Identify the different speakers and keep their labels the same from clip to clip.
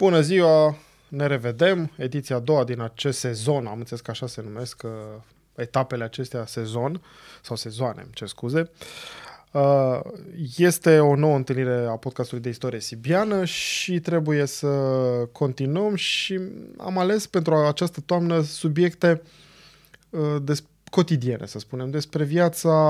Speaker 1: Bună ziua, ne revedem, ediția a doua din acest sezon, am înțeles că așa se numesc uh, etapele acestea sezon, sau sezoane, ce scuze. Uh, este o nouă întâlnire a podcastului de istorie sibiană și trebuie să continuăm și am ales pentru această toamnă subiecte uh, cotidiene, să spunem, despre viața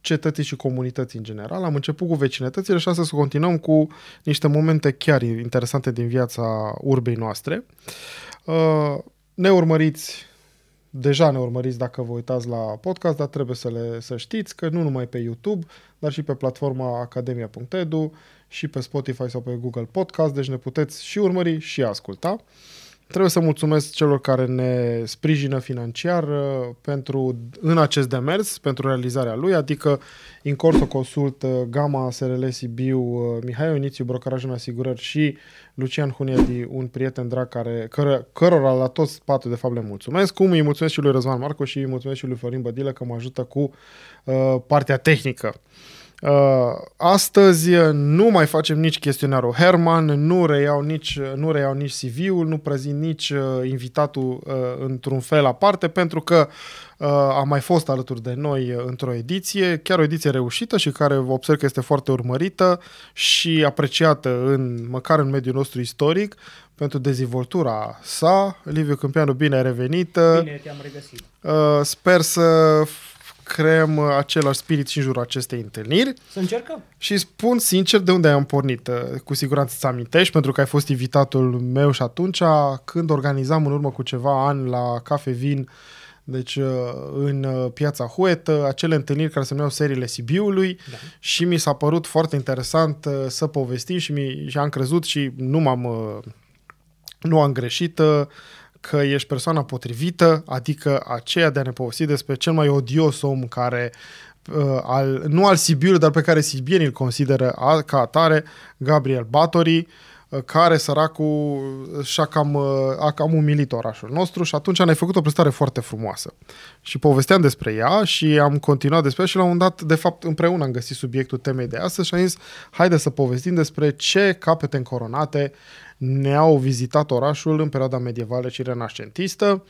Speaker 1: cetății și comunității în general. Am început cu vecinătățile și astăzi continuăm cu niște momente chiar interesante din viața urbei noastre. Uh, ne urmăriți deja ne urmăriți dacă vă uitați la podcast, dar trebuie să le să știți că nu numai pe YouTube, dar și pe platforma academia.edu și pe Spotify sau pe Google Podcast, deci ne puteți și urmări și asculta. Uh, Trebuie să mulțumesc celor care ne sprijină financiar uh, pentru, în acest demers, pentru realizarea lui, adică Incorso Consult, uh, Gama, SRL Sibiu, uh, Mihai Onițiu, Brocarajul Asigurări și Lucian Huniedi, un prieten drag care, căr- cărora la toți patru de fapt le mulțumesc. Cum îi mulțumesc și lui Răzvan Marco și îi mulțumesc și lui Florin Bădilă că mă ajută cu uh, partea tehnică. Uh, Uh, astăzi nu mai facem nici chestionarul Herman, nu reiau nici, nu reiau nici CV-ul, nu prezint nici uh, invitatul uh, într-un fel aparte, pentru că a mai fost alături de noi într-o ediție, chiar o ediție reușită și care observ că este foarte urmărită și apreciată în, măcar în mediul nostru istoric pentru dezvoltura sa. Liviu Câmpianu, bine ai revenit! Bine te-am regăsit! Sper să creăm uh, același spirit și în jurul acestei întâlniri. Să încercăm. Și spun sincer de unde am pornit. Uh, cu siguranță îți amintești, pentru că ai fost invitatul meu și atunci când organizam în urmă cu ceva ani la Cafe Vin, deci uh, în piața Huet, acele întâlniri care se numeau seriile Sibiului da. și mi s-a părut foarte interesant să povestim și, mi, și am crezut și nu m-am nu am greșit că ești persoana potrivită, adică aceea de a ne povesti despre cel mai odios om care uh, al, nu al Sibiului, dar pe care Sibienii îl consideră a, ca atare, Gabriel Batori, uh, care săracul și-a cam, uh, a cam umilit orașul nostru și atunci ne-ai făcut o prestare foarte frumoasă. Și povesteam despre ea și am continuat despre ea și la un dat, de fapt, împreună am găsit subiectul temei de astăzi și am zis, haide să povestim despre ce capete încoronate ne-au vizitat orașul în perioada medievală și renascentistă.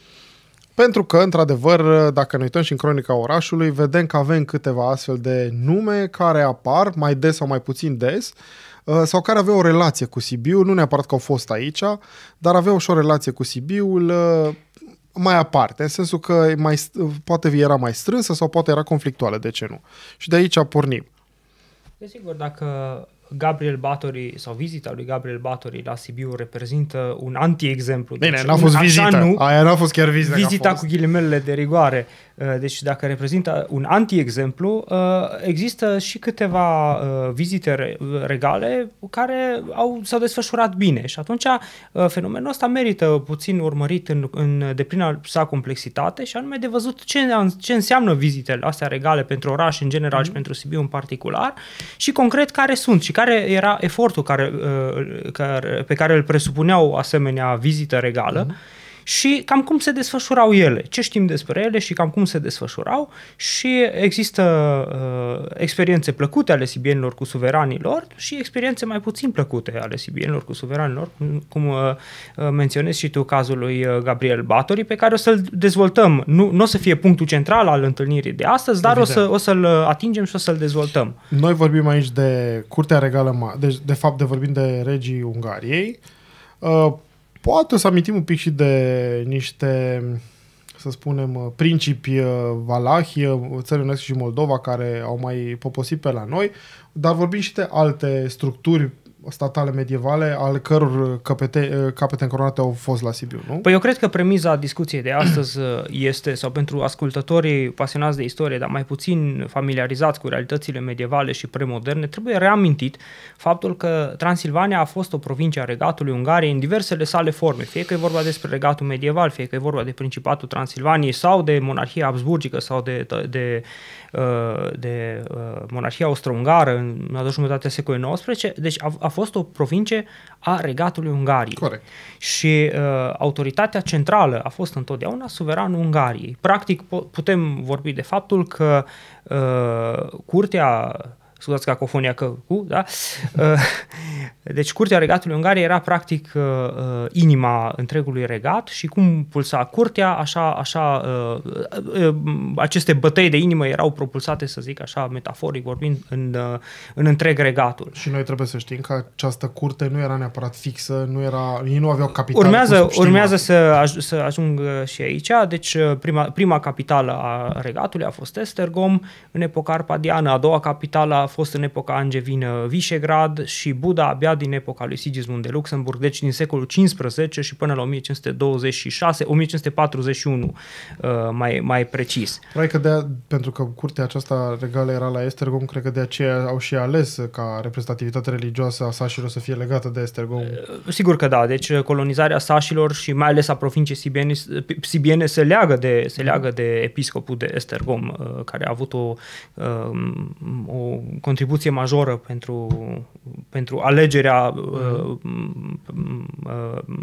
Speaker 1: Pentru că, într-adevăr, dacă ne uităm și în cronica orașului, vedem că avem câteva astfel de nume care apar mai des sau mai puțin des, uh, sau care aveau o relație cu Sibiu, nu neapărat că au fost aici, dar aveau și o relație cu Sibiul uh, mai aparte, în sensul că mai, poate era mai strânsă sau poate era conflictuală, de ce nu? Și de aici pornim.
Speaker 2: Desigur, dacă Gabriel Batori sau vizita lui Gabriel Batori la Sibiu reprezintă un anti-exemplu. Bine, deci, n-a fost vizita. nu, aia n-a fost chiar vizita. Vizita cu ghilimelele de rigoare. Uh, deci dacă reprezintă un anti-exemplu, uh, există și câteva uh, vizite regale care au, s-au desfășurat bine și atunci fenomenul ăsta merită puțin urmărit în, în deplină sa complexitate și anume de văzut ce, ce înseamnă vizitele astea regale pentru oraș în general mm-hmm. și mhm. pentru Sibiu în particular și concret care sunt și care era efortul care, uh, care, pe care îl presupuneau asemenea vizită regală. Mm-hmm și cam cum se desfășurau ele, ce știm despre ele și cam cum se desfășurau și există uh, experiențe plăcute ale sibienilor cu suveranilor și experiențe mai puțin plăcute ale sibienilor cu suveranilor, cum, cum uh, uh menționez și tu cazul lui uh, Gabriel Batori, pe care o să-l dezvoltăm. Nu, nu o să fie punctul central al întâlnirii de astăzi, dar Evident. o, să, o să-l uh, atingem și o să-l dezvoltăm.
Speaker 1: Noi vorbim aici de Curtea Regală, de, deci, de fapt de vorbim de regii Ungariei, Poate să amintim un pic și de niște să spunem, uh, principi uh, valahi, uh, țările UNESCO și Moldova, care au mai poposit pe la noi, dar vorbim și de alte structuri statale medievale, al căror capete, capete încoronate au fost la Sibiu, nu?
Speaker 2: Păi eu cred că premiza discuției de astăzi uh, este, sau pentru ascultătorii pasionați de istorie, dar mai puțin familiarizați cu realitățile medievale și premoderne, trebuie reamintit faptul că Transilvania a fost o provincie a regatului Ungariei în diversele sale forme, fie că e vorba despre regatul medieval, fie că e vorba de Principatul Transilvaniei sau de monarhia Habsburgică sau de, de Uh, de uh, monarhia austro-ungară în a doua jumătate a secolului XIX, deci a, a fost o provincie a regatului Ungariei. Corect. Și uh, autoritatea centrală a fost întotdeauna suveranul Ungariei. Practic putem vorbi de faptul că uh, curtea scuzați cacofonia că cu, da? Uh, deci curtea regatului Ungariei era practic uh, uh, inima întregului regat și cum pulsa curtea, așa, așa aceste bătăi de inimă erau propulsate, să zic așa, metaforic vorbind, în,
Speaker 1: în întreg regatul. Și noi trebuie să știm că această curte nu era neapărat fixă, nu era, ei nu aveau capitală. Urmează, urmează
Speaker 2: să, aj- să ajung și aici, deci prima, prima capitală a regatului a fost Estergom în epoca arpadiană, a doua capitală a fost în epoca angevină Visegrad și Buda abia din epoca lui Sigismund de Luxemburg, deci din secolul 15 și până la 1526, 1541 uh, mai, mai precis.
Speaker 1: Probabil că de, pentru că curtea aceasta regală era la Estergom, cred că de aceea au și ales ca reprezentativitatea religioasă a sașilor să fie legată de Estergom. Uh, sigur că da,
Speaker 2: deci uh, colonizarea sașilor și mai ales a provinciei sibiene, sibiene se leagă de, se leagă de episcopul de Estergom, care a avut o, o contribuție majoră pentru, pentru alegerea mm. uh, mhm. uh,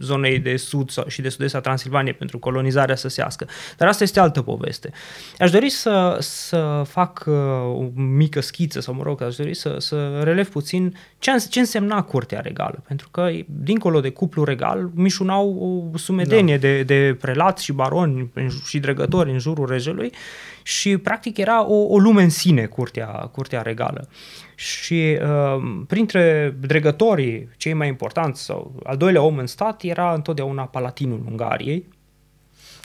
Speaker 2: zonei de sud și de sud-est a Transilvaniei pentru colonizarea săsească. Dar asta este altă poveste. Aș dori să, să fac uh, o mică schiță, sau mă rog, aș dori să, să relev puțin ce, ce însemna curtea regală, pentru că dincolo de cuplu regal mișunau o sumedenie da. de, de prelați și baroni și drăgători în jurul regelui și practic era o, o lume în sine curtea, curtea regală. Și uh, printre dregătorii cei mai importanți sau al doilea om în stat era întotdeauna Palatinul Ungariei.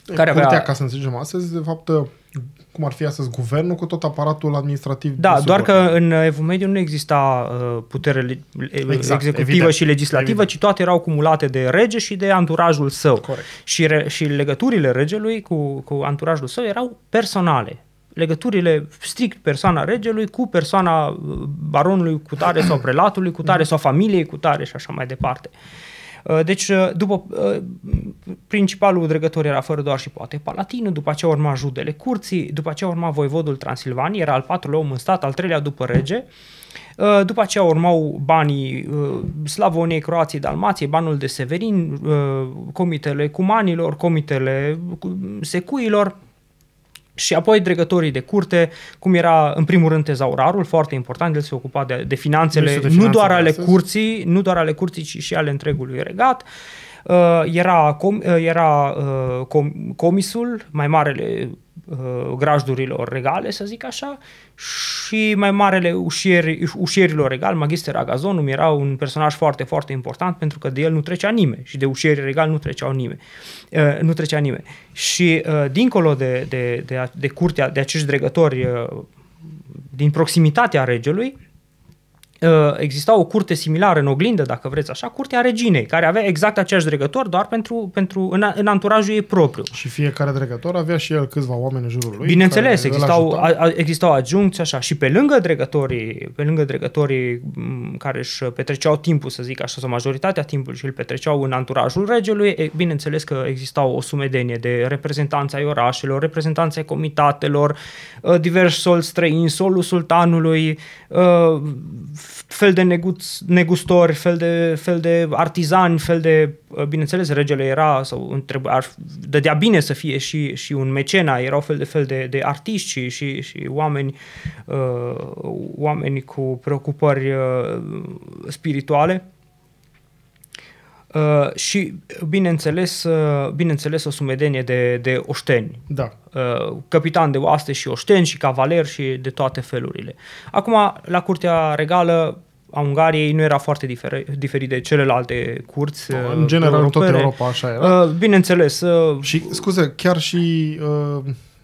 Speaker 2: Care curtea, avea... ca să
Speaker 1: înțelegem astăzi, de fapt cum ar fi astăzi guvernul, cu tot aparatul administrativ. Da, doar că
Speaker 2: în uh, Evul Mediu nu exista uh, putere exact, executivă evident, și legislativă, evident. ci toate erau cumulate de rege și de anturajul său. Corect. Și, re, și legăturile regelui cu, cu anturajul său erau personale legăturile strict persoana regelui cu persoana uh, baronului cu tare sau prelatului cu tare mhm. sau familiei cu tare și așa mai departe. Uh, Uh, deci, uh, după uh, principalul dregător era fără doar și poate Palatinul, după aceea urma judele curții, după aceea urma voivodul Transilvaniei, era al patrulea om în stat, al treilea după rege. După aceea urmau banii Slavoniei, Croației, Dalmației, banul de Severin, comitele cumanilor, comitele secuilor, și apoi dregătorii de curte, cum era în primul rând tezaurarul, foarte important, el se ocupa de, de finanțele, de nu doar ale astăzi. curții, nu doar ale curții, ci și ale întregului regat. Uh, era com, uh, era uh, com, comisul, mai marele Uh, grajdurilor regale, să zic așa, și mai marele ușieri, ușierilor regal, Magister Agazonum, era un personaj foarte, foarte important pentru că de el nu trecea nimeni și de ușierii regal nu treceau nimeni. Uh, nu trecea nimeni. Și uh, dincolo de, de, de, de curtea, de acești dregători din proximitatea regelui, Uh, exista o curte similară în oglindă, dacă vreți așa, curtea reginei, care avea exact aceeași dregător, doar pentru, pentru în, în anturajul ei propriu. Și
Speaker 1: fiecare dregător avea și el câțiva oameni în jurul lui. Bineînțeles, existau,
Speaker 2: a, existau adjuncți așa și pe lângă dregătorii, pe lângă dregătorii care își petreceau timpul, să zic așa, sau majoritatea timpului și îl petreceau în anturajul regelui, e, bineînțeles că existau o sumedenie de reprezentanți ai orașelor, reprezentanți ai comitatelor, uh, diversi sol străini, solul sultanului, uh, fel de neguț, negustori, fel de, fel de artizani, fel de, uh, bineînțeles, regele era sau întreba, ar, dădea bine să fie și, și un mecena, erau fel de fel de, de artiști și, și, și oameni, uh, oameni cu preocupări uh, spirituale. Uh, și, bineînțeles, uh, bineînțeles, o sumedenie de, de oșteni. Da. Uh, capitan de oaste și oșteni și cavaler și de toate felurile. Acum, la curtea regală a Ungariei nu era foarte diferit, diferit de celelalte curți da, uh, În general, europene. în tot Europa așa era.
Speaker 1: Uh, bineînțeles. Uh, și, scuze, chiar și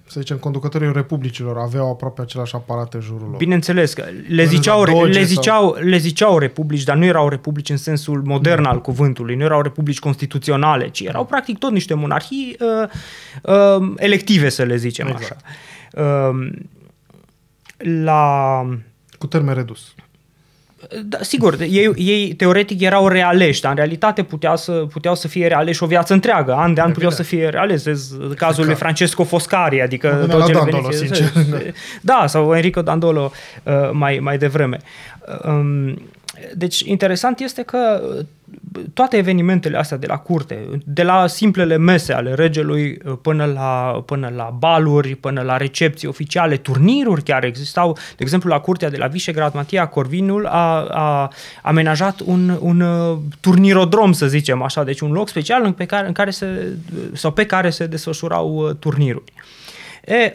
Speaker 1: să zicem, conducătorii republicilor aveau aproape același aparat în jurul lor. Bineînțeles, că le ziceau, le, ziceau,
Speaker 2: sau... le ziceau republici, dar nu erau republici în sensul modern mm. al cuvântului, nu erau republici constituționale, ci erau practic tot niște monarhii uh, uh, elective, să le zicem exact. așa. Uh, la... Cu
Speaker 1: termen redus.
Speaker 2: Da, sigur, ei, ei teoretic erau realeși, dar în realitate putea să, puteau să fie realeși o viață întreagă. An de an puteau să fie realeși. Cazul lui Francesco Foscari, adică... Tot Dandolo, sincer. Da. da, sau Enrico Dandolo uh, mai, mai devreme. Uh, um, deci, interesant este că toate evenimentele astea de la curte, de la simplele mese ale regelui uh, până la, până la baluri, până la recepții oficiale, turniruri chiar existau. De exemplu, la curtea de la Vișegrad, Matia Corvinul a, a amenajat un, un uh, turnirodrom, să zicem așa, deci un loc special în, pe care, în care se, uh, sau pe care se desfășurau turniruri. E,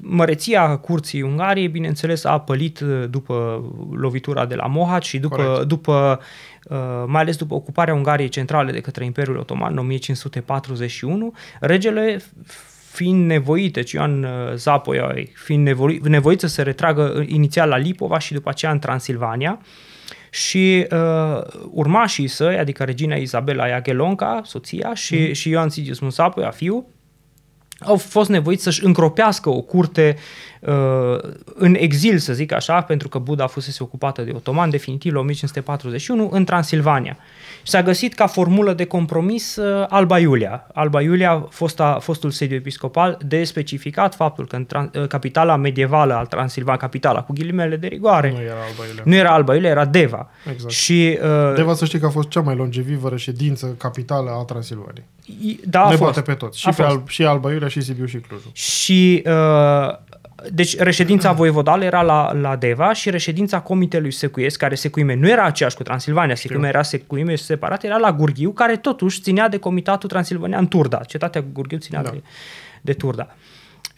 Speaker 2: măreția curții Ungariei, bineînțeles, a pălit după lovitura de la Mohaci și după, Corect. după Uh, mai ales după ocuparea Ungariei centrale de către Imperiul Otoman în 1541, regele fiind nevoit, deci Ioan uh, Zapoiai, uh, fiind nevoi, nevoit să se retragă inițial la Lipova și după aceea în Transilvania, și uh, urmașii săi, adică regina Izabela Iagelonca, soția, și, mm. și Ioan Sigius a fiul, au fost nevoiți să-și încropească o curte uh, în exil, să zic așa, pentru că Buda fusese ocupată de otoman definitiv la 1541 în Transilvania. Și s-a găsit ca formulă de compromis uh, Alba Iulia. Alba Iulia, fosta, fostul sediu episcopal, de specificat faptul că în tran- uh, capitala medievală al Transilvania, capitala cu ghilimele de rigoare, nu era Alba Iulia, nu
Speaker 1: era, Alba Iulia, era Deva. Exact. Și, uh, Deva să știi că a fost cea mai longevivă reședință capitală a Transilvaniei. Da, a ne fost. Ne pe toți. Și, pe Al, și Alba Iulia și Sibiu și Clujul.
Speaker 2: Și uh, deci reședința mm. voievodală era la, la Deva și reședința comitelui secuiesc, care secuime nu era aceeași cu Transilvania, secuime era secuime și separat, era la Gurghiu, care totuși ținea de comitatul Transilvanian Turda. Cetatea Gurghiu ținea da. de, de Turda.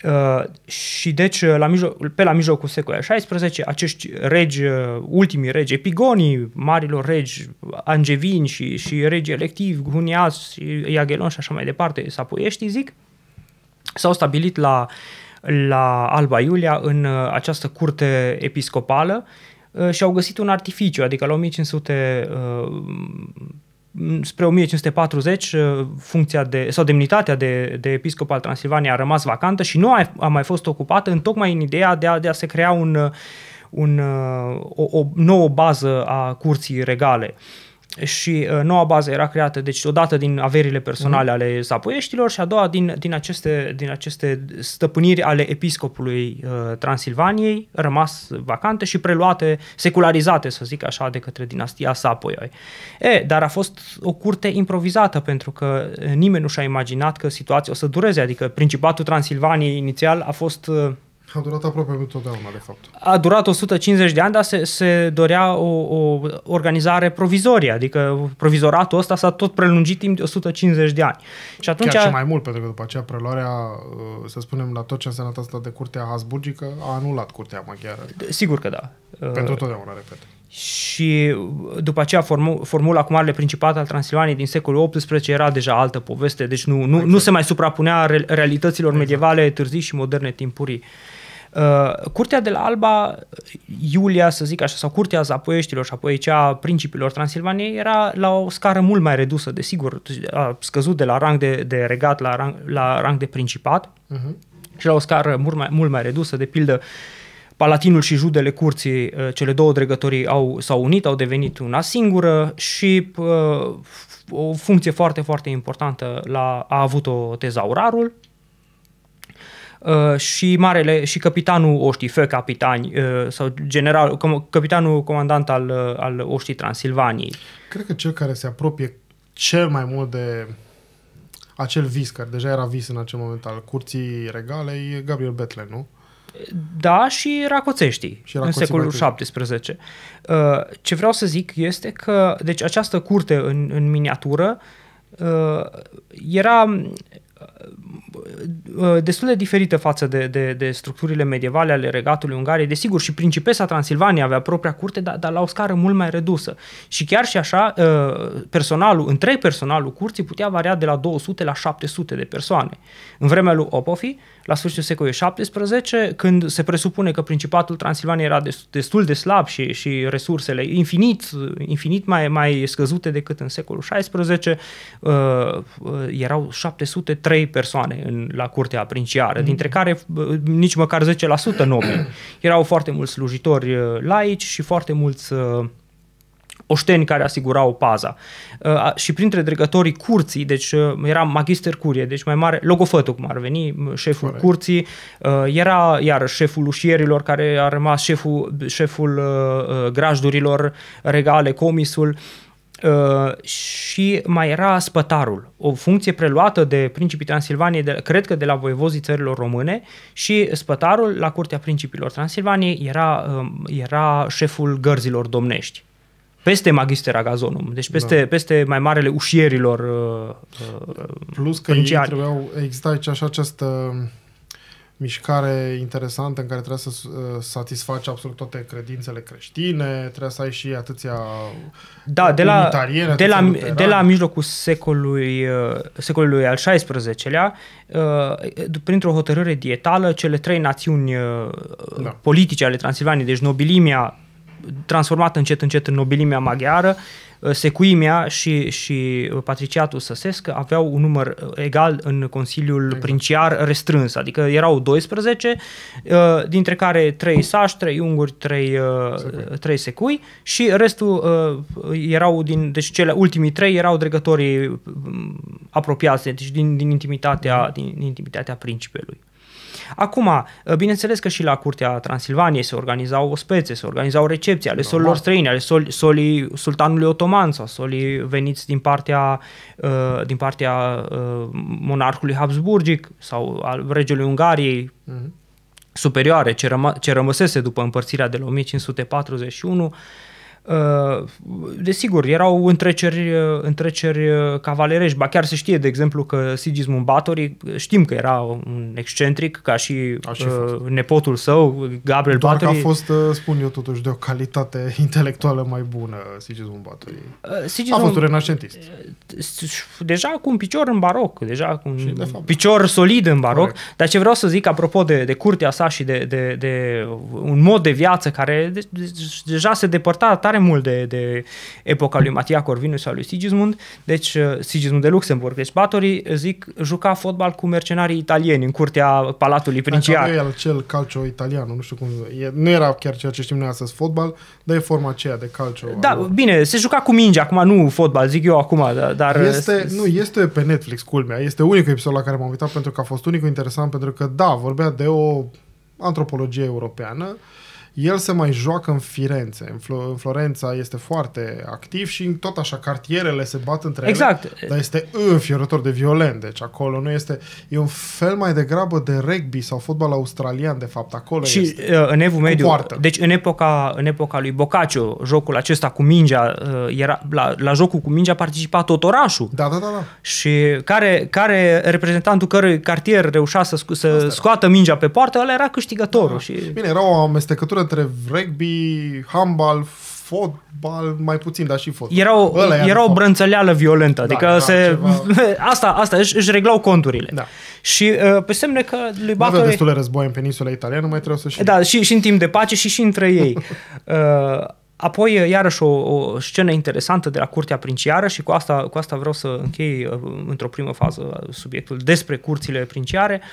Speaker 2: Uh, și deci uh, la mijloc, pe la mijlocul secolului 16 acești regi, uh, ultimii regi, epigonii marilor regi, angevini și, și regi electivi, Hunias, Iagelon și așa mai departe, sapoiești, zic, uh, s-au stabilit la, la Alba Iulia în uh, această curte episcopală uh, și au găsit un artificiu, adică la 1500 uh, spre 1540 funcția de, sau demnitatea de, de episcop al Transilvaniei a rămas vacantă și nu a, a mai fost ocupată în tocmai în ideea de a, de a se crea un, un, o, o nouă bază a curții regale. Uh, și uh, noua bază era creată, deci odată din averile personale mhm. ale zapoieștilor și a doua din, din, aceste, din aceste stăpâniri ale episcopului uh, Transilvaniei, rămas vacante și preluate, secularizate, să zic așa, de către dinastia Sapoioi. E, dar a fost o curte improvizată, pentru că uh, nimeni nu și-a imaginat că situația o să dureze, adică Principatul Transilvaniei inițial a fost... Uh,
Speaker 1: a durat aproape întotdeauna, de fapt.
Speaker 2: A durat 150 de ani, dar se, se dorea o, o organizare provizorie, adică provizoratul
Speaker 1: ăsta s-a tot prelungit timp de 150 de ani. Și atunci... Chiar și mai mult, pentru că după aceea preluarea, uh, să spunem, la tot ce a însemnat asta de curtea Habsburgică, a anulat curtea maghiară. Adică. Sigur că da. Uh, pentru totdeauna, repet. Și după aceea formu- formula cu Marele Principat al
Speaker 2: Transilvaniei din secolul XVIII era deja altă poveste, deci nu, nu, exact. nu se mai suprapunea realităților exact. medievale târzii și moderne timpurii. Uh, Uh, curtea de la Alba, Iulia, să zic așa, sau curtea zapoieștilor și apoi cea principiilor principilor Transilvaniei era la o scară mult mai redusă, desigur, a scăzut de la rang de, de regat la rang, la rang de principat uh-huh. și la o scară mult mai, mult mai redusă, de pildă, Palatinul și judele curții, uh, cele două dregătorii au, s-au unit, au devenit una singură și uh, o funcție foarte, foarte importantă la, a avut-o tezaurarul, Uh, și marele și capitanul oștii, fă capitani uh, sau general, com, capitanul comandant al, uh, al oștii Transilvaniei.
Speaker 1: Cred că cel care se apropie cel mai mult de acel vis, care deja era vis în acel moment al curții regale, e Gabriel Betle, nu?
Speaker 2: Da, și racoțeștii
Speaker 1: și în secolul
Speaker 2: XVII. Uh, ce vreau să zic este că deci această curte în, în miniatură uh, era Uh, destul de diferită față de, de, de structurile medievale ale regatului Ungariei. Desigur, și principesa Transilvania avea propria curte, dar, dar la o scară mult mai redusă. Și chiar și așa, uh, personalul, întreg personalul curții putea varia de la 200 la 700 de persoane. În vremea lui Opofi, la sfârșitul secolului 17, când se presupune că Principatul Transilvaniei era destul de slab și, și resursele infinit, infinit mai, mai scăzute decât în secolul 16, uh, erau 703 persoane în, la curtea princiară, mm. dintre care nici măcar 10% nobili. Erau foarte mulți slujitori uh, laici și foarte mulți uh, oșteni care asigurau paza. Uh, și printre dregătorii curții, deci era magister curie, deci mai mare, logofătul cum ar veni, șeful Corect. curții, era iar șeful ușierilor care a rămas șeful, șeful grajdurilor regale, comisul, Uh, și mai era spătarul, o funcție preluată de principii Transilvaniei, de, cred că de la voievozii țărilor române și spătarul la curtea principiilor Transilvaniei era, um, era șeful gărzilor domnești peste Magistera Gazonum, deci peste, da. peste mai marele ușierilor uh, uh Plus că ei
Speaker 1: trebuiau, exista aici așa această mișcare interesantă în care trebuie să uh, satisfaci absolut toate credințele creștine, trebuie să ai și atâția da, de la, de la, de la
Speaker 2: mijlocul secolului, uh, secolului al XVI-lea, uh, printr-o hotărâre dietală, cele trei națiuni da. politice ale Transilvaniei, deci nobilimia transformată încet încet în nobilimea maghiară, Uh, secuimea și, și patriciatul săsesc aveau un număr uh, egal în Consiliul exact. Princiar restrâns, adică erau 12, uh, dintre care 3 sași, 3 unguri, 3, 3 secui și restul erau din, deci cele ultimii 3 erau dregătorii mm, apropiați, deci din, din, intimitatea, mhm. din, din intimitatea principiului. Acum, ă, bineînțeles că și la Curtea Transilvaniei se organizau ospețe, se organizau recepții ale solilor străini, ale soli, solii sultanului otoman sau solii veniți din partea, ă, din partea ă, monarhului Habsburgic sau al regelui Ungariei. Mm-hmm. superioare ce, răma- ce rămăsese după împărțirea de la 1541 Uh, desigur, erau întreceri, uh, întreceri uh, cavalerești, ba chiar se știe, de exemplu, că Sigismund Bathory, știm că era un excentric, ca și, și nepotul său, Gabriel Doar Bathory. Doar a
Speaker 1: fost, spun eu totuși, de o calitate intelectuală mai bună Sigismund Bathory.
Speaker 2: Sigismund, a fost un renașentist.
Speaker 1: Deja cu un picior în baroc, deja cu un de fapt. Da.
Speaker 2: picior solid în baroc, Corect. dar ce vreau să zic, apropo de, de curtea sa și de, de, de un mod de viață care de, deci, de, deci, deja se depărta tare tare mult de, de epoca lui Matia Corvinus sau lui Sigismund, deci uh, Sigismund de Luxemburg. Deci Batori, uh, zic, juca fotbal cu mercenarii italieni în curtea Palatului Princiar. Nu
Speaker 1: el cel calcio italian, nu știu cum, e, nu era chiar ceea ce știm noi astăzi fotbal, dar e forma aceea de calcio. Da, al...
Speaker 2: bine, se juca cu mingea, acum nu fotbal, zic eu acum, da, dar... Uh, este, nu,
Speaker 1: este pe Netflix, culmea, este unicul episod la care m-am uitat pentru că a fost unicul interesant, pentru că, da, vorbea de o antropologie europeană, el se mai joacă în Firenze. În, Flo- în Florența este foarte activ și tot așa cartierele se bat între exact. ele. Dar este înfiorător de violent. Deci acolo nu este... E un fel mai degrabă de rugby sau fotbal australian, de fapt. Acolo și este. Uh, în evul mediu, poartă.
Speaker 2: deci în epoca, în epoca lui Boccaccio, jocul acesta cu mingea, uh, era, la, la jocul cu mingea participa tot orașul. Da, da, da. da. Și care, care reprezentantul cărui cartier reușea să, să scoată mingea pe poartă, ăla era câștigătorul. da. Și... Bine,
Speaker 1: era o amestecătură către rugby, handbal, fotbal, mai puțin, dar și fotbal. Era o, era o
Speaker 2: brânțăleală violentă, da, adică da, se, ceva... asta, asta își, își reglau conturile. Da. Și uh, pe semne că lui Nu Avea destule război în peninsula italiană, mai trebuie să și... Da, și, și în timp de pace și și între ei. uh, Apoi, ă, iarăși, o, o scenă interesantă de la curtea princiară și cu asta, cu asta vreau să închei într-o primă fază subiectul despre curțile princiare. Uh,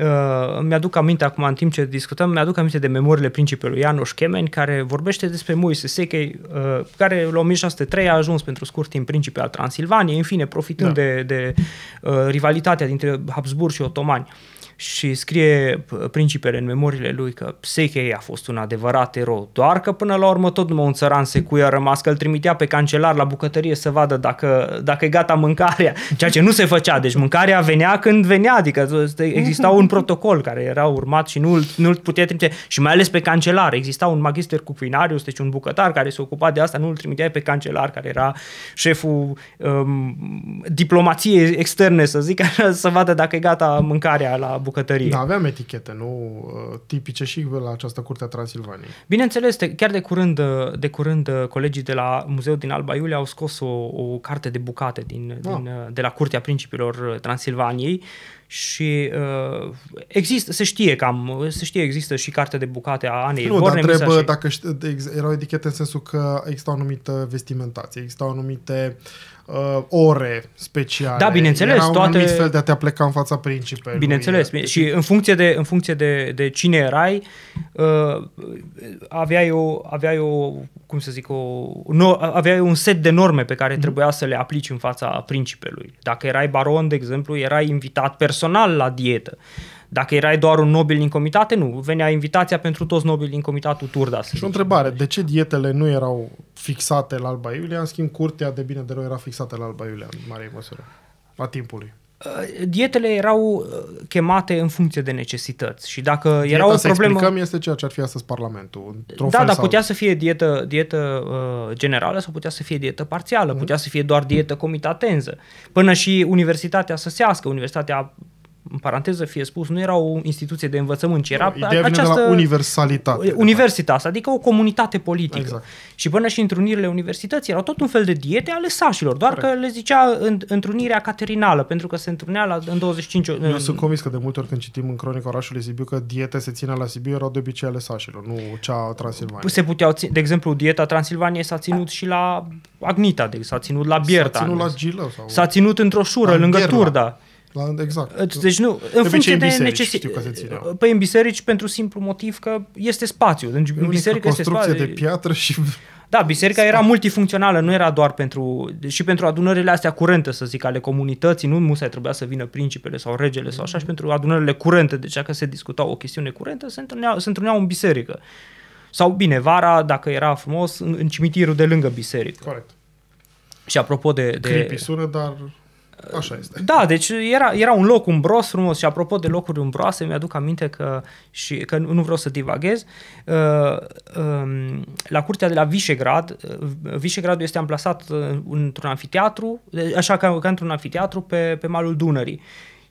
Speaker 2: Uh, mi-aduc aminte acum, în timp ce discutăm, mi-aduc aminte de memoriile principelui Ianoș Chemen, care vorbește despre Moise Sechei, uh, care la 1603 a ajuns pentru scurt timp principe al Transilvaniei, în fine, profitând da. de, de uh, rivalitatea dintre Habsburg și otomani. Uh, și scrie principele în memoriile lui că Psechei a fost un adevărat erou, doar că până la urmă tot numai un țăran secuia rămas că îl trimitea pe cancelar la bucătărie să vadă dacă, dacă e gata mâncarea, ceea ce nu se făcea. Deci mâncarea venea când venea, adică exista un protocol care era urmat și nu nu-l putea trimite și mai ales pe cancelar. Exista un magister finarius, deci un bucătar care se ocupa de asta, nu îl trimitea pe cancelar care era șeful um, diplomației externe, să zic, să vadă dacă e gata mâncarea la bucătărie bucătărie.
Speaker 1: Da, aveam etichete, nu uh, tipice și la această curte a Transilvaniei.
Speaker 2: Bineînțeles, chiar de curând, uh, de curând uh, colegii de la Muzeul din Alba Iulia au scos o, o carte de bucate din, da. din, de la Curtea Principilor Transilvaniei și uh, există, se știe cam, se știe există și carte de bucate a Anei Nu, dar trebuie
Speaker 1: dacă erau etichete în sensul că existau anumită vestimentație, existau anumite uh, uh, ore speciale. Da, bineînțeles, era toate... un fel de a te pleca în fața principelui.
Speaker 2: Bineînțeles, bine. și în funcție de, în funcție de, de cine erai, uh, aveai, o, aveai o, cum să zic, o, no, aveai un set de norme pe care mhm. trebuia să le aplici în fața principelui. Dacă erai baron, de exemplu, erai invitat personal la dietă. Dacă erai doar un nobil din comitate, nu. Venea invitația pentru toți nobili din comitatul Turda. Și o
Speaker 1: întrebare. De ce dietele nu erau fixate la Alba Iulia? În schimb, curtea de bine de rău era fixată la Alba Iulia, în mare măsură, a timpului uh, dietele erau uh, chemate în funcție
Speaker 2: de necesități și dacă dieta, era o problemă... Dieta,
Speaker 1: Să este ceea ce ar fi astăzi Parlamentul. Da, dar putea să
Speaker 2: fie dietă, dietă uh, generală sau putea să fie dietă parțială, mm. putea să fie doar dietă comitatenză. Până și Universitatea Săsească, Universitatea în paranteză fie spus, nu era o instituție de învățământ, ci era no, ideea această... de la
Speaker 1: universalitate.
Speaker 2: Universitas, adică o comunitate politică. Exact. Și până și întrunirile universității erau tot un fel de diete ale sașilor, doar Correct. că le zicea întrunirea caterinală, pentru că se întrunea la, în 25... Eu în... sunt
Speaker 1: convins că de multe ori când citim în cronica orașului Sibiu că diete se ține la Sibiu erau de obicei ale sașilor, nu cea a Transilvaniei. Se
Speaker 2: puteau, de exemplu, dieta Transilvaniei s-a ținut și la Agnita, deci s-a ținut la Bierta. S-a ținut la Gilă. Sau... S-a ținut într-o șură, lângă Turda. La, exact. Deci, deci nu, în de funcție de necesitate. Uh, păi în biserici pentru simplu motiv că este spațiu. Deci în biserică este spațiu. de
Speaker 1: piatră și...
Speaker 2: Da, biserica era multifuncțională, nu era doar pentru... și pentru adunările astea curente, să zic, ale comunității, nu musai trebuia să vină principele sau regele sau așa, și mhm. pentru adunările curente, deci dacă se discuta o chestiune curentă, se întâlneau, se întâlneau în biserică. Sau, bine, vara, dacă era frumos, în, în cimitirul de lângă biserică. Corect. Și apropo de... de... Creepy
Speaker 1: sună, dar Așa este.
Speaker 2: Da, deci era, era un loc umbros frumos și apropo de locuri umbroase, mi-aduc aminte că, și, că nu vreau să divaghez, uh, uh, la curtea de la Visegrad, uh, este amplasat uh, într-un anfiteatru, așa ca, ca într-un anfiteatru pe, pe malul Dunării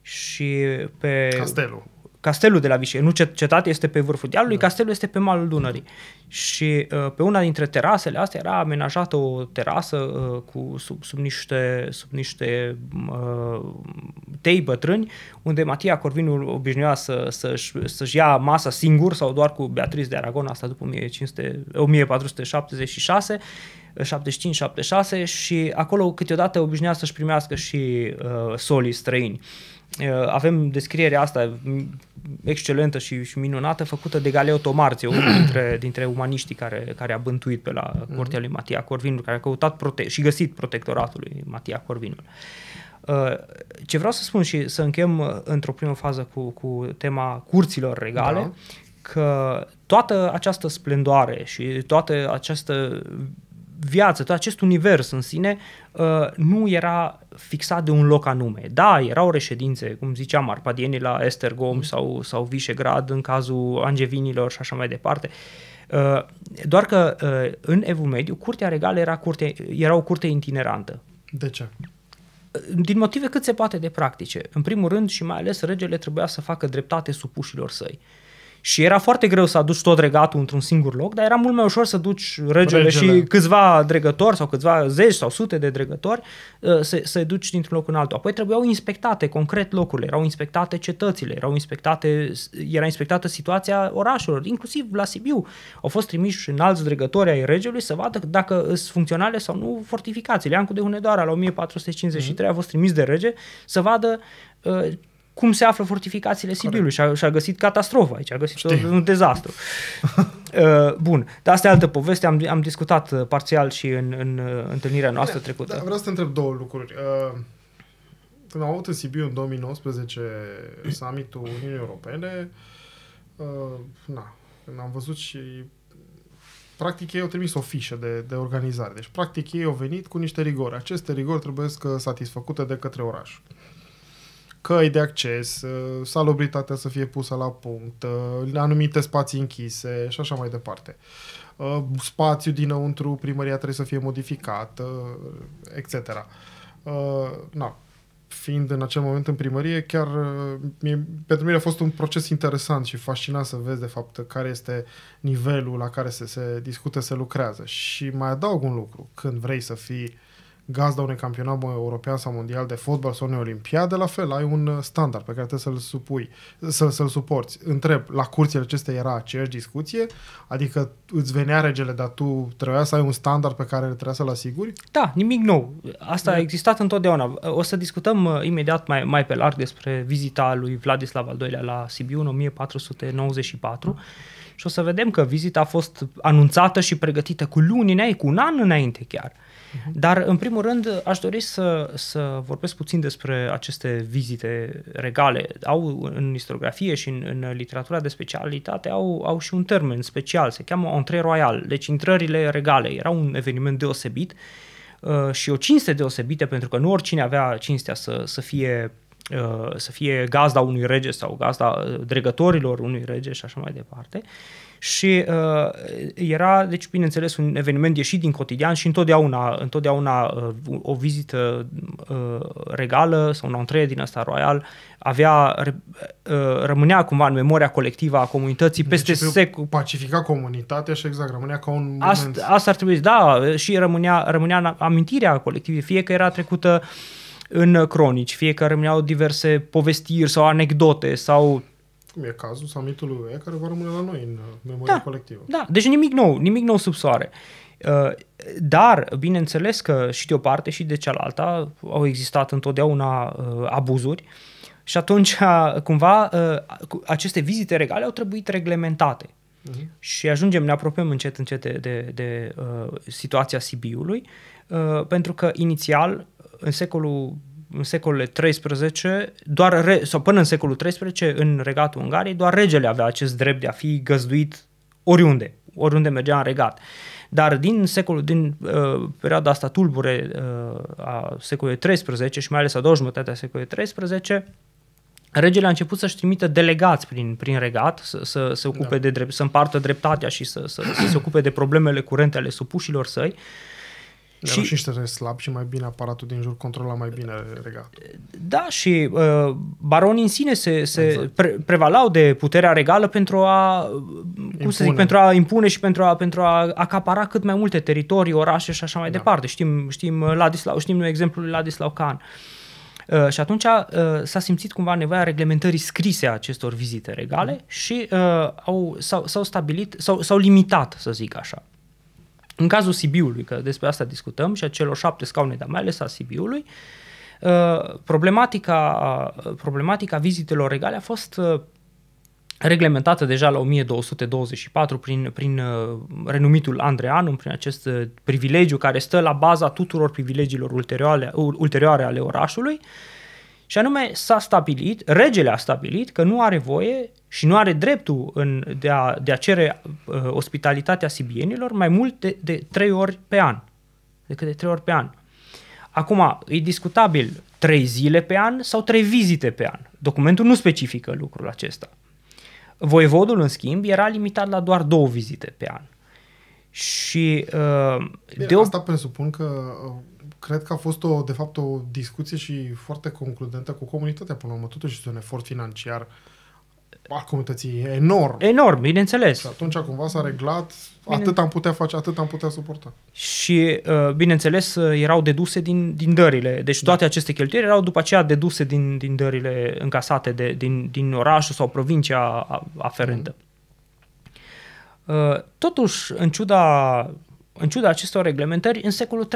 Speaker 2: și pe... Castelul. Castelul de la Vișe, nu cetatea este pe vârful dealului, da. castelul este pe malul Dunării. Da. Și uh, pe una dintre terasele astea era amenajată o terasă uh, cu, sub, sub niște, sub niște uh, tei bătrâni, unde Matia Corvinul obișnuia să, să-și, să-și ia masa singur sau doar cu Beatriz de Aragon, asta după 1500, 1476, 75-76 și acolo câteodată obișnuia să-și primească și uh, solii străini. Uh, Uh, avem descrierea asta mm, excelentă și, și minunată făcută de Galeo Tomarțe, unul dintre, dintre umaniștii care, care a bântuit pe la mhm. cortea lui Matia Corvinul, care a căutat prote- și găsit protectoratul lui Matia Corvinul. Uh, ce vreau să spun și să închem uh, într-o primă fază cu, cu tema curților regale, da. că toată această splendoare și toată această viață, tot acest univers în sine uh, nu era fixat de un loc anume. Da, erau reședințe, cum ziceam, arpadienii la Estergom mm. sau, sau Vișegrad în cazul angevinilor și așa mai departe. Uh, doar că uh, în Evul Mediu, curtea regală era, curte, era o curte itinerantă. De ce? Din motive cât se poate de practice. În primul rând și mai ales regele trebuia să facă dreptate supușilor săi. Uh, și era foarte greu să aduci tot regatul într-un singur loc, dar era mult mai ușor să duci regele, regele. și câțiva dregători sau câțiva zeci sau sute de dregători uh, să, să duci dintr-un loc în altul. Apoi trebuiau inspectate concret locurile, erau inspectate cetățile, erau inspectate, era inspectată situația orașelor, inclusiv la Sibiu. Au fost trimiși în alți dregători ai regelui să vadă dacă sunt funcționale sau nu fortificațiile. Ancul de Hunedoara la 1453 mm-hmm. a fost trimis de rege să vadă uh, cum se află fortificațiile Sibiului și a, și a găsit catastrofa aici, a găsit o, un dezastru. uh, bun, dar asta e altă poveste, am, am discutat uh, parțial și în, în uh, întâlnirea noastră Bine, trecută. Da, vreau
Speaker 1: să te întreb două lucruri. Uh, când am avut în Sibiu în 2019 summitul Uniunii Europene, uh, na, când am văzut și practic ei au trimis o fișă de, de organizare. Deci, practic, ei au venit cu niște rigori. Aceste rigori trebuie să satisfăcute de către oraș. Uh, căi de acces, uh, salubritatea să fie pusă la punct, uh, anumite spații închise și așa mai departe. Uh, spațiul dinăuntru, primăria trebuie să fie modificat, etc. Na, fiind în acel moment în primărie, chiar mie, pentru mine a fost un proces interesant și fascinant să vezi, de fapt, care este nivelul la care se, se discută, se lucrează. Și mai adaug un lucru. Când vrei să fii uh, gazda unui campionat european sau mondial de fotbal sau unei olimpiade, la fel, ai un uh, standard pe care trebuie să-l supui, să, să-l suporți. Întreb, la curțile acestea era aceeași discuție? Adică îți venea regele, dar tu trebuia să ai un standard pe care trebuia să-l asiguri? Da, nimic nou.
Speaker 2: Asta da. a existat întotdeauna. O să discutăm uh, imediat mai, mai pe larg despre vizita lui Vladislav al II-lea la Sibiu în 1494 și o să vedem că vizita a fost anunțată și pregătită cu luni înainte, cu un an înainte chiar. Uh, Mhm. Dar, în primul rând, aș dori să, să vorbesc puțin despre aceste vizite regale. Au în istoriografie și în, în literatura de specialitate au, au și un termen special, se cheamă entrée royal, deci intrările regale. Era un eveniment deosebit uh, și o cinste deosebită, pentru că nu oricine avea cinstea să, să fie Uh, să fie gazda unui rege sau gazda uh, dregătorilor unui rege și așa mai departe. Și uh, era, deci, bineînțeles, un eveniment ieșit din cotidian și întotdeauna, întotdeauna uh, o vizită uh, regală sau un antree din asta royal avea, uh, rămânea cumva în memoria colectivă a comunității deci, peste deci, secu...
Speaker 1: Pacifica comunitatea și exact, rămânea ca un moment... Asta,
Speaker 2: asta ar trebui, da, și rămânea, rămânea amintirea colectivă, fie că era trecută uh, în uh, cronici, fiecare îmi diverse povestiri sau anecdote sau
Speaker 1: cum e cazul summitului e care va rămâne la noi în uh, memoria da, colectivă. Da,
Speaker 2: deci nimic nou, nimic nou sub soare. Uh, dar, bineînțeles că și de o parte și de cealaltă au existat întotdeauna abuzuri și atunci, cumva, aceste vizite regale au trebuit reglementate. Uh-huh. Și ajungem, ne apropiem încet, încet de, de, de uh, situația Sibiului, uh, pentru că inițial în secolul în secolele 13, doar re, sau până în secolul 13, în regatul Ungariei, doar regele avea acest drept de a fi găzduit oriunde, oriunde mergea în regat. Dar din secolul, din uh, perioada asta tulbure uh, a secolului 13 și mai ales a doua jumătate a secolului 13, regele a început să-și trimită delegați prin, prin regat, să, să se ocupe da. de drept, să împartă dreptatea și să, să, să se ocupe de problemele curente ale supușilor săi. Uh, și,
Speaker 1: și niște slab și mai bine aparatul din jur controla mai bine regatul.
Speaker 2: Da, și uh, baronii în sine se, se exact. pre- prevalau de puterea regală pentru a, impune. cum să zic, pentru a impune și pentru a, pentru a acapara cât mai multe teritorii, orașe și așa mai da. departe. Știm, știm, uh, Ladislau, știm noi exemplul lui Ladislau Khan. Uh, și atunci uh, s-a simțit cumva nevoia reglementării scrise a acestor vizite regale mm. și uh, au, s-au, s-au stabilit, s-au, s-au limitat, să zic așa. În cazul Sibiului, că despre asta discutăm și a celor șapte scaune, dar mai ales a Sibiului, uh, problematica, uh, problematica vizitelor regale a fost uh, reglementată deja la 1224 prin, prin renumitul Andreanum, prin acest privilegiu care stă la baza tuturor privilegiilor ulterioare, ulterioare ale orașului. Și anume s-a stabilit, regele a stabilit că nu are voie și nu are dreptul în, de, a, de a cere uh, ospitalitatea sibienilor mai mult de, de trei ori pe an. Decât de trei ori pe an. Acum, e discutabil trei zile pe an sau trei vizite pe an. Documentul nu specifică lucrul acesta. Voievodul, în schimb, era limitat la doar două vizite pe an.
Speaker 1: Și uh, Bine, de o... asta presupun că uh, cred că a fost, o, de fapt, o discuție și foarte concludentă cu comunitatea până la urmă. Totuși este un efort financiar al comunității enorm. Enorm, bineînțeles. Și atunci cumva s-a reglat, Bine... atât am putea face, atât am putea suporta.
Speaker 2: Și, uh, bineînțeles, uh, erau deduse din, din dările. Deci da. toate da. aceste cheltuieli erau după aceea deduse din, din dările încasate de, din, din orașul sau provincia aferentă. Mm. Totuși, în ciuda în ciuda acestor reglementări, în secolul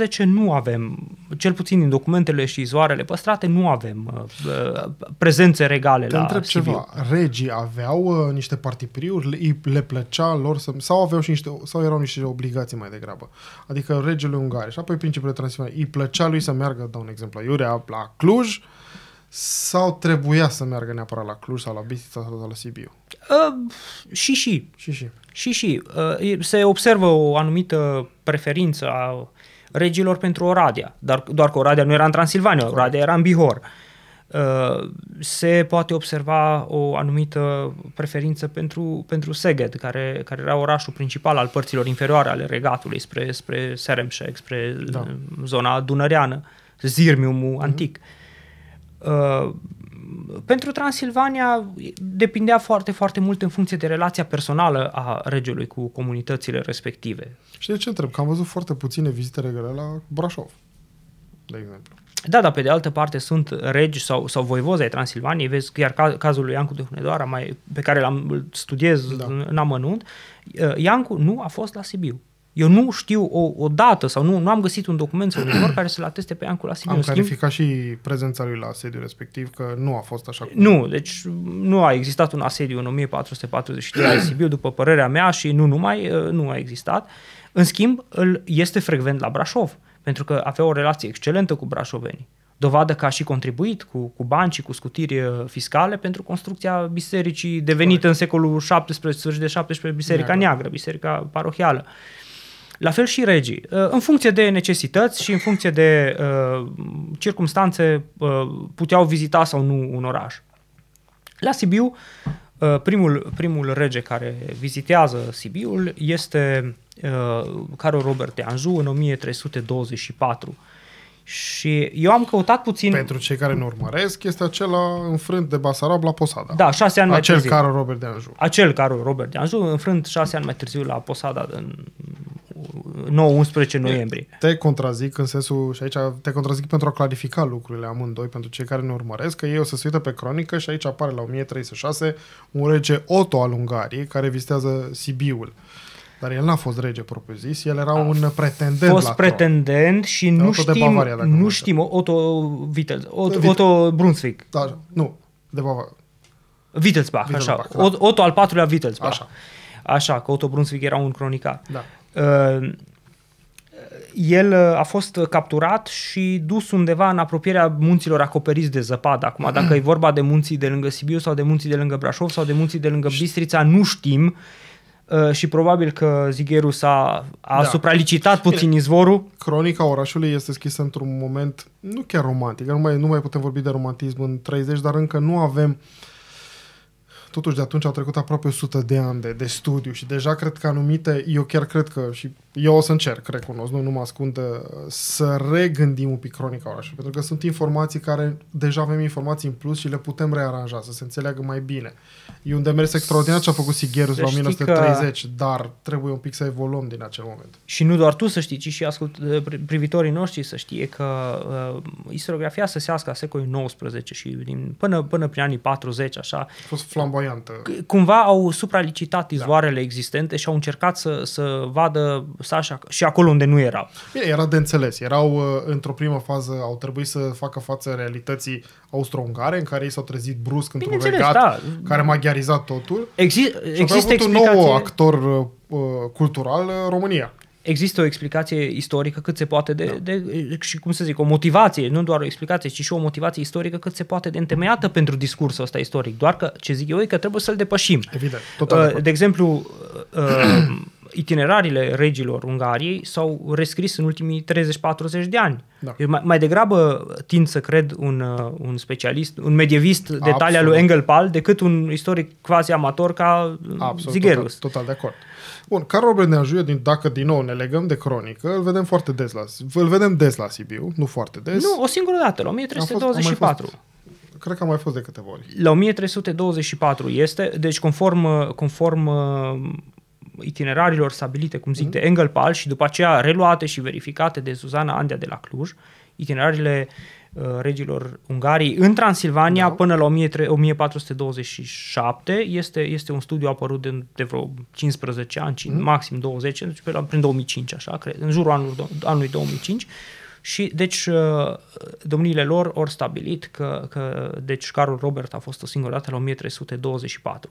Speaker 2: XIII nu avem, cel puțin din documentele și izoarele păstrate, nu avem uh, uh, prezențe regale Te la întreb ceva,
Speaker 1: regii aveau uh, niște partipriuri, le plăcea lor să, sau aveau și niște, sau erau niște obligații mai degrabă. Adică regele Ungarii și apoi principele transfer, îi plăcea lui să meargă, dau un exemplu, Iurea la Cluj, uh, sau trebuia să meargă neapărat la Cluj sau la Bistrița sau la Sibiu? Uh, și și. Și și. Și și. Uh, se observă
Speaker 2: o anumită preferință a regilor pentru Oradea, dar doar că Oradea nu era în Transilvania, Oradea era în Bihor. Uh, se poate observa o anumită preferință pentru, pentru Seged, care, care era orașul principal al părților inferioare ale regatului, spre, spre Seremșec, spre da. zona dunăreană, Zirmiumul mm-hmm. antic. Uh, Uh, pentru Transilvania depindea foarte, foarte mult în funcție de relația personală a regelui cu comunitățile respective.
Speaker 1: Și de ce întreb? Că am văzut foarte puține vizite regale la Brașov, de exemplu.
Speaker 2: Da, dar pe de altă parte sunt regi sau, sau voivozi ai Transilvaniei, vezi chiar cazul lui Iancu de Hunedoara, mai, pe care l-am studiez da. în amănunt, uh, Iancu nu a fost la Sibiu. Eu nu știu o, o dată sau nu, nu am găsit un document sau un care să-l ateste pe la Asidiu. Am schimb, clarificat
Speaker 1: și prezența lui la asediu respectiv,
Speaker 2: că nu a fost așa. Cum... Nu, deci nu a existat un asediu în 1443 la Sibiu, după părerea mea și nu numai, ă, nu a existat. În schimb, îl este frecvent la Brașov, pentru că avea o relație excelentă cu brașovenii. Dovadă că a și contribuit cu, cu bani și cu scutiri ă, fiscale pentru construcția bisericii devenită în secolul XVII, de 17, Biserica Neagră, Neagră biserica parohială. Uh, la fel și regii. Uh, în funcție de necesități și în funcție de uh, circumstanțe uh, puteau vizita sau nu un oraș. La Sibiu, uh, primul, primul rege care vizitează Sibiul este uh, Carol Robert de Anjou în 1324. Și eu am căutat puțin... Pentru cei care ne
Speaker 1: urmăresc, este acela înfrânt de Basarab la Posada. Da, șase ani Acel mai târziu. Acel Carol Robert de Anjou.
Speaker 2: Acel Carol Robert de Anjou, înfrânt șase ani mai târziu la Posada în
Speaker 1: 9-11 noiembrie. Te contrazic în sensul, și aici te contrazic pentru a clarifica lucrurile amândoi, pentru cei care ne urmăresc, că ei o să se uită pe cronică și aici apare la 1036 un rege Otto al Ungariei care vizitează Sibiul. Dar el n-a fost rege propriu-zis, el era a un pretendent fost la pretendent tron. și nu Otto știm, Bavaria, nu știm, Otto,
Speaker 2: Vitel, Otto, Vite-
Speaker 1: Otto Brunswick. Da, nu, de Bavaria.
Speaker 2: Vitelsbach, Wittelsbach, așa. Da. Otto al patrulea Vitelsbach. Așa. Așa, că Otto Brunswick era un cronicar. Da. Uh, el uh, a fost capturat și dus undeva în apropierea munților acoperiți de zăpadă. Acum, dacă e vorba de munții de lângă Sibiu sau de munții de lângă Brașov sau de munții de lângă Bistrița, nu știm uh, și probabil că Zigheru s-a
Speaker 1: a da. supralicitat puțin izvorul. Cronica orașului este scrisă într-un moment nu chiar romantic, nu mai, nu mai putem vorbi de romantism în 30, dar încă nu avem uh, totuși de atunci au trecut aproape 100 de ani de, de studiu și deja cred că anumite, eu chiar cred că și eu o să încerc, recunosc, nu, nu mă ascund, să regândim un pic cronica orașului, pentru că sunt informații care deja avem informații în plus și le putem rearanja să se înțeleagă mai bine. E un demers extraordinar ce a făcut Sigherus la 1930, că... dar trebuie un pic să evoluăm din acel moment.
Speaker 2: Și nu doar tu să știi, ci și ascult, eh, privitorii noștri să știe că uh, istoriografia săsească a secolului 19 și din, până, până prin anii 40, așa. A fost flamboyant variantă. Cumva au supralicitat da. izvoarele da. existente și au încercat să, să vadă
Speaker 1: să așa, și acolo unde nu erau. Bine, era de înțeles. Erau uh, într-o primă fază, au trebuit să facă față realității austro-ungare, în care ei s-au trezit brusc într-un regat da. care maghiarizat totul. Exi- și există avut un nou actor uh, uh cultural, uh, România
Speaker 2: există o explicație istorică cât se poate de, da. de, și cum să zic, o motivație, nu doar o explicație, ci și o motivație istorică cât se poate de întemeiată pentru discursul ăsta istoric. Doar că ce zic eu e că trebuie să-l depășim. Evident, total. Uh, de, de exemplu, uh, uh, itinerariile regilor Ungariei s-au rescris în ultimii 30-40 de ani. Da. Eu mai, mai degrabă tind să cred un, un specialist, un medievist de talia lui Engelpal decât un istoric
Speaker 1: quasi amator ca Absolut, Zigerus. Total, total de acord. Bun, Carol Brendanjuia, din, dacă din nou ne legăm de cronică, îl vedem foarte des la, îl vedem des la Sibiu, nu foarte des. Nu, o
Speaker 2: singură dată, la
Speaker 1: 1324. cred că a mai fost de câteva ori.
Speaker 2: La 1324 este, deci conform, conform uh, itinerarilor stabilite, cum zic, mm. de Engelpal și după aceea reluate și verificate de Suzana Andea de la Cluj, itinerariile uh, Uh, regilor Ungariei în Transilvania da. până la 1427. Este, este un studiu apărut de, de vreo 15 ani, mm. maxim 20, deci pe la, prin 2005, așa, cred, în jurul anului, anului 2005. Și deci uh, domniile lor au stabilit că, că deci Carol Robert a fost o singură dată la 1324.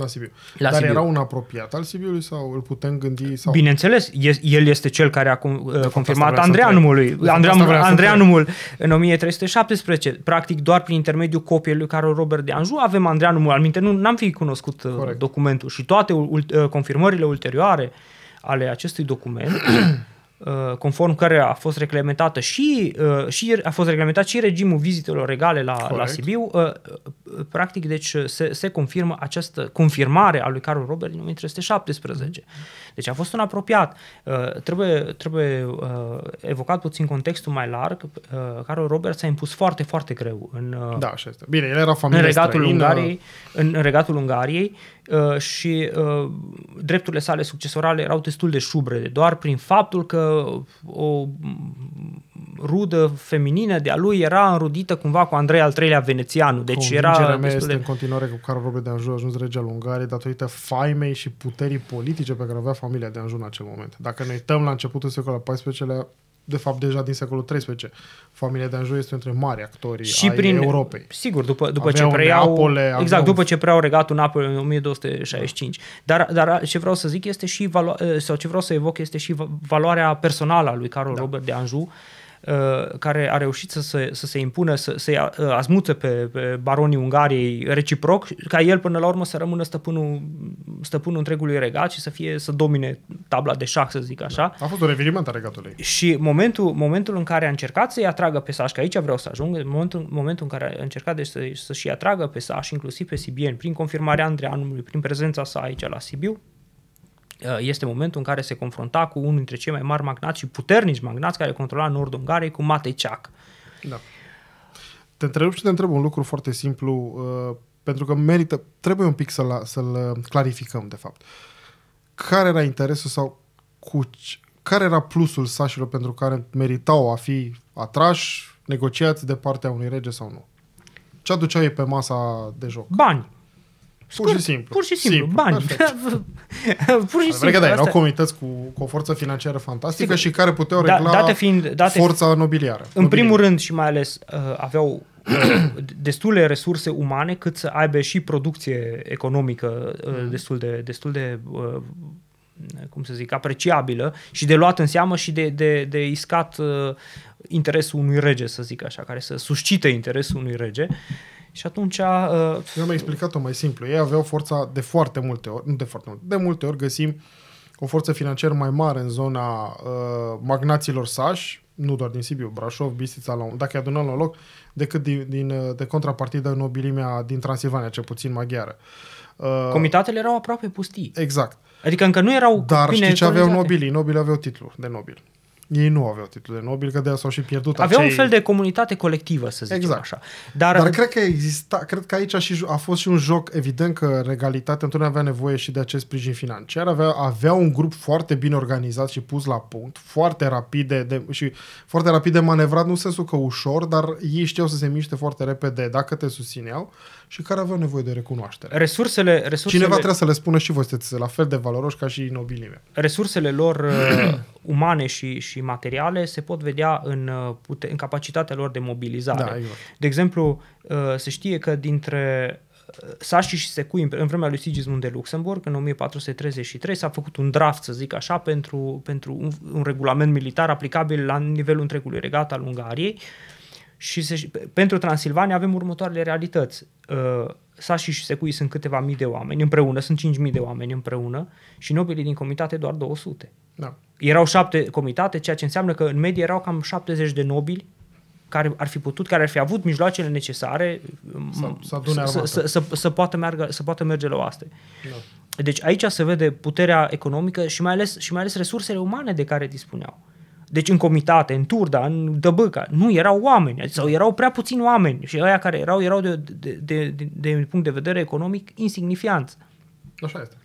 Speaker 1: La Sibiu. La Dar Sibiu. era un apropiat al Sibiului sau îl putem gândi? Sau... Bineînțeles,
Speaker 2: el este cel care a uh, confirmat Andreanumului. Andreanumul, Andreanumul în 1317, practic doar prin intermediul copiei lui Carol Robert de Anjou avem Andreanumul. Al minte, nu n-am fi cunoscut uh, Corect. documentul și toate uh, confirmările ulterioare ale acestui document Uh, conform care a fost reglementată și, uh, și a fost reglementat și regimul vizitelor regale la, la Sibiu, uh, practic deci se, se confirmă această confirmare a lui Carol Robert din 1917. Mm-hmm. Deci a fost un apropiat. Uh, trebuie trebuie uh, evocat puțin contextul mai larg. Uh, Carol Robert s-a impus foarte, foarte greu în. Uh, da, așa este. Bine, el era în regatul străină. Ungariei, în, în regatul Ungariei uh, și uh, drepturile sale succesorale erau destul de șubrede, doar prin faptul că o rudă feminină de-a lui era înrudită cumva cu Andrei al III-lea venețianul. Deci era mea este de... în
Speaker 1: continuare că Carol Robert de Anjou a ajuns regea Ungariei datorită faimei și puterii politice pe care avea familia de Anjou în acel moment. Dacă ne uităm la începutul secolului XIV-lea, de fapt deja din secolul XIII, familia de Anjou este între mari actorii și ai prin, Europei. Sigur, după, după ce preiau... Neapole, Exact, după
Speaker 2: ce preiau regatul Napoli în 1265. Da. Dar, dar ce vreau să zic este și, valo- sau ce vreau să evoc este și valoarea personală a lui Carol da. Robert de Anjou, Uh, care a reușit să se, să se impună, să, să-i uh, azmuțe pe, pe baronii Ungariei reciproc, ca el până la urmă să rămână stăpânul, stăpânul întregului regat și să fie să domine tabla de șah, să zic așa. Da. A fost un reviriment a regatului. Și momentul, momentul în care a încercat să-i atragă pe Saș, că aici vreau să ajung, momentul, momentul în care a încercat deci să, să-și atragă pe Saș, inclusiv pe Sibien, prin confirmarea Andreanului, prin prezența sa aici la Sibiu, Uh, este momentul în care se confrunta cu unul dintre cei mai mari magnați și puternici magnați care controla nordul Ungariei, cu Matei Ceac.
Speaker 1: Da. Te întreb și te întreb un lucru foarte simplu, uh, pentru că merită, trebuie un pic să-l, să-l uh, clarificăm, de fapt. Care era interesul sau cu, care era plusul sașilor pentru care meritau a fi atrași, negociați de partea unui rege sau nu? Ce aduceau ei pe masa de joc? Bani. Pur și simplu. Pur și simplu, simplu bani.
Speaker 2: pur și adică, simplu. Că da, erau comunități
Speaker 1: cu, cu o forță financiară fantastică Sigur. și care puteau da, regla da, date fiind, date forța nobiliară. În nobiliară. primul rând și mai ales
Speaker 2: uh, aveau uh, destule resurse umane cât să aibă și producție economică uh, mm. destul de, destul de uh, cum să zic, apreciabilă și de luat în seamă și de, de, de iscat uh, interesul unui rege, să zic așa, care
Speaker 1: să suscite interesul unui rege. Uh, și atunci... Uh, Eu am explicat-o mai simplu. Ei aveau forța de foarte multe ori, nu de foarte multe, de multe ori găsim o forță financiară mai mare în zona uh, magnaților sași, nu doar din Sibiu, Brașov, Bistrița, la un, dacă i adunăm la un loc, decât din, din, uh, de contrapartidă nobilimea din Transilvania, cel puțin maghiară. Uh,
Speaker 2: Comitatele erau aproape pustii. Exact. Adică încă nu erau Dar bine știi ce aveau nobilii?
Speaker 1: Nobilii aveau titlul de nobil. Ei nu aveau titlul de nobil, că de s-au și pierdut Aveau acei... un fel
Speaker 2: de comunitate colectivă,
Speaker 1: să zicem exact. așa. Dar, Dar cred că exista, cred că aici și a fost și un joc, evident că regalitatea întotdeauna avea nevoie și de acest sprijin financiar, avea, avea un grup foarte bine organizat și pus la punct, foarte rapid de, de, și foarte rapid de manevrat, nu în sensul că ușor, dar ei știau să se miște foarte repede dacă te susțineau și care aveau nevoie de recunoaștere. Resursele, resursele... Cineva trebuie să le spună și voi sunteți la fel de valoroși ca și nobilime. Resursele lor
Speaker 2: uh, umane și, și materiale se pot vedea în, uh, pute- în capacitatea lor de mobilizare. Da, exact. De exemplu, uh, se știe că dintre Sași și Secui, în vremea lui Sigismund de Luxemburg, în 1433, s-a făcut un draft, să zic așa, pentru, pentru un, un regulament militar aplicabil la nivelul întregului regat al Ungariei, și se, pentru Transilvania avem următoarele realități. Uh, Sașii și Secuii sunt câteva mii de oameni împreună, sunt 5.000 de oameni împreună și nobilii din comitate doar 200. Da. Erau șapte comitate, ceea ce înseamnă că în medie erau cam 70 de nobili care ar fi putut, care ar fi avut mijloacele necesare um, să poată, meargă, să poată merge la oaste. Da. Deci aici se vede puterea economică și mai ales, și mai ales resursele umane de care dispuneau. Deci în comitate, în Turda, în Dăbâca, nu erau oameni, sau erau prea puțini oameni și aia care erau, erau de, de, de, de, de punct de vedere economic insignifianți. Așa este.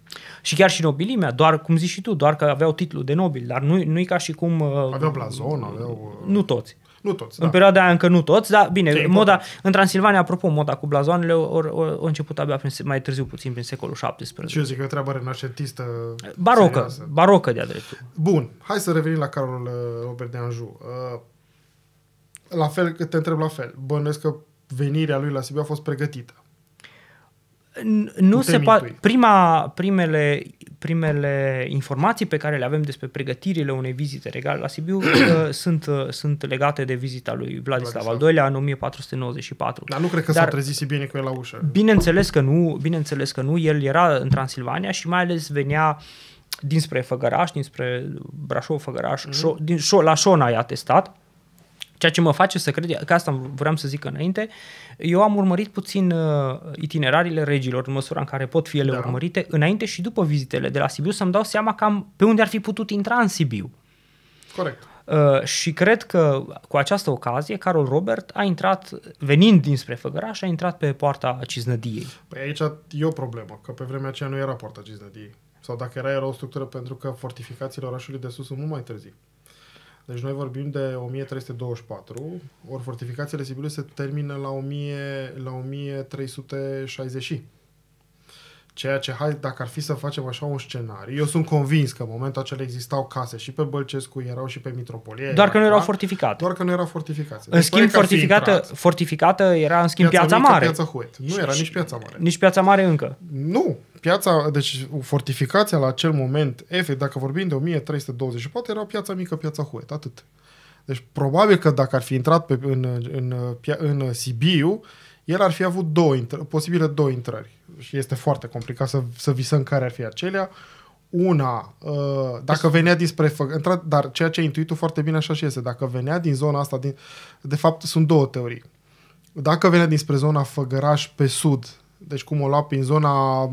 Speaker 2: Și chiar și nobilimea, doar, cum zici și tu, doar că aveau titlul de nobil, dar nu, nu e ca și cum... Uh, aveau blazon, aveau... Uh, nu toți. Nu toți, da. În perioada aia încă nu toți, dar bine, Ce moda, important. în Transilvania, apropo, moda cu blazoanele a început abia prin, mai târziu puțin, prin
Speaker 1: secolul XVII. Și eu zic că treaba renașentistă. Barocă, serioasă. barocă de-a dreptul. Bun, hai să revenim la Carol uh, Robert de Anjou. Uh, la fel, te întreb la fel, bănuiesc că venirea lui la Sibiu a fost pregătită. Nu se poate.
Speaker 2: Prima, primele primele informații pe care le avem despre pregătirile unei vizite regale la Sibiu uh, sunt, uh, sunt legate de vizita lui Vladislav, Vladislav. al lea în 1494. Dar nu cred că Dar, s-a trezit bine cu el la ușă. Bineînțeles că nu, bineînțeles că nu, el era în Transilvania și mai ales venea dinspre Făgăraș, dinspre Brașov, Făgăraș, mm-hmm. șo, din, șo, la Șona i-a testat Ceea ce mă face să cred, că asta vreau să zic înainte, eu am urmărit puțin uh, itinerariile regilor în măsura în care pot fi ele da. urmărite, înainte și după vizitele de la Sibiu, să-mi dau seama cam pe unde ar fi putut intra în Sibiu. Corect. Uh, și cred că cu această ocazie, Carol Robert a intrat, venind dinspre Făgăraș, a intrat pe poarta Ciznădiei.
Speaker 1: Păi aici e o problemă, că pe vremea aceea nu era poarta Ciznădiei. Sau dacă era, era o structură pentru că fortificațiile orașului de sus sunt mult mai târziu. Deci noi vorbim de 1324, ori fortificațiile Sibiului se termină la, 1000, la 1360. Ceea ce, hai, dacă ar fi să facem așa un scenariu, eu sunt convins că în momentul acela existau case și pe Bălcescu, erau și pe Mitropolie. Doar că nu erau fortificate. Doar că nu erau fortificate. În schimb, fortificată, fortificată
Speaker 2: era, în schimb, piața, piața mică, mare. Piața Huet. Nu era nici piața mare.
Speaker 1: Nici piața mare încă. Nu. Piața, deci fortificația la acel moment, efect, dacă vorbim de 1324, era piața mică, piața Huet. Atât. Deci probabil că dacă ar fi intrat pe, în, în, în, în Sibiu, el ar fi avut două intr- posibile două intrări și este foarte complicat să, să visăm care ar fi acelea. Una, uh, dacă venea dinspre făgăduință, dar ceea ce ai intuit foarte bine așa și este, dacă venea din zona asta, din, de fapt sunt două teorii. Dacă venea dinspre zona Făgăraș pe sud, deci cum o lua prin zona uh,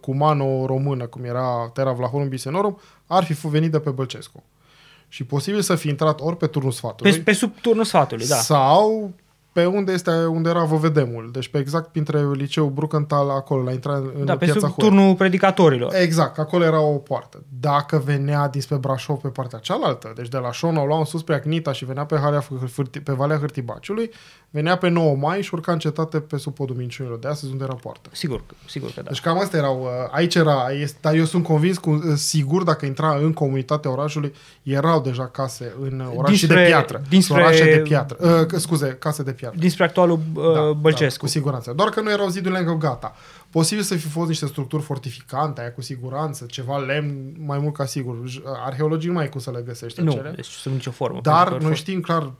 Speaker 1: cumano-română, cum era Terra Vlahorum Bisenorum, ar fi venit de pe Bălcescu. Și posibil să fi intrat ori pe turnul sfatului. Pe, pe
Speaker 2: sub turnul sfatului, da.
Speaker 1: Sau pe unde este, unde era Văvedemul, deci pe exact printre liceu Brucantal, acolo, la intrare în da, piața pe turnul predicatorilor. Exact, acolo era o poartă. Dacă venea dinspre Brașov pe partea cealaltă, deci de la Șona o luau în sus pe Acnita și venea pe, Halea, pe Valea Hârtibaciului, venea pe 9 mai și urca în cetate pe sub podul minciunilor de astăzi, unde era poartă. Sigur, sigur că da. Deci cam asta erau, uh, aici era, dar eu sunt convins, cu, uh, sigur, dacă intra în comunitatea orașului, erau deja case în uh, oraș dinspre, și de piatră. Dinspre... Orașe de piatră, uh, scuze, case de piatră. Dinspre actualul uh, da, da Bălcescu. Da, cu siguranță. Doar că nu erau zidurile încă gata. Posibil să fi fost niște structuri fortificante, aia cu siguranță, ceva lemn, mai mult ca sigur. Arheologii nu mai e cum să le găsești. Nu, acele. deci sunt nicio formă. Dar noi știm clar, uh,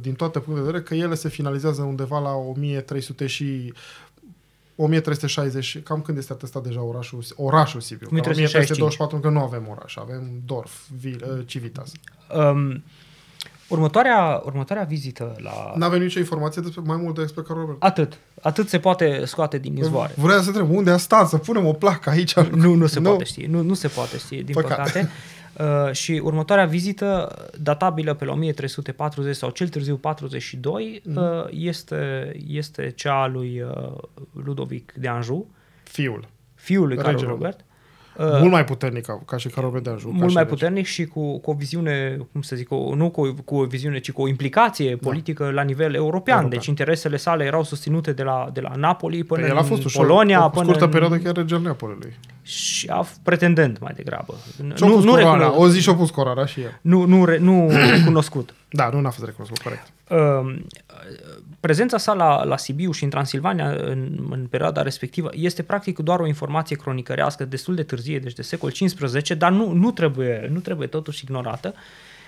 Speaker 1: din toate punctele de vedere, că ele se finalizează undeva la 1300 și 1360, cam când este atestat deja orașul, orașul Sibiu? 1324, că nu avem oraș, avem Dorf, uh, Civitas. Um, Următoarea, următoarea vizită la... N-avem nicio informație despre, mai mult despre Carol Robert. Atât. Atât se poate scoate din păi, izvoare. Vreau să întreb,
Speaker 2: unde a stat? Să punem o placă aici? Nu, nu se nu. poate ști. Nu, nu se poate ști, din Păcat. păcate. Uh, și următoarea vizită, databilă pe la 1340 sau cel târziu 42, mm. uh, este, este cea a lui uh, Ludovic de Anjou. Fiul.
Speaker 1: Fiul lui Carol Robert Uh, mult mai puternic ca, ca și Carol Medeanju. Mult mai puternic
Speaker 2: și cu, cu o viziune, cum să zic, o, nu cu, cu o viziune, ci cu o implicație da. politică da. la nivel european. european. Deci interesele sale erau susținute de la, de la Napoli până păi, în a fost ușor, Polonia. O, o scurtă în... perioadă
Speaker 1: chiar regel Neapolului. Și a pretendent mai degrabă. a nu, nu recunosc... o zi și-a pus corara și el. Nu, nu, re, nu recunoscut. Da, nu n-a fost recunoscut, corect.
Speaker 2: Uh, prezența sa la, la Sibiu și în Transilvania în, în perioada respectivă este practic doar o informație cronicărească destul de târzie, deci de secol 15, dar nu, nu, trebuie, nu trebuie totuși ignorată.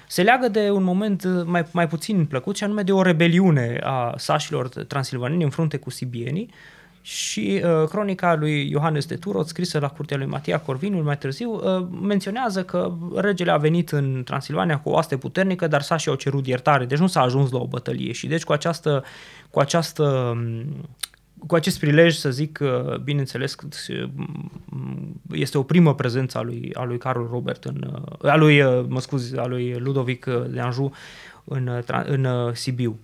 Speaker 2: Se leagă de un moment mai, mai puțin plăcut și anume de o rebeliune a sașilor transilvaneni în frunte cu sibienii, uh, și uh, cronica lui Iohannes de Turot, scrisă la curtea lui Matia Corvinul mai târziu, uh, menționează că regele a venit în Transilvania cu o oaste puternică, dar s-a și au cerut iertare, deci nu s-a ajuns la o bătălie și deci cu această, cu această mm, cu acest prilej, să zic, uh, bineînțeles, uh, mm, este o primă prezență a lui, a lui Carol Robert, în, uh, a lui, mă scuzi a lui Ludovic de Anjou în, în Sibiu.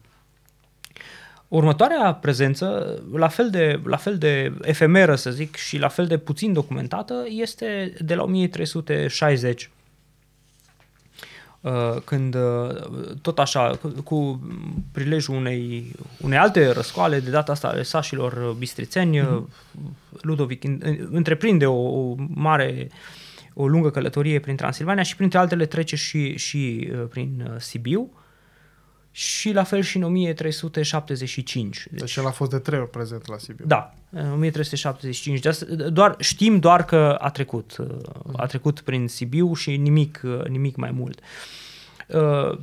Speaker 2: Următoarea prezență, la fel, de, la fel de efemeră, să zic, și la fel de puțin documentată, este de la 1360, uh, când uh, tot așa, cu prilejul unei, unei alte răscoale, de data asta ale sașilor bistrițeni, mm-hmm. Ludovic întreprinde o, o mare, o lungă călătorie prin Transilvania și printre altele trece și, și prin Sibiu și la fel și în
Speaker 1: 1375. Deci, deci el a fost de trei ori prezent la Sibiu.
Speaker 2: Da, în 1375. De asta, doar, știm doar că a trecut, uh, a mm. trecut prin Sibiu și nimic, uh, nimic mai mult. Uh,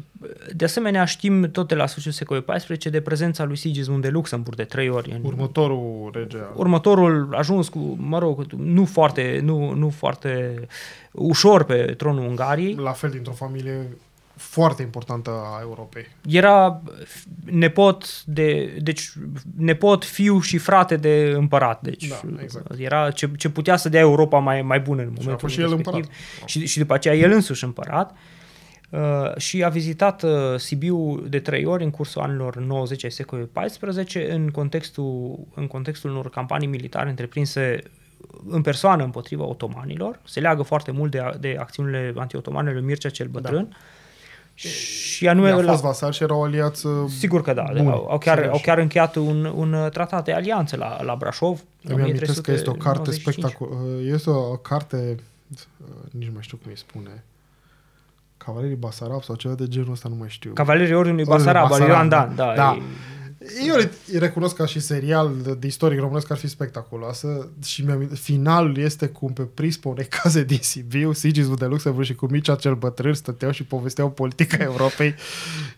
Speaker 2: de asemenea, știm tot de la sfârșitul secolului XIV de prezența lui Sigismund de Luxemburg de trei ori. În... Următorul rege. Următorul ajuns cu, mă rog, nu foarte, nu, nu foarte ușor pe tronul Ungariei. La fel
Speaker 1: dintr-o familie foarte importantă a Europei.
Speaker 2: Era nepot de, deci nepot, fiu și frate de împărat. Deci da, exact. era ce, ce putea să dea Europa mai, mai bună în momentul și a fost și el împărat. Și, și după aceea el însuși împărat. Uh, și a vizitat uh, Sibiu de trei ori în cursul anilor 90 ai secolului 14 în contextul, în contextul unor campanii militare întreprinse în persoană împotriva otomanilor. Se leagă foarte mult de, de acțiunile antiotomanele lui Mircea cel da. Bătrân. Da și anume... A fost vasal și era o alianță uh, Sigur că da. Bun, au, chiar, au chiar încheiat un, un uh, tratat de alianță la, la Brașov. Îmi amintesc că este o carte spectaculoasă.
Speaker 1: Uh, este o carte... Nici nu mai știu cum îi spune. Cavalerii Basarab sau ceva de genul ăsta, nu mai știu. Cavalerii Ordinului Basarab, Basarab, Basarab Ioan da. da. da. Eu îi recunosc ca și serial de, de istoric românesc ar fi spectaculoasă și finalul este cum pe prisma unei case din Sibiu, Sigizul de Luxemburg și cu Micea cel bătrân stăteau și povesteau politica Europei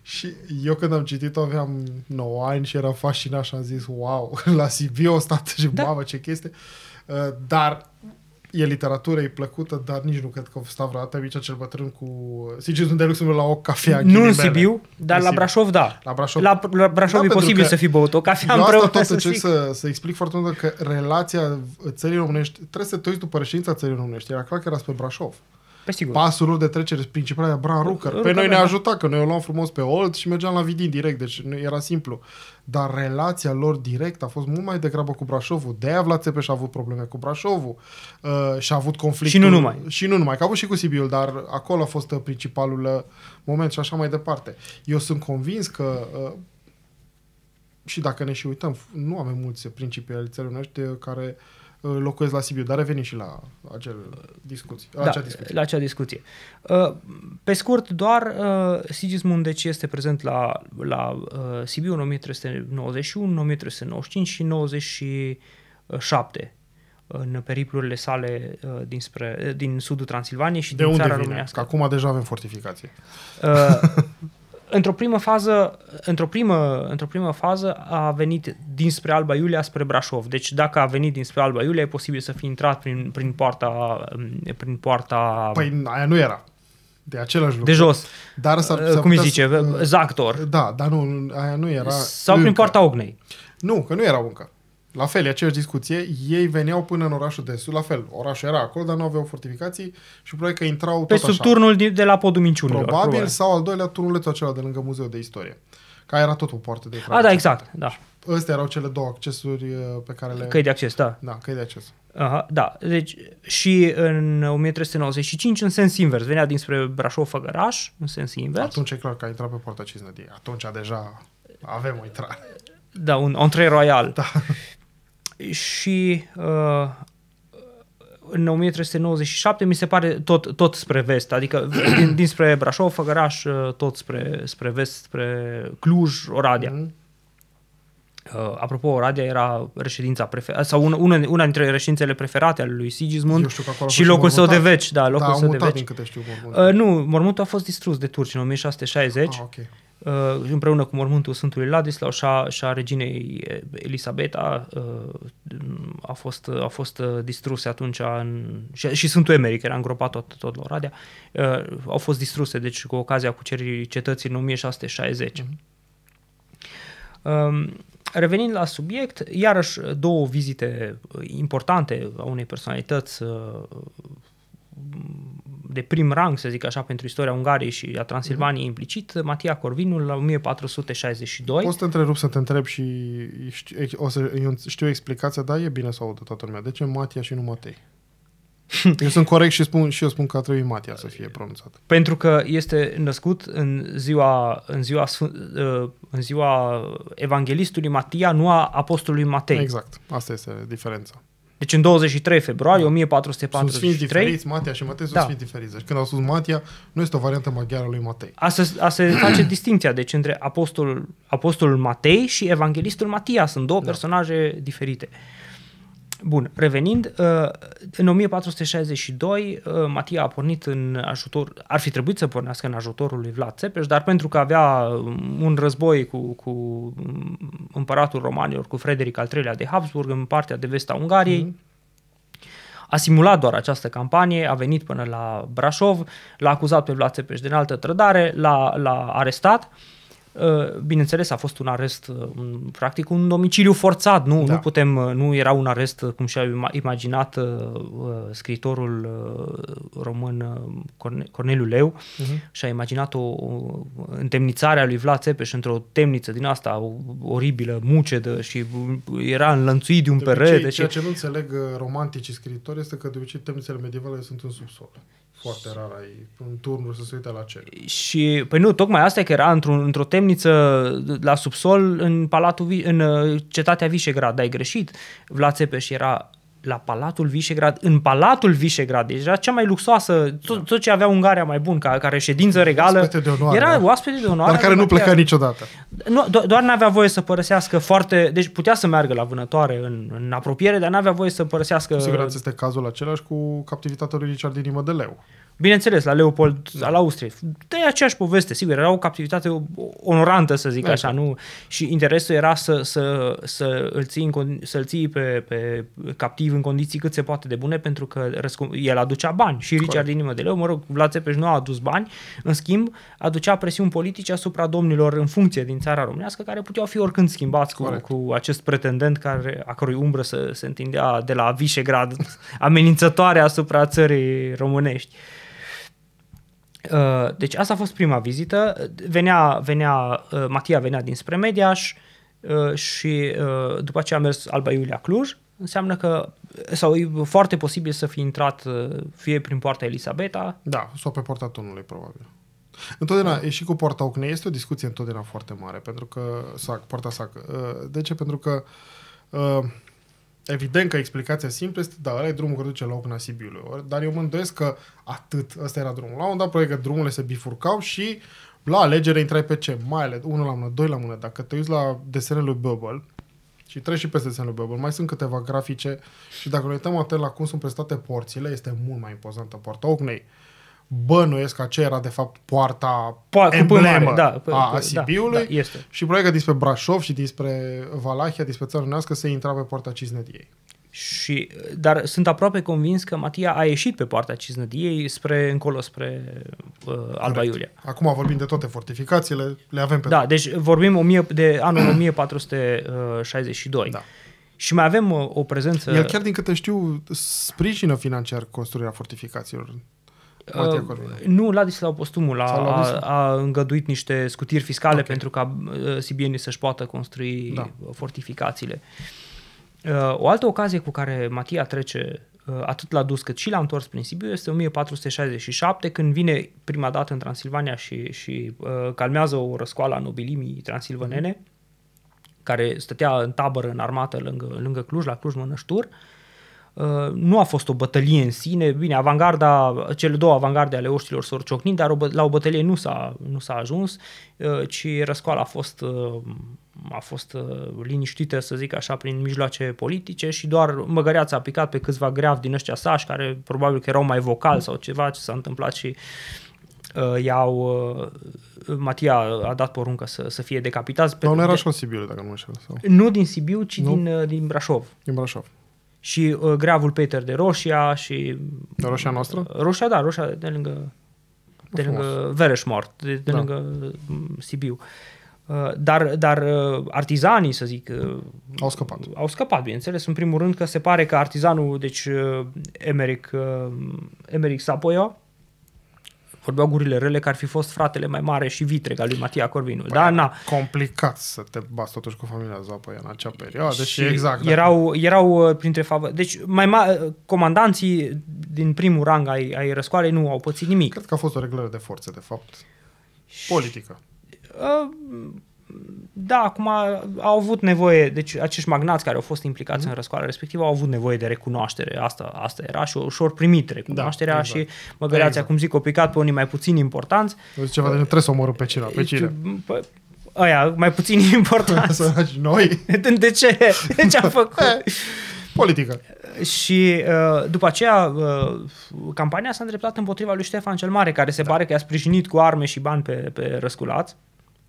Speaker 1: și eu când am citit-o aveam 9 ani și eram fascinat și am zis wow, la Sibiu o stat și da. mamă ce chestie, uh, dar e literatură, e plăcută, dar nici nu cred că a stat vreodată aici cel bătrân cu Sigitul de Luxemburg la o cafea. Nu în Sibiu, dar la Brașov,
Speaker 2: da. La Brașov, la, la Brașov da, e posibil să fi băut o cafea eu împreună. asta tot încerc să,
Speaker 1: să explic foarte mult că relația țării românești, trebuie să te uiți după reședința țării românești. Era clar că era spre Brașov. Pe păi sigur. Pasul lor de trecere principal era Bran Rucker. Pe noi da. ne ajuta, că noi o luam frumos pe Old și mergeam la Vidin direct, deci era simplu. Dar relația lor direct a fost mult mai degrabă cu Brașovul. De-aia Vlad Țepeș a avut probleme cu Brașovul uh, și a avut conflict. Și nu numai. Și nu numai, că a avut și cu Sibiul, dar acolo a fost uh, principalul uh, moment și așa mai departe. Eu sunt convins că uh, și dacă ne și uităm, nu avem mulți principii ale țării uh, care uh, locuiesc la Sibiu, dar revenim și la, acel discuție, la da, acea discuție. La acea discuție. Uh,
Speaker 2: pe scurt, doar uh, Sigismund deci este prezent la, la uh, Sibiu în 1391, 1395 și 97 în periplurile sale dinspre, din sudul Transilvaniei și de din unde țara vine? Românească. Că
Speaker 1: acum deja avem fortificație.
Speaker 2: într-o primă fază, într-o primă, într-o primă fază a venit dinspre Alba Iulia spre Brașov. Deci dacă a venit dinspre Alba Iulia, e posibil să fi intrat prin, prin poarta prin poarta Păi aia nu era.
Speaker 1: De același lucru. De jos. Dar s-ar, uh, s-ar Cum îi zice? Să... Zactor. Da, dar nu, aia nu era. Sau încă. prin poarta Ognei. Nu, că nu era încă. La fel, e aceeași discuție. Ei veneau până în orașul de sud, la fel, orașul era acolo, dar nu aveau fortificații și probabil că intrau păi tot Pe sub așa. turnul de la podul minciunilor. Probabil, probabil, sau al doilea turnuleț acela de lângă Muzeul de Istorie, care era tot o poartă de A, da, exact, da. Astea erau cele două accesuri uh, pe care le... Căi de acces, da. Da, căi de acces. Aha,
Speaker 2: da, deci și în 1395 în sens invers, venea dinspre Brașov-Făgăraș, în sens invers. Atunci e clar că a intrat pe poarta Ciznădiei, atunci deja avem o intrare. Da, un entrée royal. Da și uh, în 1397 mi se pare tot, tot spre vest, adică din, dinspre Brașov, Făgăraș, uh, tot spre, spre vest, spre Cluj, Oradea. Mm-hmm. Uh, apropo, Oradea era reședința preferată, uh, sau una, una, una dintre reședințele preferate ale lui Sigismund și locul său de veci. Da, locul da, său de veci. Din câte știu, uh, nu, mormântul a fost distrus de turci în 1660. Ah, okay. Uh, împreună cu mormântul Sfântului Ladislau și a, și a reginei Elisabeta uh, a fost, a fost uh, distruse atunci în, și, și Sfântul Emeric era îngropat tot, tot la Oradea, au fost distruse, deci cu ocazia cuceririi cetății în 1660. Mm-hmm. Um, Revenind la subiect, iarăși două vizite importante a unei personalități de prim rang, să zic așa, pentru istoria Ungariei și a Transilvaniei mm-hmm. implicit, Matia Corvinul la 1462. Poți să
Speaker 1: te întrerup să te întreb și știu, o să, eu știu explicația, dar e bine să audă toată lumea. De ce Matia și nu Matei? Eu sunt corect și, spun, și eu spun că trebuie Matia să fie pronunțat. Pentru că
Speaker 2: este născut în ziua, în ziua, uh, în ziua evanghelistului Matia, nu a apostolului Matei. Exact, asta este diferența. Deci în 23 februarie da. 1443... Sunt sfinți diferiți,
Speaker 1: Matia și Matei sunt da. sfinți diferiți. Deci când au spus Matia, nu este o variantă maghiară lui Matei.
Speaker 2: Asta, asta face distinția deci între Apostol apostolul Matei și evanghelistul Matia. Sunt două da. personaje diferite. Uh, Bun, revenind, uh, în 1462 uh, Matia a pornit în ajutor, ar fi trebuit să pornească în ajutorul lui Vlad Țepeș, dar pentru că avea um, un război cu, cu um, împăratul romanilor, cu Frederic al III-lea de Habsburg în partea de vest a Ungariei, mm-hmm a simulat doar această campanie, a venit până la Brașov, l-a acuzat pe Vlad Țepeș de înaltă trădare, l-a, l-a arestat uh, Uh, bineînțeles, a fost un arest, uh, practic un domiciliu forțat, nu, da. nu putem, uh, nu era un arest cum și-a imaginat scritorul român Corneliu Leu uh-huh. și-a imaginat o, o întemnițare a lui Vlad Țepeș într-o temniță din asta o, oribilă, mucedă și era înlănțuit de un de perete. Obicei, și... Ceea ce
Speaker 1: nu înțeleg romanticii scritori este că de obicei temnițele medievale sunt în subsol foarte rar ai în turnul să se uite la cer.
Speaker 2: Și, păi nu, tocmai asta e că era într-o, într-o temniță la subsol în palatul, în uh, cetatea Visegrad, ai greșit, Vlad Țepeș era la Palatul Visegrad, în Palatul Visegrad, deci era cea mai luxoasă, tot, da. tot ce avea Ungaria mai bun ca, ca reședință regală. Oaspete de onoare. Era da. oaspete de onoare. Dar care nu pleca niciodată. Nu, do- doar nu avea voie să părăsească foarte, deci putea să meargă la vânătoare în, în apropiere, dar nu avea voie să părăsească... Cu siguranță este cazul același cu captivitatea lui Richard din Mădăleu. Bineînțeles, la Leopold, da. al Austriei. De aceeași poveste, sigur, era o captivitate onorantă, să zic da, așa, exact. nu? Și interesul era să, să, să îl ții, în, să ții pe, pe captiv în condiții cât se poate de bune, pentru că el aducea bani. Și Richard Corect. din inimă de leu, mă rog, Vlad Țepeș nu a adus bani, în schimb, aducea presiuni politice asupra domnilor în funcție din țara românească, care puteau fi oricând schimbați cu, cu acest pretendent care, a cărui umbră să se întindea de la Visegrad amenințătoare asupra țării românești. Uh, deci asta a fost prima vizită. Venea, venea, uh, Matia venea dinspre Mediaș uh, și după aceea a mers Alba Iulia Cluj. Înseamnă că sau e
Speaker 1: foarte posibil să fi intrat fie prin poarta Elisabeta. Da, sau pe poarta Tunului, probabil. Întotdeauna, da. și cu poarta Ocnei este o discuție întotdeauna foarte mare, pentru că, sac, poarta sac. De ce? Pentru că uh, Evident că explicația simplă este, da, ăla e drumul care duce la Ocna Sibiului. dar eu mă îndoiesc că atât, ăsta era drumul. La un moment dat, probabil că drumurile se bifurcau și la alegere intrai pe ce? Mai ales, unul la mână, doi la mână. Dacă te uiți la desenele lui Bubble și treci și peste desenele lui Bubble, mai sunt câteva grafice și dacă ne uităm atent la cum sunt prestate porțile, este mult mai impozantă poarta Ocnei. Uh, bănuiesc că aceea era de fapt poarta Poartă, emblemă da, a da, Sibiului da, da, este. și probabil că dinspre Brașov și dinspre Valahia, dinspre țara nească se intra pe poarta Cisnediei. Și, dar sunt
Speaker 2: aproape convins că Matia a ieșit pe poarta Cisnădiei spre încolo, spre uh, Alba Correct. Iulia.
Speaker 1: Acum vorbim de toate fortificațiile, le avem pe Da,
Speaker 2: tot. deci vorbim mie de anul 1462. Da. Și mai avem uh, o prezență... El chiar
Speaker 1: din câte știu sprijină financiar construirea fortificațiilor Uh, da.
Speaker 2: nu, Ladislau Postumul a, a, a îngăduit niște scutiri fiscale okay. pentru ca uh, sibienii să-și poată construi da. Uh, fortificațiile. Uh, o altă ocazie cu care Matia trece uh, atât la dus cât și la întors prin Sibiu este 1467, când vine prima dată în Transilvania și, și uh, calmează o răscoală a nobilimii transilvanene, mm. care stătea în tabără, în armată, lângă, lângă Cluj, la Cluj-Mănăștur. Uh, Uh, nu a fost o bătălie în sine, bine, avangarda, cele două avangarde ale oștilor s-au ciocnit, dar la o bătălie nu s-a, nu s-a ajuns, uh, ci răscoala a fost, uh, a fost liniștită, să zic așa, prin mijloace politice și doar Măgăreața a picat pe câțiva greav din ăștia sași, care probabil că erau mai vocal sau ceva ce s-a întâmplat și i-au... Matia a dat poruncă să, să fie decapitați. Dar nu era și în Sibiu, dacă nu mă
Speaker 1: înșel. Sau? Nu din Sibiu, ci nu?
Speaker 2: Din, din Brașov. Din Brașov și uh, gravul Peter de Roșia și... De Roșia noastră? Uh, Roșia, da, Roșia de lângă, de lângă Vereșmort, de, de da. lângă uh, Sibiu. Uh, dar, dar uh, artizanii, să zic... Uh, au scăpat. Au scăpat, bineînțeles. În primul rând că se pare că artizanul, deci Emeric, Emeric Sapoia vorbeau gurile rele că ar fi fost fratele mai mare și vitreg al lui Matia Corvinul. Păi da, na. Complicat să te bați totuși cu
Speaker 1: familia Zapă în acea perioadă și, și exact.
Speaker 2: Erau, da. erau uh, printre favori. Deci mai ma- comandanții din primul rang ai, ai răscoalei nu au pățit nimic. Cred că a fost o reglare de forțe, de
Speaker 1: fapt. Politică.
Speaker 2: Și, uh, da, acum au avut nevoie, deci acești magnați care au fost implicați mm-hmm. în răscoala respectivă au avut nevoie de recunoaștere, asta, asta era și ușor primit da, recunoașterea da, exact. și mă găleați, exact. cum zic, o picat pe unii mai puțin importanți.
Speaker 1: Deci ceva, de trebuie să omoră pe deci, cine, pe cine.
Speaker 2: aia, mai puțin importanți. noi? De ce? De ce am făcut? Politică. Și uh, după aceea uh, campania s-a îndreptat împotriva lui Ștefan cel Mare, care se da. pare că i-a sprijinit cu arme și bani pe, pe răsculați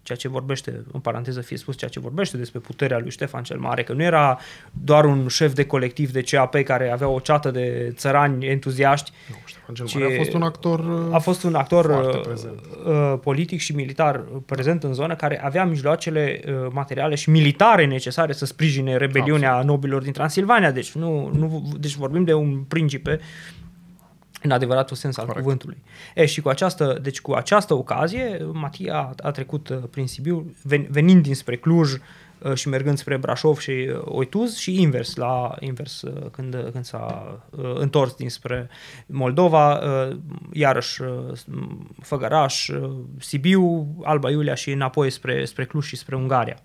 Speaker 2: ceea ce vorbește, în paranteză fie spus, ceea ce vorbește despre puterea lui Ștefan cel Mare, că nu era doar un șef de colectiv de CAP care avea o ceată de țărani entuziaști. Nu, Ștefan cel Mare a fost un actor A uh, fost un actor uh, uh, politic și militar prezent în zonă care avea mijloacele materiale și militare necesare să sprijine rebeliunea Absolut. nobilor din Transilvania. Deci, nu, nu, deci vorbim de un principe în adevăratul sens al Correct. cuvântului. E, și cu această, deci cu această ocazie, Matia a, a trecut uh, prin Sibiu, ven, venind dinspre Cluj uh, și mergând spre Brașov și uh, Oituz și invers, la invers când, când s-a întors dinspre Moldova, iarăși Făgăraș, Sibiu, Alba Iulia și înapoi spre, spre Cluj și spre Ungaria.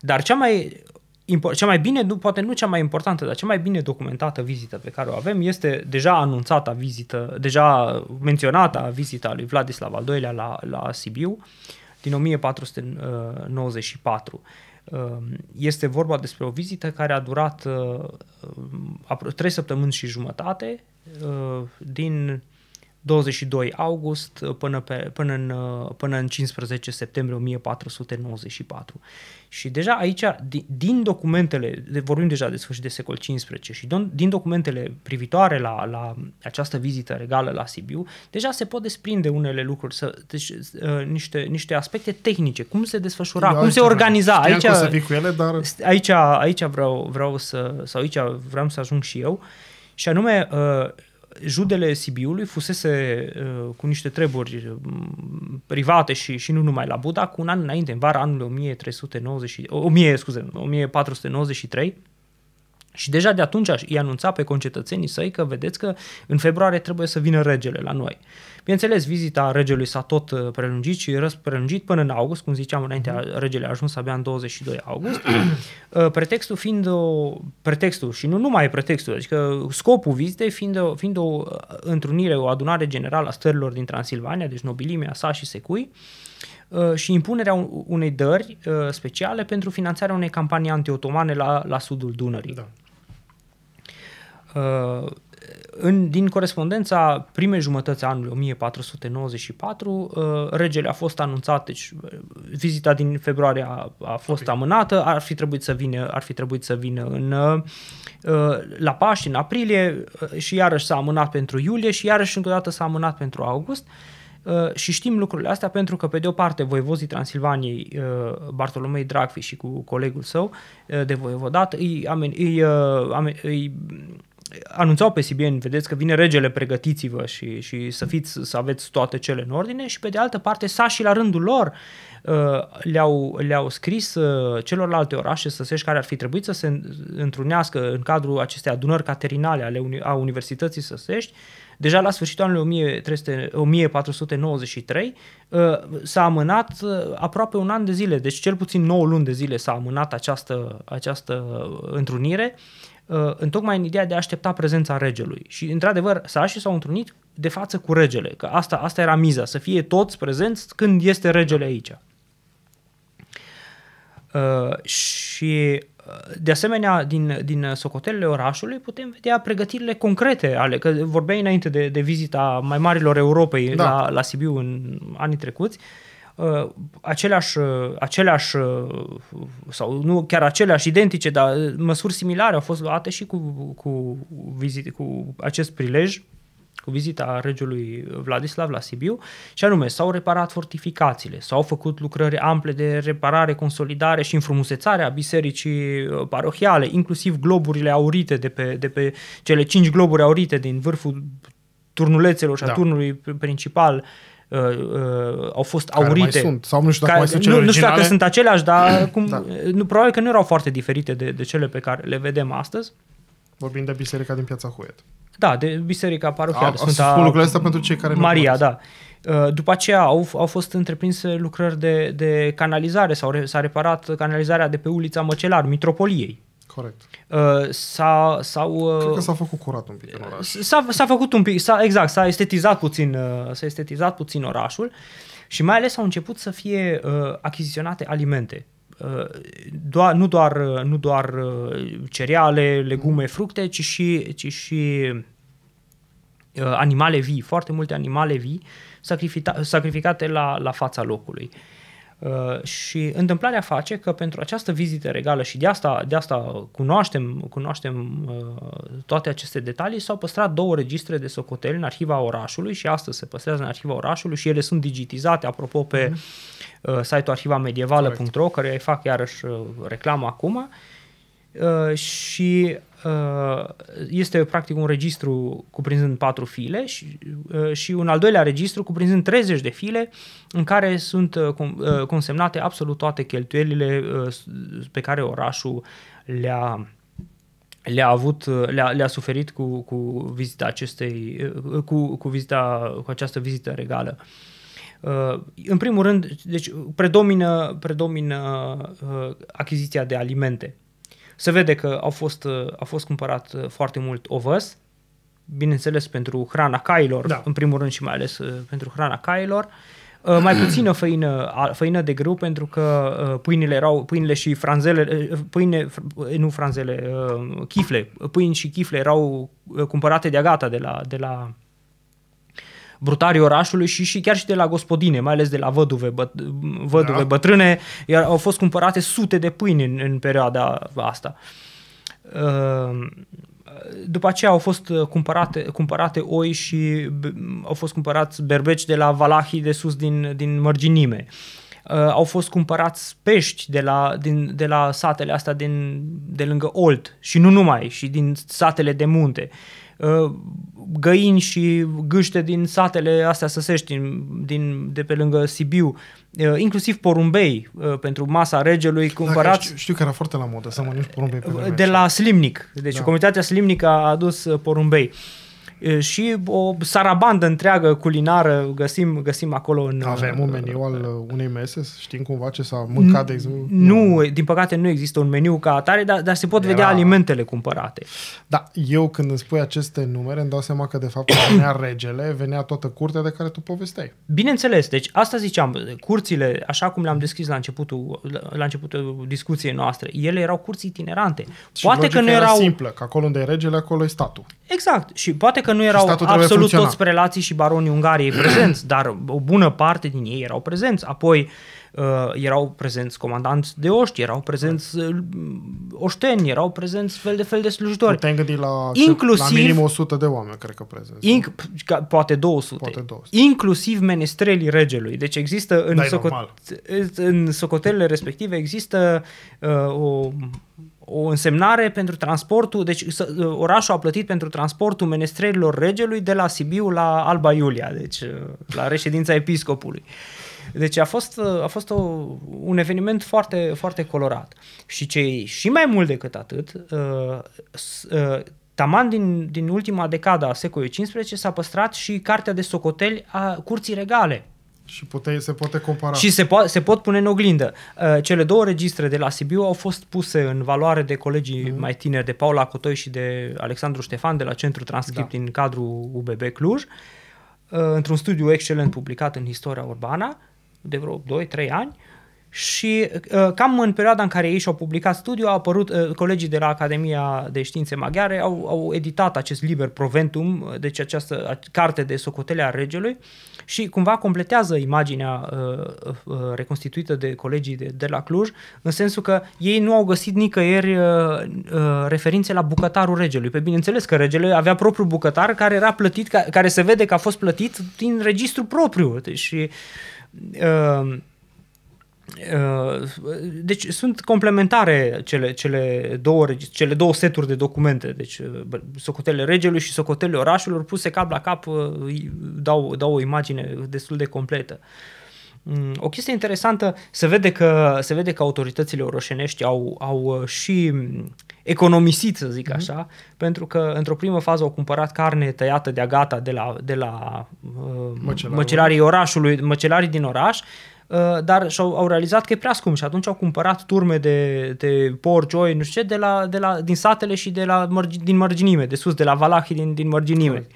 Speaker 2: Dar cea mai cea mai bine, nu, poate nu cea mai importantă, dar cea mai bine documentată vizită pe care o avem este deja anunțata vizită, deja menționata vizita lui Vladislav al II-lea la, la Sibiu din 1494. Ehm, este vorba despre o vizită care a durat ehm, trei săptămâni și jumătate ehm, din 22 august până, pe, până, în, până în 15 septembrie 1494. Și deja aici, din, din documentele, vorbim deja de sfârșit de secol 15 și din, din documentele privitoare la, la această vizită regală la Sibiu, deja se pot desprinde unele lucruri, să, deci, ă, niște, niște aspecte tehnice, cum se desfășura, Eu da, cum se organiza. Aici, să cu ele, dar... aici, aici vreau, vreau să, sau aici vreau să ajung și eu, și anume ă, judele Sibiului fusese uh, cu niște treburi uh, private și, și nu numai la Buda, cu un an înainte, în vara anului 1390, 1000, scuze, 1493, și deja de atunci îi anunța pe concetățenii săi că vedeți că în februarie trebuie să vină regele la noi. Bineînțeles, vizita regelui s-a tot uh, prelungit și prelungit până în august, cum ziceam înainte, mhm. regele a ajuns abia în 22 august, uh, pretextul fiind o, pretextul și nu numai pretextul, adică scopul vizitei fiind o, fiind o uh, întrunire, o adunare generală a stărilor din Transilvania, deci nobilimea sa și secui, și impunerea unei dări speciale pentru finanțarea unei campanii anti-otomane la, la sudul Dunării. Da. Uh, în, din corespondența primei jumătăți a anului 1494, uh, regele a fost anunțat, deci uh, vizita din februarie a, a fost okay. amânată, ar fi trebuit să vină, ar fi trebuit să vină în, la Paști în aprilie și iarăși s-a amânat pentru iulie și iarăși încă o dată s-a amânat pentru august. Și știm lucrurile astea pentru că, pe de o parte, voievozii Transilvaniei, Bartolomei Dragfi și cu colegul său de voievodat, îi, îi, amen, îi anunțau pe CBN, vedeți că vine regele, pregătiți-vă și, și să, fiți, să aveți toate cele în ordine și pe de altă parte sașii la rândul lor uh, le-au, le-au scris uh, celorlalte orașe săsești care ar fi trebuit să se întrunească în cadrul acestei adunări caterinale ale uni- a Universității Săsești, Deja la sfârșitul anului 1300, 1493 uh, s-a amânat aproape un an de zile, deci cel puțin 9 luni de zile s-a amânat această, această întrunire. Uh, tocmai în ideea de a aștepta prezența regelui. Și, într-adevăr, sașii s-au întrunit de față cu regele, că asta, asta era miza, să fie toți prezenți când este regele aici. Uh, și uh, de asemenea, din, din socotelele orașului putem vedea pregătirile concrete ale, că vorbeai înainte de, de vizita mai marilor Europei da. la, la Sibiu în anii trecuți, uh, Uh, aceleași, uh, aceleași uh, sau nu chiar aceleași, identice, dar măsuri similare au fost luate și cu, cu, vizite, cu acest prilej, cu vizita regelui Vladislav la Sibiu, și anume s-au reparat fortificațiile, s-au făcut lucrări ample de reparare, consolidare și înfrumusețare a bisericii parohiale, inclusiv globurile aurite de pe, de pe cele cinci globuri aurite din vârful turnulețelor și a da. turnului principal uh, Uh, uh, au fost care aurite. mai sunt, sau nu știu dacă care, mai sunt cele nu, originale. Nu știu dacă sunt aceleași, dar cum, da. nu, probabil că nu erau foarte diferite de, de cele pe care le vedem astăzi. Vorbim de
Speaker 1: biserica din piața Huet.
Speaker 2: Da, de biserica parohială. A, sunt a, lucrurile astea pentru cei care nu Maria, da. Uh, după aceea au, au fost întreprinse lucrări de, de canalizare, sau re, s-a reparat canalizarea de pe ulița Măcelar, Mitropoliei. Corect. Uh, s-a, s uh, Cred că s-a
Speaker 1: făcut curat un pic în
Speaker 2: oraș. Uh, s-a, s-a făcut un pic, s-a, exact, s-a estetizat, puțin, uh, s-a estetizat puțin orașul și mai ales au început să fie uh, achiziționate alimente. Uh, doar, nu doar, uh, nu doar uh, cereale, legume, mm. fructe, ci și, ci și uh, animale vii, foarte multe animale vii sacrificate la, la fața locului. Uh, Uh, și întâmplarea face că pentru această vizită regală și de asta, de asta cunoaștem, cunoaștem uh, toate aceste detalii, s-au păstrat două registre de socoteli în arhiva orașului și astăzi se păstrează în arhiva orașului și ele sunt digitizate, apropo, pe mm-hmm. site-ul arhivamedievală.ro, care îi fac iarăși reclamă acum. Și Uh, este practic un registru cuprinzând patru file și, uh, și un al doilea registru cuprinzând 30 de file în care sunt uh, consemnate absolut toate cheltuielile pe care orașul le-a le-a avut, le-a, le-a suferit cu, cu vizita acestei, cu, cu, vizita, cu această vizită regală. În primul rând, deci predomină, predomină achiziția de alimente se vede că au fost, uh, a fost cumpărat uh, foarte mult ovăz, bineînțeles pentru hrana cailor, da. în primul rând și mai ales uh, pentru hrana cailor. Mai puțină făină, făină de grâu pentru că pâinile erau, pâinile și franzele, pâine, nu franzele, chifle, pâini și chifle erau cumpărate de-a gata de la, de la brutarii orașului și, și chiar și de la gospodine, mai ales de la văduve, băt, văduve da. bătrâne, iar au fost cumpărate sute de pâini în, în perioada asta. Ehm, după aceea au fost cumpărate, cumpărate oi și au fost cumpărați berbeci de la Valahii de sus din, din mărginime. Ehm, au fost cumpărați pești de la, din, de la satele astea din, de lângă Olt și nu numai, și din satele de munte. Uh, Uh, găini și gâște din satele astea săsești din, din, de pe lângă Sibiu, uh, inclusiv porumbei uh, pentru masa regelui
Speaker 1: cumpărați. Da, știu, știu că era foarte la modă să mănânci porumbei. Pe de
Speaker 2: la Slimnic. Deci da. comunitatea Slimnic a adus porumbei. Uh, și o sarabandă întreagă culinară găsim, găsim acolo. În, Avem un meniu al uh, unei mese? Știm cumva ce s-a mâncat, de exemplu? Nu, din păcate nu există un meniu ca atare, dar, dar se pot Era... vedea alimentele cumpărate.
Speaker 1: Da, eu când îmi spui aceste numere îmi dau seama că de fapt venea regele, venea toată curtea de care tu povesteai.
Speaker 2: Bineînțeles, deci asta ziceam, curțile, așa cum le-am deschis la începutul, la începutul discuției noastre, ele erau curți itinerante. Și poate că nu erau... simplă,
Speaker 1: că acolo unde e regele, acolo e statul.
Speaker 2: Exact. Și poate că că nu erau absolut toți prelații și baronii Ungariei prezenți, dar o bună parte din ei erau prezenți. Apoi uh, erau prezenți comandanți de oști, erau prezenți uh, oșteni, erau prezenți fel de fel de slujitori. Putem gândi la, inclusiv, la minim
Speaker 1: 100 de oameni, cred că prezenți. Inc, poate, 200. poate 200. Inclusiv
Speaker 2: menestrelii regelui. Deci există în, socot- în socotelele respective există uh, o o însemnare pentru transportul, deci uh, orașul a plătit pentru transportul menestrelilor regelui de la Sibiu la Alba Iulia, deci uh, la reședința episcopului. Deci a fost, uh, a fost o, un eveniment foarte, foarte colorat. Și ce și mai mult decât atât, uh, uh, taman din, din ultima decadă a secolului XV s-a păstrat și cartea de socoteli a curții
Speaker 1: regale, și pute, se poate compara. Și se,
Speaker 2: po- se pot pune în oglindă. Uh, cele două registre de la Sibiu au fost puse în valoare de colegii mm. mai tineri, de Paula Cotoi și de Alexandru Ștefan de la Centru Transcript da. din cadrul UBB Cluj, uh, într-un studiu excelent publicat în Istoria Urbana, de vreo 2-3 ani, și uh, cam în perioada în care ei și-au publicat studiul, au apărut uh, colegii de la Academia de Științe Maghiare, au, au editat acest liber Proventum, uh, deci această carte de socotele a regelui și cumva completează imaginea reconstituită de colegii de, de la Cluj, în sensul că ei nu au găsit nicăieri referințe la bucătarul regelui. Pe bineînțeles că regele avea propriul bucătar care era plătit, care se vede că a fost plătit din registru propriu. Deci, uh, Uh, deci sunt complementare cele, cele, două, cele două seturi de documente, deci uh, socotele regelui și socotele orașului puse cap la cap uh, dau, dau o imagine destul de completă. Mm, o chestie interesantă, se vede că, se vede că autoritățile oroșenești au, au și economisit, să zic mm-hmm. așa, pentru că într-o primă fază au cumpărat carne tăiată de-a gata de la, de la uh, măcelarii orașului, măcelarii din oraș, uh, Uh, dar și-au au realizat că e prea scump și atunci au cumpărat turme de, de porci, oi, nu știu ce, de la, de la, din satele și de la, din mărginime, de sus, de la Valahii din, din mărginime.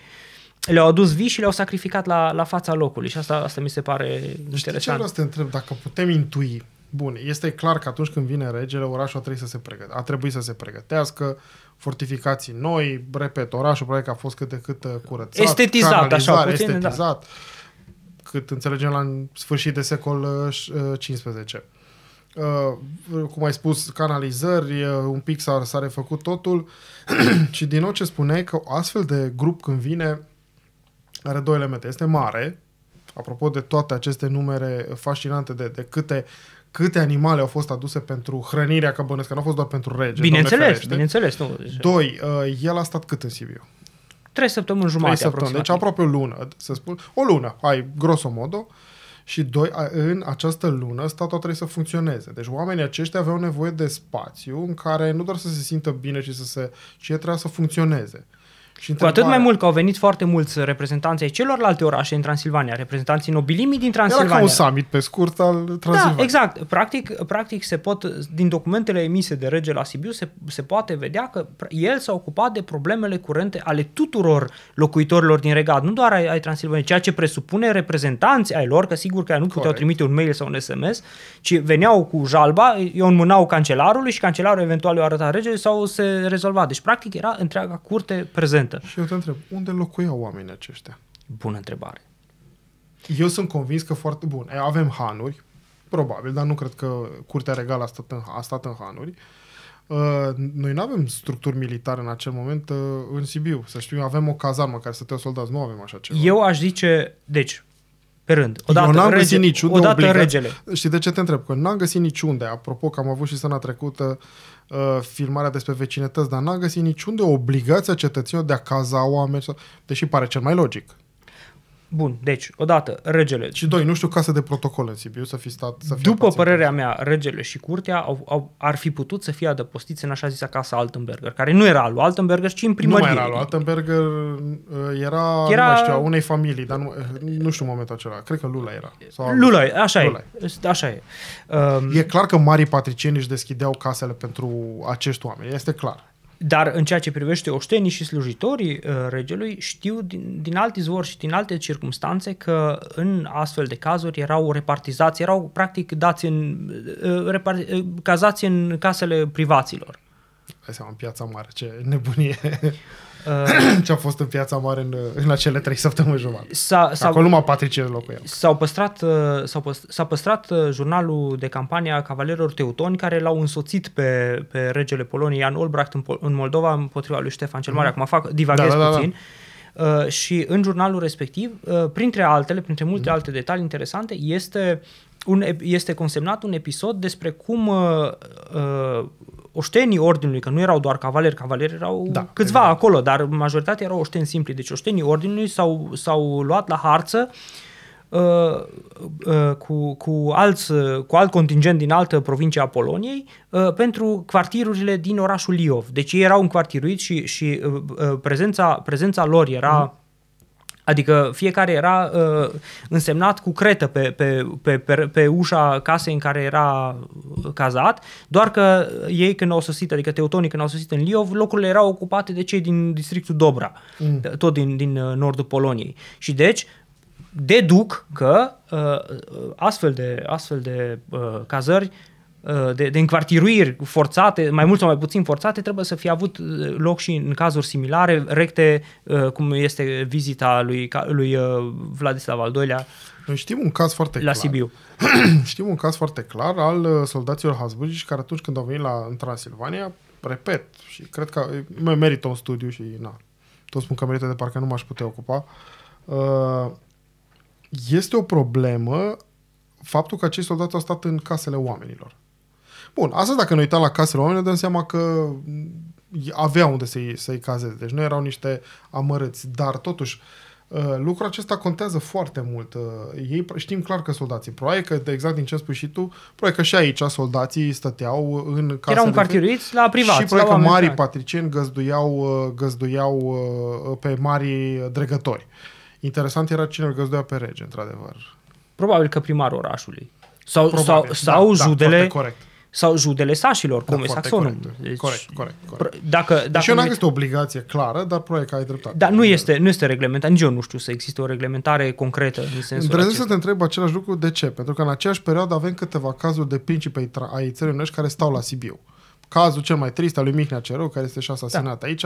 Speaker 2: le-au adus vii și le-au sacrificat la, la fața locului și asta, asta mi se pare Știi interesant. ce vreau să te
Speaker 1: întreb? Dacă putem intui, bun, este clar că atunci când vine regele, orașul a trebuit să se pregătească, a trebuit să se pregătească, fortificații noi, repet, orașul probabil că a fost cât de cât uh, curățat, estetizat, așa, puțin, da. estetizat. Da cât înțelegem la sfârșit de secol Uh, uh, uh Cum ai spus, canalizări, uh, un pic s-a, s-a refăcut totul și din nou ce spuneai că astfel de grup când vine are două elemente. Este mare, apropo de toate aceste numere fascinante de, de câte câte animale au fost aduse pentru hrănirea, că bănesc că nu a fost doar pentru rege. Bineînțeles, bineînțeles. Nu. Doi, el a stat cât în Sibiu? Trei săptămâni jumate Trei săptămâni, deci aproape o lună, să spun. O lună, ai grosomodo. Și doi, în această lună statul trebuie să funcționeze. Deci oamenii aceștia aveau nevoie de spațiu în care nu doar să se simtă bine, ci să se, ci trebuia să funcționeze. Și cu atât mai
Speaker 2: mult că au venit foarte mulți reprezentanții ai celorlalte orașe în Transilvania, reprezentanții
Speaker 1: nobilimii din Transilvania. Era ca un summit pe scurt al da, Transilvaniei. Da,
Speaker 2: exact. Practic, practic se pot, din documentele emise de rege la Sibiu se, se poate vedea că el s-a ocupat de problemele curente ale tuturor locuitorilor din regat, nu doar ai, ai Transilvaniei, ceea ce presupune reprezentanții ai lor, că sigur că nu puteau Corect. trimite un mail sau un SMS, ci veneau cu jalba, eu înmânau cancelarului și cancelarul eventual o arăta regele sau se rezolva. Deci practic era întreaga curte
Speaker 1: prezentă evidentă. Și eu te întreb, unde locuiau oamenii aceștia? Bună întrebare. Eu sunt convins că foarte bun. Avem hanuri, probabil, dar nu cred că Curtea Regală a stat în, a stat în hanuri. Uh, noi nu avem structuri militare în acel moment uh, în Sibiu. Să știu, avem o cazarmă care te soldați, nu avem așa ceva.
Speaker 2: Eu aș zice, deci, pe rând.
Speaker 1: Odată Eu n-am rege, găsit niciunde odată obligat. regele. Știi de ce te întreb? Că n-am găsit niciunde, apropo că am avut și săna trecută uh, filmarea despre vecinătăți, dar n-am găsit niciunde obligația cetățenilor de a caza oameni, deși pare cel mai logic. Bun, deci, odată, regele... Și doi, nu știu casă de protocol în Sibiu să fi stat... Să fie
Speaker 2: după părerea mea, regele și curtea au, au, ar fi putut să fie adăpostiți în așa zisa casa Altenberger, care nu era al lui Altenberger, ci în primărie. Nu mai era al lui
Speaker 1: Altenberger, era, uh, era... Nu știu, a unei familii, dar nu, uh, nu știu momentul acela, cred că Lula era. Sau Lula, așa Lula. e, așa e. Um... E clar că marii patricieni își deschideau casele pentru acești oameni, este clar. Dar în ceea ce privește oștenii și
Speaker 2: slujitorii uh, regelui, știu din, din alt izvor și din alte circunstanțe că în astfel de cazuri erau repartizați, erau practic dați în, uh, repart, uh, cazați
Speaker 1: în casele privaților. Dai seama, în piața mare, ce nebunie! Uh, Ce a fost în piața mare în, în acele trei săptămâni jumătate. S-a, s-a, Acolo numai patricieri locuiau.
Speaker 2: S-au păstrat, uh, s-au păstrat, s-a păstrat uh, jurnalul de campanie a cavalerilor teutoni care l-au însoțit pe, pe regele Poloniei Ian Olbracht în, în Moldova împotriva lui Ștefan cel Mare. Mm. Acum fac, divaghez da, da, da, da. puțin. Da, da. Uh, și în jurnalul respectiv, uh, printre altele, printre multe mm. alte detalii interesante, este, un, este consemnat un episod despre cum uh, uh, oștenii Ordinului, că nu erau doar cavaleri, cavaleri erau da, câțiva evident. Exact. acolo, dar majoritatea erau oșteni simpli. Deci oștenii Ordinului s-au, s-au luat la harță uh, uh, cu, cu, alți, cu alt contingent din altă provincie a Poloniei uh, pentru quartierurile din orașul Liov. Deci ei erau încuartiruiți și, și uh, uh, prezența, prezența lor era... Mm Adică fiecare era uh, însemnat cu cretă pe, pe, pe, pe, pe ușa casei în care era uh, cazat, doar că ei când au sosit, adică teutonii când au sosit în Liov, locurile erau ocupate de cei din districtul Dobra, mm. tot din, din uh, nordul Poloniei. Și deci deduc că uh, uh astfel de, astfel de uh, cazări uh, Uh, de, de încvartiruiri forțate, mai mult sau mai puțin forțate, trebuie să fie avut uh, loc și în cazuri similare, recte, uh, cum este vizita lui, lui Vladislav al II-lea
Speaker 1: Știm un caz foarte la clar. Sibiu. Știm un caz foarte clar al soldaților Habsburgici care atunci când au venit la, în Transilvania, repet, și cred că merită un studiu și na, tot spun că merită de parcă nu m-aș putea ocupa, este o problemă faptul că acești soldați au stat în casele oamenilor. Bun, asta dacă ne uităm la casele oamenilor, dăm seama că avea unde să-i, să-i cazeze. Deci nu erau niște amărâți, dar totuși uh, lucrul acesta contează foarte mult. Uh, ei știm clar că soldații, probabil că exact din ce spui și tu, probabil că și aici soldații stăteau în casă. Erau încartiruiți la privat. Și probabil că mari patricieni găzduiau, uh, găzduiau pe mari dregători. Interesant era cine îl găzduia pe rege, într-adevăr. Probabil că primarul orașului. Sau, probabil, sau, sau da, judele, da, corect sau judele sașilor, cum da, e saxonul. Corect, deci-, deci, corect, corect, corect. Dacă, dacă deci eu n-am o obligație clară, dar probabil că ai dreptate.
Speaker 2: Dar nu este, nu este reglementat, nici eu nu știu să existe o reglementare concretă în sensul să
Speaker 1: te întreb același lucru, de ce? Pentru că în aceeași perioadă avem câteva cazuri de principi ai țării unești care stau la Sibiu. Uh, cazul cel mai trist al lui Mihnea Cerău, care este și asasinat da. aici.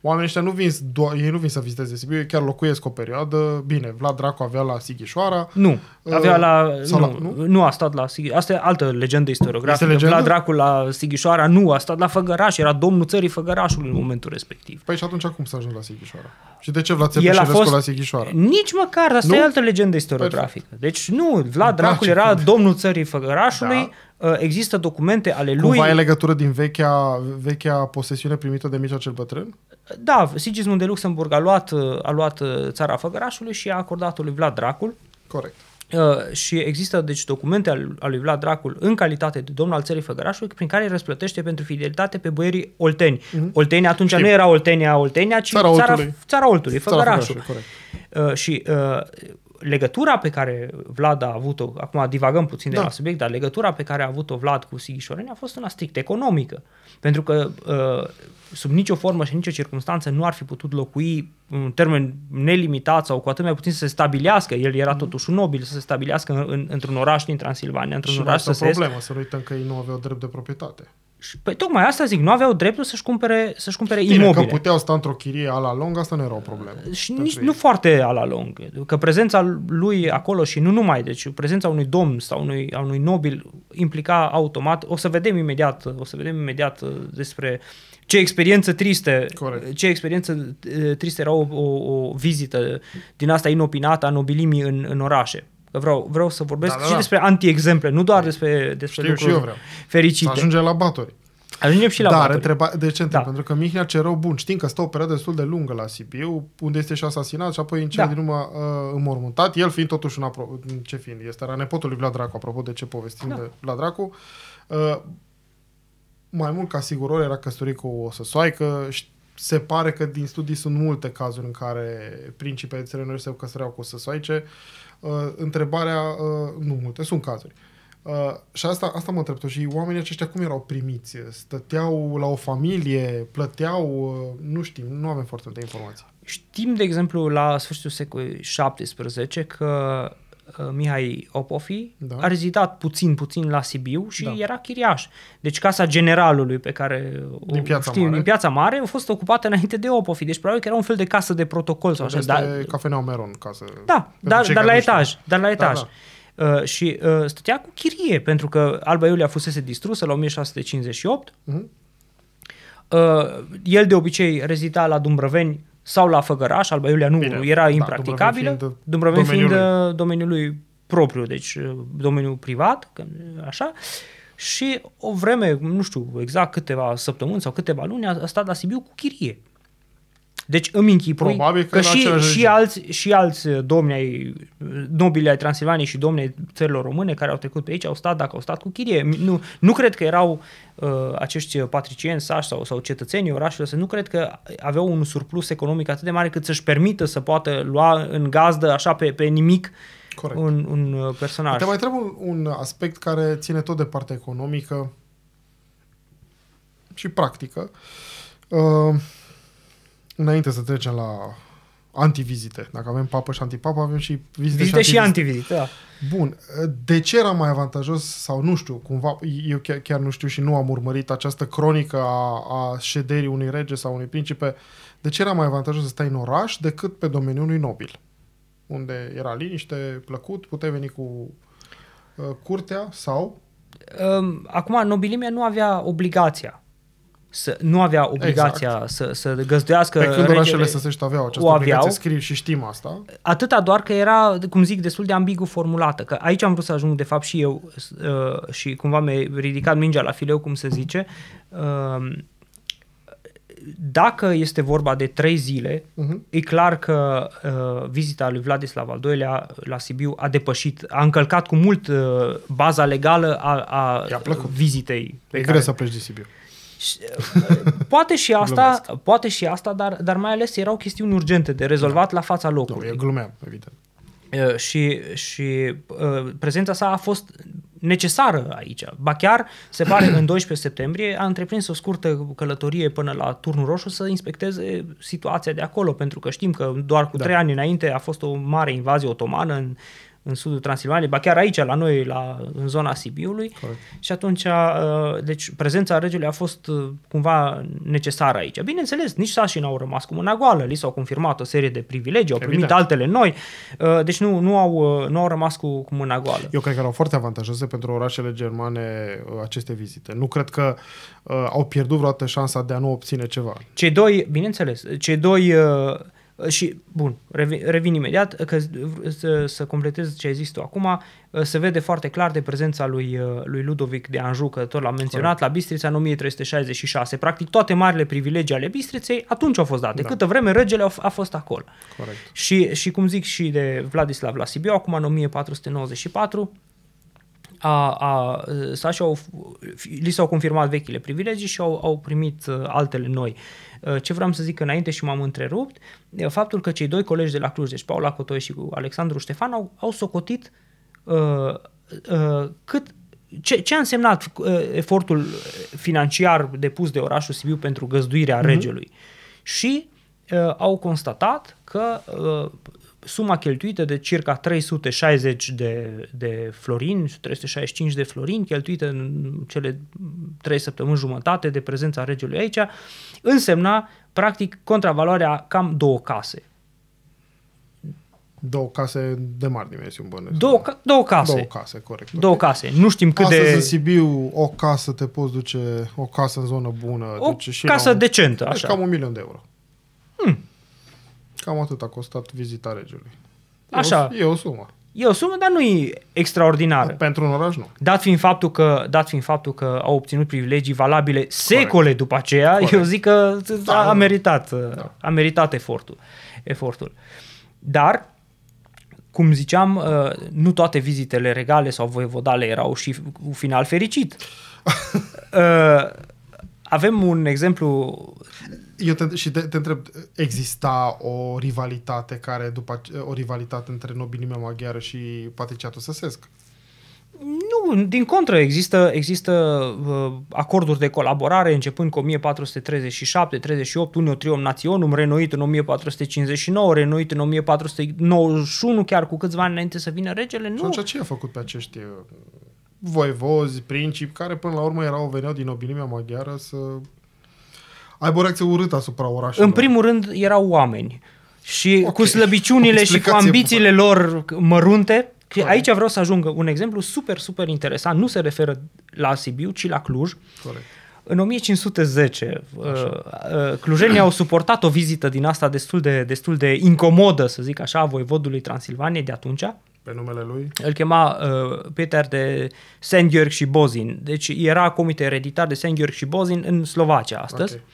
Speaker 1: Oamenii ăștia nu vin, do- ei nu vin să viziteze Sibiu, chiar locuiesc o perioadă. Bine, Vlad Dracu avea la Sighișoara. Nu, uh, avea la... Nu, la
Speaker 2: nu? nu, a stat la Sighișoara. Asta e altă legendă istoriografică. Legendă? Vlad Dracu la Sighișoara nu a stat la Făgăraș, era domnul țării Făgărașului în momentul respectiv.
Speaker 1: Păi și atunci cum să a la Sighișoara?
Speaker 2: Și de ce Vlad Țepeș a fost... la Sighișoara?
Speaker 1: Nici măcar, asta nu? e altă
Speaker 2: legendă istoriografică. Păi deci nu, Vlad Dracul era domnul țării Făgărașului, da Uh, există documente ale lui... Cumva e
Speaker 1: legătură din vechea, vechea posesiune primită de Mircea cel Bătrân? Da,
Speaker 2: Sigismund de Luxemburg a luat, uh, a luat uh, țara Făgărașului și a acordat-o lui Vlad Dracul. Corect. și există deci documente ale al lui Vlad Dracul în calitate de domn al țării Făgărașului prin care îi răsplătește pentru fidelitate pe băierii olteni. Mm-hmm. Olteni atunci Știm. nu era Oltenia Oltenia, ci țara, țara Oltului, țara, țara Oltului Făgărașul. Țara Făgărașul corect. Uh, și legătura pe care Vlad a avut-o, acum divagăm puțin da. de la subiect, dar legătura pe care a avut-o Vlad cu Sighișoreni a fost una strict economică. Pentru că uh, sub nicio formă și nicio circunstanță nu ar fi putut locui în termen nelimitat sau cu atât mai puțin să se stabilească, el era mm-hmm. totuși un nobil, să se stabilească în, în, într-un oraș din Transilvania, într-un și oraș să se... problemă,
Speaker 1: să nu uităm că ei nu aveau drept de proprietate. Și, păi tocmai asta zic, nu aveau dreptul să-și cumpere, să-și cumpere Bine, imobile. că puteau sta într-o chirie ala lung, asta nu era o problemă.
Speaker 2: Și nici nu foarte ala lung, că prezența lui acolo și nu numai, deci prezența unui domn sau unui, a unui nobil implica automat, o să vedem imediat, o să vedem imediat uh, despre ce experiență triste, Corect. ce experiență uh, triste era o, o, o vizită din asta inopinată a nobilimii în, în orașe. Că
Speaker 1: vreau, vreau să vorbesc da, da, și da. despre anti-exemple, nu doar despre, despre Știu, lucruri și eu vreau. fericite. ajungem la batori. Ajungem și la Dar, întreba, de ce întreb? Da. Pentru că Mihnea rău bun, știm că stă o perioadă destul de lungă la Sibiu, unde este și asasinat și apoi în cele da. din urmă uh, înmormântat, el fiind totuși un apro- ce fiind, este era nepotul lui Vlad Dracu, apropo de ce povestim da. de Vlad Dracu, uh, mai mult ca sigur era căsătorit cu o săsoaică, se pare că din studii sunt multe cazuri în care principii țării noi se căsăreau cu săsoaice, uh, Uh, întrebarea, uh, nu multe, sunt cazuri. Uh, și asta, asta mă întreb tot. Și oamenii aceștia cum erau primiți? Stăteau la o familie? Plăteau? Uh, nu știm, nu avem foarte multe informații.
Speaker 2: Știm, de exemplu, la sfârșitul secolului 17 că Uh, Mihai Opofi, da. a rezidat puțin, puțin la Sibiu și da. era chiriaș. Deci casa generalului pe care din piața, știu, mare. din piața mare a fost ocupată înainte de Opofi. Deci probabil că era un fel de casă de
Speaker 1: protocol. Sau așa, dar... Cafeneaua Meron, casă. Da, dar, dar, la etaj,
Speaker 2: dar la da, etaj. Da, da. Uh, și uh, stătea cu chirie, pentru că Alba Iulia fusese distrusă la 1658. Uh-huh. Mhm. Uh, el de obicei rezida la Dumbrăveni, sau la Făgăraș, Alba Iulia nu Bine, era da, impracticabilă, da, Dâmbroven fiind, domeniul uh, domeniului propriu, deci uh, domeniul privat, uh, așa, și o vreme, nu știu exact câteva săptămâni sau câteva luni, a stat la Sibiu cu chirie. Deci îmi închipui Probabil că, că și, și, alți, și alți uh, domni ai, uh, nobili ai Transilvaniei și domni țărilor române care au trecut pe aici au stat, dacă au stat cu chirie. Nu, nu cred că erau uh, acești patricieni, sași sau, sau cetățenii orașului să nu cred că aveau un surplus economic atât de mare cât să-și permită să poată lua în gazdă așa pe, pe nimic Corect. Un,
Speaker 1: un uh, personaj. Te mai trebuie un, un aspect care ține tot de partea economică și practică. Uh, înainte să trecem la antivizite, dacă avem papă și antipapă, avem și vizite, vizite și antivizite. Și antivizite da. Bun, de ce era mai avantajos sau nu știu, cumva, eu chiar, chiar nu știu și nu am urmărit această cronică a, a șederii unui rege sau unui principe, de ce era mai avantajos să stai în oraș decât pe domeniul unui nobil? Unde era liniște, plăcut, puteai veni cu uh, curtea sau... Um, acum, nobilimea nu avea
Speaker 2: obligația să nu avea exact. obligația exact. să, să găzduiască... Pe când regele, orașele săsești aveau această aveau, obligație,
Speaker 1: scriu și știm asta.
Speaker 2: Atâta doar că era, cum zic, destul de ambigu formulată, că aici am vrut să ajung de fapt și eu uh, și cumva mi-a ridicat mingea la fileu, cum se zice. Uh, dacă este vorba de trei zile, uh-huh. e clar că uh, vizita lui Vladislav al II-lea la Sibiu a depășit, a încălcat cu mult baza legală a, a vizitei. E greu să pleci de Sibiu. Uh, poate și asta, Glumesc. poate și asta dar, dar mai ales erau chestiuni urgente de rezolvat da. la fața locului. Nu, eu glumeam, evident. Uh, și și uh, prezența sa a fost necesară aici. Ba chiar, se pare, în 12 septembrie a întreprins o scurtă călătorie până la Turnul Roșu să inspecteze situația de acolo, pentru că știm că doar cu da. trei ani înainte a fost o mare invazie otomană în în sudul Transilvaniei, ba chiar aici, la noi, la, în zona Sibiului. Correct. Și atunci, uh, deci, prezența regelui a fost uh, cumva necesară aici. Bineînțeles, nici sașii n-au rămas cu mâna goală, li s-au confirmat o serie de privilegii, au primit Evident. altele noi, uh, deci nu, nu, au, nu au rămas cu,
Speaker 1: cu mâna goală. Eu cred că erau foarte avantajoase pentru orașele germane aceste vizite. Nu cred că au pierdut vreodată șansa de a nu obține ceva. Cei doi, bineînțeles, cei doi
Speaker 2: Uh, și, bun, revin, revin imediat, uh, că uh, să, să completez ce ai zis tu acum, se vede foarte clar de prezența lui, lui Ludovic de Anjou, că tot l-am menționat, Correct. la Bistrița în 1366. Practic toate marile privilegii ale Bistriței atunci au fost date, da. câtă vreme regele a, a fost acolo. Corect. Și, și cum zic și de Vladislav la Sibiu, acum în 1494, a, a, s-a și au, li s-au confirmat vechile privilegii și au, au primit altele noi. Uh, Uh, ce vreau să zic înainte și m-am întrerupt, uh, faptul că cei doi colegi de la Cluj, deci Paula Cotoi și cu Alexandru Ștefan, au, au socotit uh, uh, cât ce, ce a însemnat uh, efortul financiar depus de orașul Sibiu pentru găzduirea uh-huh. regelui. Și uh, au constatat că uh, suma cheltuită de circa 360 de, de florini, 365 de florini, cheltuită în cele 3 săptămâni jumătate de prezența regelui aici, însemna practic contravaloarea cam două case.
Speaker 1: Două case de mari dimensiuni, bănesc. Două, ca- două case. Două case, corect. Două okay. case. Nu știm cât Astăzi de... în Sibiu o casă te poți duce, o casă în zonă bună. O duce și casă un... decentă, așa. Deci cam un milion de euro. Hmm. Cam atât a costat vizita regelui. E Așa. O, e o sumă. E o sumă, dar nu
Speaker 2: e extraordinară. Pentru un oraș nu. Dat fiind faptul că, dat fiind faptul că au obținut privilegii valabile secole Corect. după aceea, Corect. eu zic că da, a meritat, uh, da. a meritat efortul. efortul. Dar, cum ziceam, uh, nu toate vizitele regale sau voievodale erau și cu final fericit. Uh,
Speaker 1: avem un exemplu eu te, și te, te întreb, exista o rivalitate care după o rivalitate între nobilimea maghiară și patriciatul săsesc?
Speaker 2: Nu, din contră, există, există uh, acorduri de colaborare începând cu 1437-38, Unio Trium Nationum, renoit în 1459, renoit în 1491, chiar cu câțiva ani înainte să vină regele. Nu. Și
Speaker 1: ce a făcut pe acești uh, voivozi, principi, care până la urmă erau, veneau din nobilimea maghiară să aibă o reacție urâtă asupra orașului. În primul rând erau oameni și okay. cu slăbiciunile și cu ambițiile bună.
Speaker 2: lor mărunte. Corect. Aici vreau să ajung un exemplu super, super interesant. Nu se referă la Sibiu, ci la Cluj. Corect. În 1510, uh, așa. Uh, clujenii au suportat o vizită din asta destul de, destul de incomodă, să zic așa, a voivodului Transilvaniei de atunci, pe numele lui? Îl chema uh, Peter de Sengjorg și Bozin. Deci era comite ereditar de Sengjorg și Bozin în Slovacia astăzi. Okay.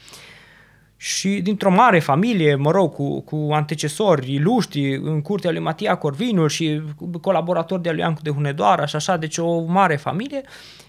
Speaker 2: Și dintr-o mare familie, mă rog, cu, cu antecesori iluști în curtea lui Matia Corvinul și colaborator de-a lui Iancu de Hunedoara și așa, deci o mare familie.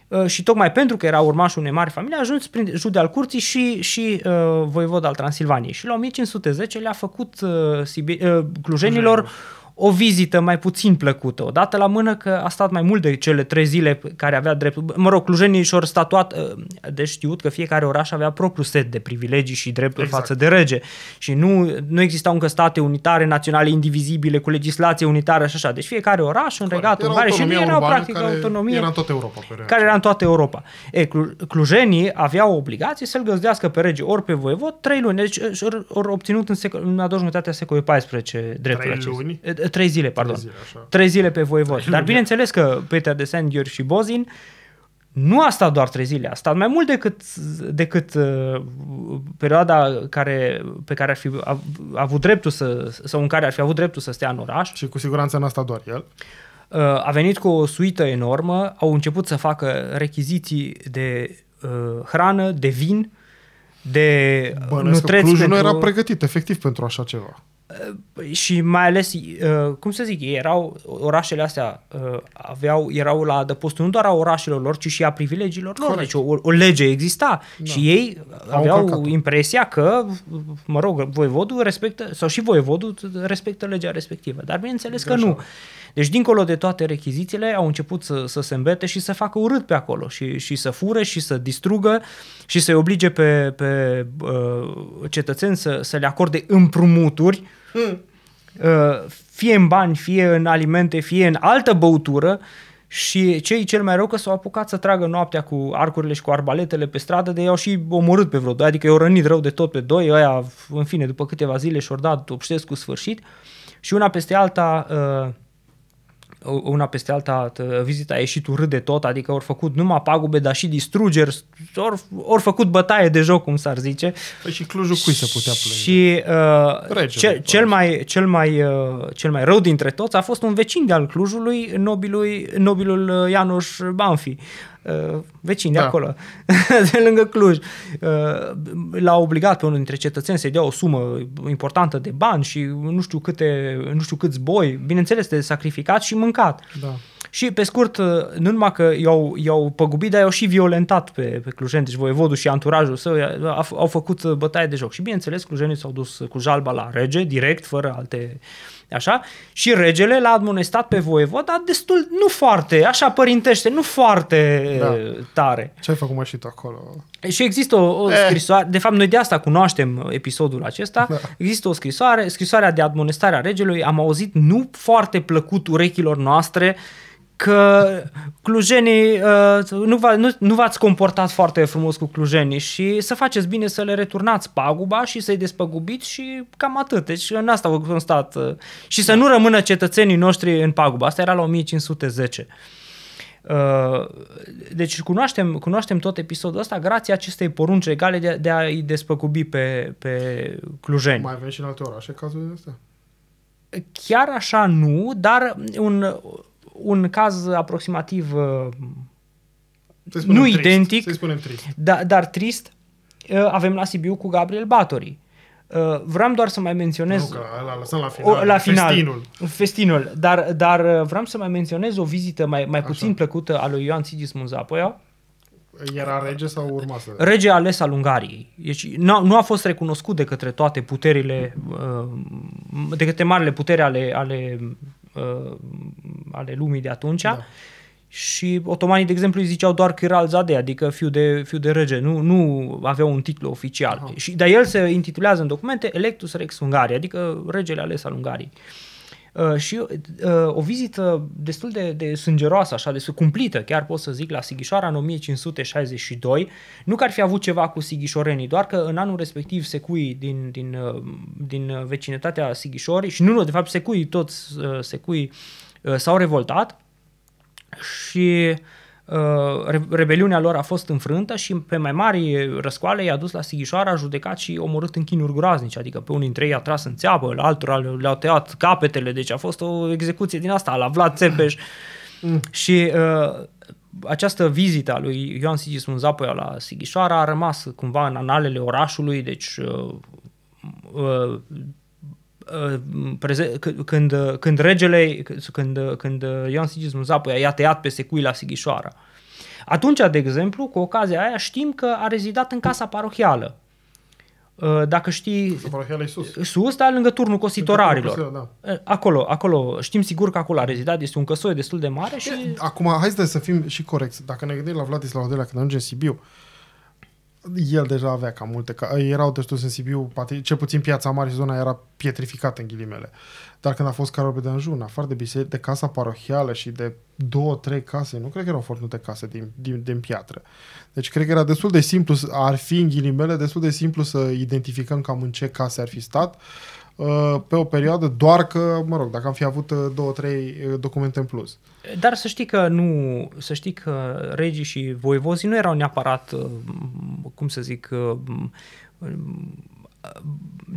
Speaker 2: Uh, și tocmai pentru că era urmașul unei mari familii, a ajuns prin jude al curții și, și uh, voivod al Transilvaniei. Și la 1510 le-a făcut uh, Sibi- uh, clujenilor o vizită mai puțin plăcută, o dată la mână că a stat mai mult de cele trei zile care avea drept. Mă rog, clujenii și-au statuat ă, de știut că fiecare oraș avea propriu set de privilegii și drepturi exact. față de rege și nu, nu existau încă state unitare, naționale, indivizibile, cu legislație unitară și așa. Deci fiecare oraș în regatul mare și nu era practic autonomie. Era în toată Europa. Care era în toată Europa. E, clujenii aveau obligație să-l găzdească pe rege ori pe voievod trei luni. Deci au obținut în, secol în a doua jumătate a secolului 14 dreptul Trei zile, pardon. Trei zile, așa. Trei zile pe Voivod. Dar bineînțeles că Peter de Sandier și Bozin nu a stat doar trei zile, a stat mai mult decât, decât uh, perioada care, pe care ar fi a, avut dreptul să, sau în care ar fi avut dreptul să stea în oraș. Și cu siguranță n-a stat doar el. Uh, a venit cu o suită enormă, au început să facă rechiziții de uh, hrană, de vin, de Bănesc nutreți Clujul pentru... nu era
Speaker 1: pregătit efectiv pentru așa
Speaker 2: ceva. Păi și mai ales, uh, cum să zic, erau orașele astea, uh, aveau, erau la adăpost nu doar a orașelor lor, ci și a privilegiilor lor. Deci o, o lege exista da. și ei Au aveau încălcat. impresia că, mă rog, voievodul respectă, sau și voievodul respectă legea respectivă. Dar bineînțeles de că așa. nu. Deci, dincolo de toate rechizițiile, au început să, să se îmbete și să facă urât pe acolo și, și să fure și să distrugă și să-i oblige pe, pe uh, cetățeni să, să le acorde împrumuturi, mm. uh, fie în bani, fie în alimente, fie în altă băutură, și cei cel mai rău că s-au apucat să tragă noaptea cu arcurile și cu arbaletele pe stradă, de i-au și omorât pe vreo doi, adică i-au rănit rău de tot pe doi, ăia, în fine, după câteva zile și-au dat obștesc cu sfârșit și una peste alta uh, una peste alta vizita a ieșit urât de tot, adică au făcut numai pagube, dar și distrugeri, au făcut bătaie de joc, cum s-ar zice. Păi și Clujul cui se putea plânge? Și uh, Regele, cel, cel, mai, cel, mai, uh, cel mai rău dintre toți a fost un vecin de-al Clujului, nobilul nobilul uh, Ianoș Banfi. Uh, Uh, vecini da. de acolo, de lângă Cluj. Uh, l-a obligat pe unul dintre cetățeni să-i dea o sumă importantă de bani și nu știu, câte, nu știu câți boi. Bineînțeles, te sacrificat și mâncat. Da. Și, pe scurt, uh, nu numai că i-au, i-au păgubit, dar i-au și violentat pe, pe clujeni, deci voievodul și anturajul său au făcut bătaie de joc. Și, bineînțeles, clujenii s-au dus cu jalba la rege, direct, fără alte uh, Așa? Și regele l-a admonestat pe dar destul, nu foarte, așa părintește, nu foarte da. tare. Ce ai făcut mă și tu acolo? Și există o, o eh. scrisoare, de fapt noi de asta cunoaștem episodul acesta, da. există o scrisoare, scrisoarea de admonestare a regelui, am auzit nu foarte plăcut urechilor noastre uh, că clujenii uh, nu, va, nu, nu v-ați comportat foarte frumos cu clujenii și să faceți bine să le returnați paguba și să-i despăgubiți și cam atât. Deci în asta vă constat. Uh, și să da. nu rămână cetățenii noștri în paguba. Asta era la 1510. Uh, deci cunoaștem, cunoaștem tot episodul ăsta grație acestei porunci legale de, de a-i despăgubi pe, pe clujeni. Mai avem și în alte orașe cazul de astea? Chiar așa nu, dar un, un caz aproximativ uh, nu trist, identic,
Speaker 1: trist.
Speaker 2: Da, dar trist, uh, avem la Sibiu cu Gabriel Batori. Uh, vreau doar să mai menționez... Nu, că la lăsăm la final. la final. Festinul. Festinul. Dar, dar vreau să mai menționez o vizită mai, mai Așa. puțin plăcută a lui Ioan Sigismund Zapoia.
Speaker 1: Era rege sau urma să... Rege
Speaker 2: ales al Ungariei. Deci nu, nu a fost recunoscut de către toate puterile, de către marile putere ale, ale uh, ale lumii de atunci. Da. Și otomanii, de exemplu, îi ziceau doar Chiralzade, adică fiu de, fiu de rege, nu, nu avea un titlu oficial. Aha. Și, dar el se intitulează în documente Electus Rex Ungaria adică regele ales al Ungariei. Uh, Uh, și uh, o vizită destul de, de sângeroasă, așa, de cumplită, chiar pot să zic, la Sighișoara în 1562. Nu că ar fi avut ceva cu sighișorenii, doar că în anul respectiv secuii din, din, uh, din vecinătatea Sighișorii, și nu, nu, de fapt secuii, toți uh, secuii uh, s-au revoltat și uh, Uh, rebeliunea lor a fost înfrântă și pe mai mari răscoale i-a dus la Sighișoara, judecat și omorât în chinuri groaznice, adică pe unii dintre ei a tras în țeapă, la altora le-au tăiat capetele, deci a fost o execuție din asta, la Vlad Țepeș. Mm. mm. și uh, această vizită a lui Ioan Sigismund Zapoia la Sighișoara a rămas cumva în analele orașului, deci uh, uh, Uh, când, uh, când regele, când, uh, când Ioan Sigismund Zapoia i-a tăiat pe secui la Sighișoara. Atunci, de exemplu, cu ocazia aia știm că a rezidat în casa parohială. Dacă știi... Casa parohială e sus. Sus, dar lângă turnul cositorarilor. da. Acolo, acolo, știm sigur că acolo a rezidat, este un căsoi destul de mare
Speaker 1: și... Acum, hai să fim și corecți. Dacă ne gândim la Vladislav Odelea când ajunge în Sibiu, uh, el deja avea cam multe, ca, erau destul în Sibiu, cel puțin piața mare și zona era pietrificată în ghilimele. Dar când a fost Carol de Anjun, afară de biserică, de casa parohială și de două, trei case, nu cred că erau foarte multe case din, din, din piatră. Deci cred că era destul de simplu, ar fi în ghilimele, destul de simplu să identificăm cam în ce case ar fi stat. Uh, Uh, pe o perioadă, doar că, mă rog, dacă am fi avut uh, două, trei uh, documente în plus.
Speaker 2: Dar să știi că nu, să știi că regii și voivozii nu erau neapărat, cum să zic,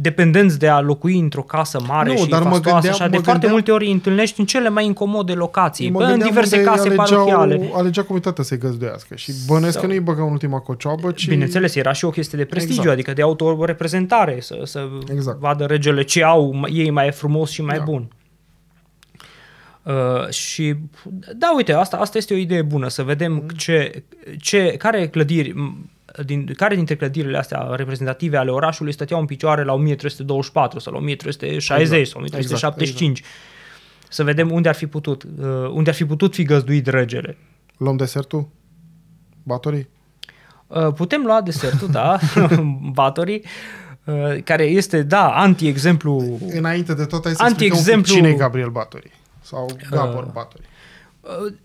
Speaker 2: dependenți de a locui într-o casă mare nu, și dar fastoasă, mă gândeam, așa, mă de gândeam, foarte multe ori îi întâlnești în cele mai incomode locații, mă bă, în diverse case alegeau, parohiale.
Speaker 1: Alegea comunitatea să-i găzduiască și bănesc Sau... că nu-i băga în ultima cocioabă, ci... Bineînțeles,
Speaker 2: era și o chestie de prestigiu, exact. adică de autoreprezentare, să, să exact. vadă regele ce au ei mai frumos și mai da. bun. Uh, și da, uite, asta, asta este o idee bună, să vedem mm. ce, ce, care clădiri din, care dintre clădirile astea reprezentative ale orașului stăteau în picioare la 1324 sau la 1360 exact, sau 1375. Exact, exact. Să vedem unde ar fi putut, uh, unde ar fi putut fi găzduit regele.
Speaker 1: Luăm desertul?
Speaker 2: Batorii? Uh, putem lua desertul, da, batorii uh, care este, da, anti-exemplu...
Speaker 1: Înainte de tot, ai să anti-exemplu... cine e Gabriel Batorii sau Gabor uh,
Speaker 2: Batorii.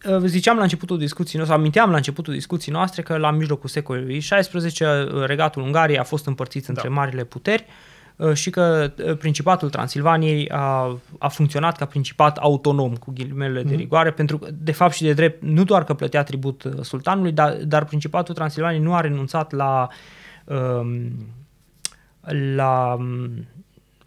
Speaker 2: Uh, uh, ziceam la începutul discuției noastre, aminteam la începutul discuției noastre că la mijlocul secolului XVI uh, regatul Ungariei a fost împărțit da. între marile puteri și că principatul Transilvaniei a, a funcționat ca principat autonom, cu ghilimele mm-hmm. de mhm. rigoare, pentru că, de fapt și de drept, nu doar că plătea tribut sultanului, dar, dar principatul Transilvaniei nu a renunțat la, um, la um,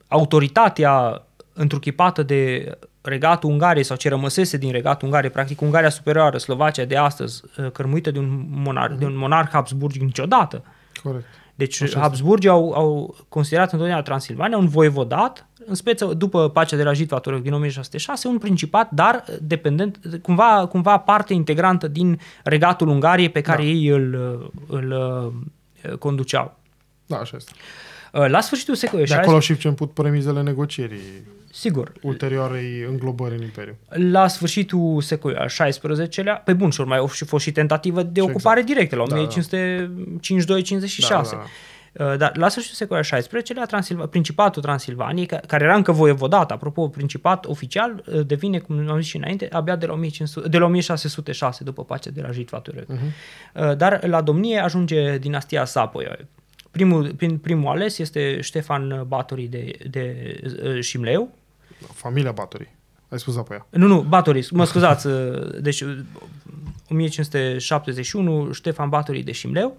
Speaker 2: autoritatea întruchipată de regatul Ungariei sau ce rămăsese din regatul Ungariei, practic Ungaria superioară, Slovacia de astăzi, ă, cărmuită de un monar, mm de un mhm. monarh Habsburg niciodată. Corect. Deci Așa Habsburgii au, au considerat întotdeauna Transilvania un voievodat, în speță după pacea de la Jitvatorog din 1606, un principat, dar dependent, cumva, cumva parte integrantă din regatul Ungariei pe care da. ei îl, îl, îl ă, conduceau. Da, așa este. Ă, la sfârșitul secolului De acolo și
Speaker 1: ce put premizele negocierii Sigur. Ulterioarei înglobări în Imperiu. La sfârșitul secolului al
Speaker 2: XVI-lea, pe bun, și mai au fost și tentativă de și exact. ocupare exact. directă, la da, 1552-56. Da. da, da, da. Uh, dar la sfârșitul secolului al XVI-lea, Transilva, Principatul Transilvaniei, care era încă voievodat, apropo, principat oficial, uh, devine, cum am zis și înainte, abia de la, 1500, de la 1606, după pacea de la Jitva mhm. Uh-huh. Dar la domnie ajunge dinastia Sapoioi, primul, primul ales este Ștefan Batorii de, de uh, Șimleu, Familia Batorii. Ai spus apoi Nu, nu, Batorii, mă scuzați. Deci, 1571, Ștefan Batorii de Șimleu.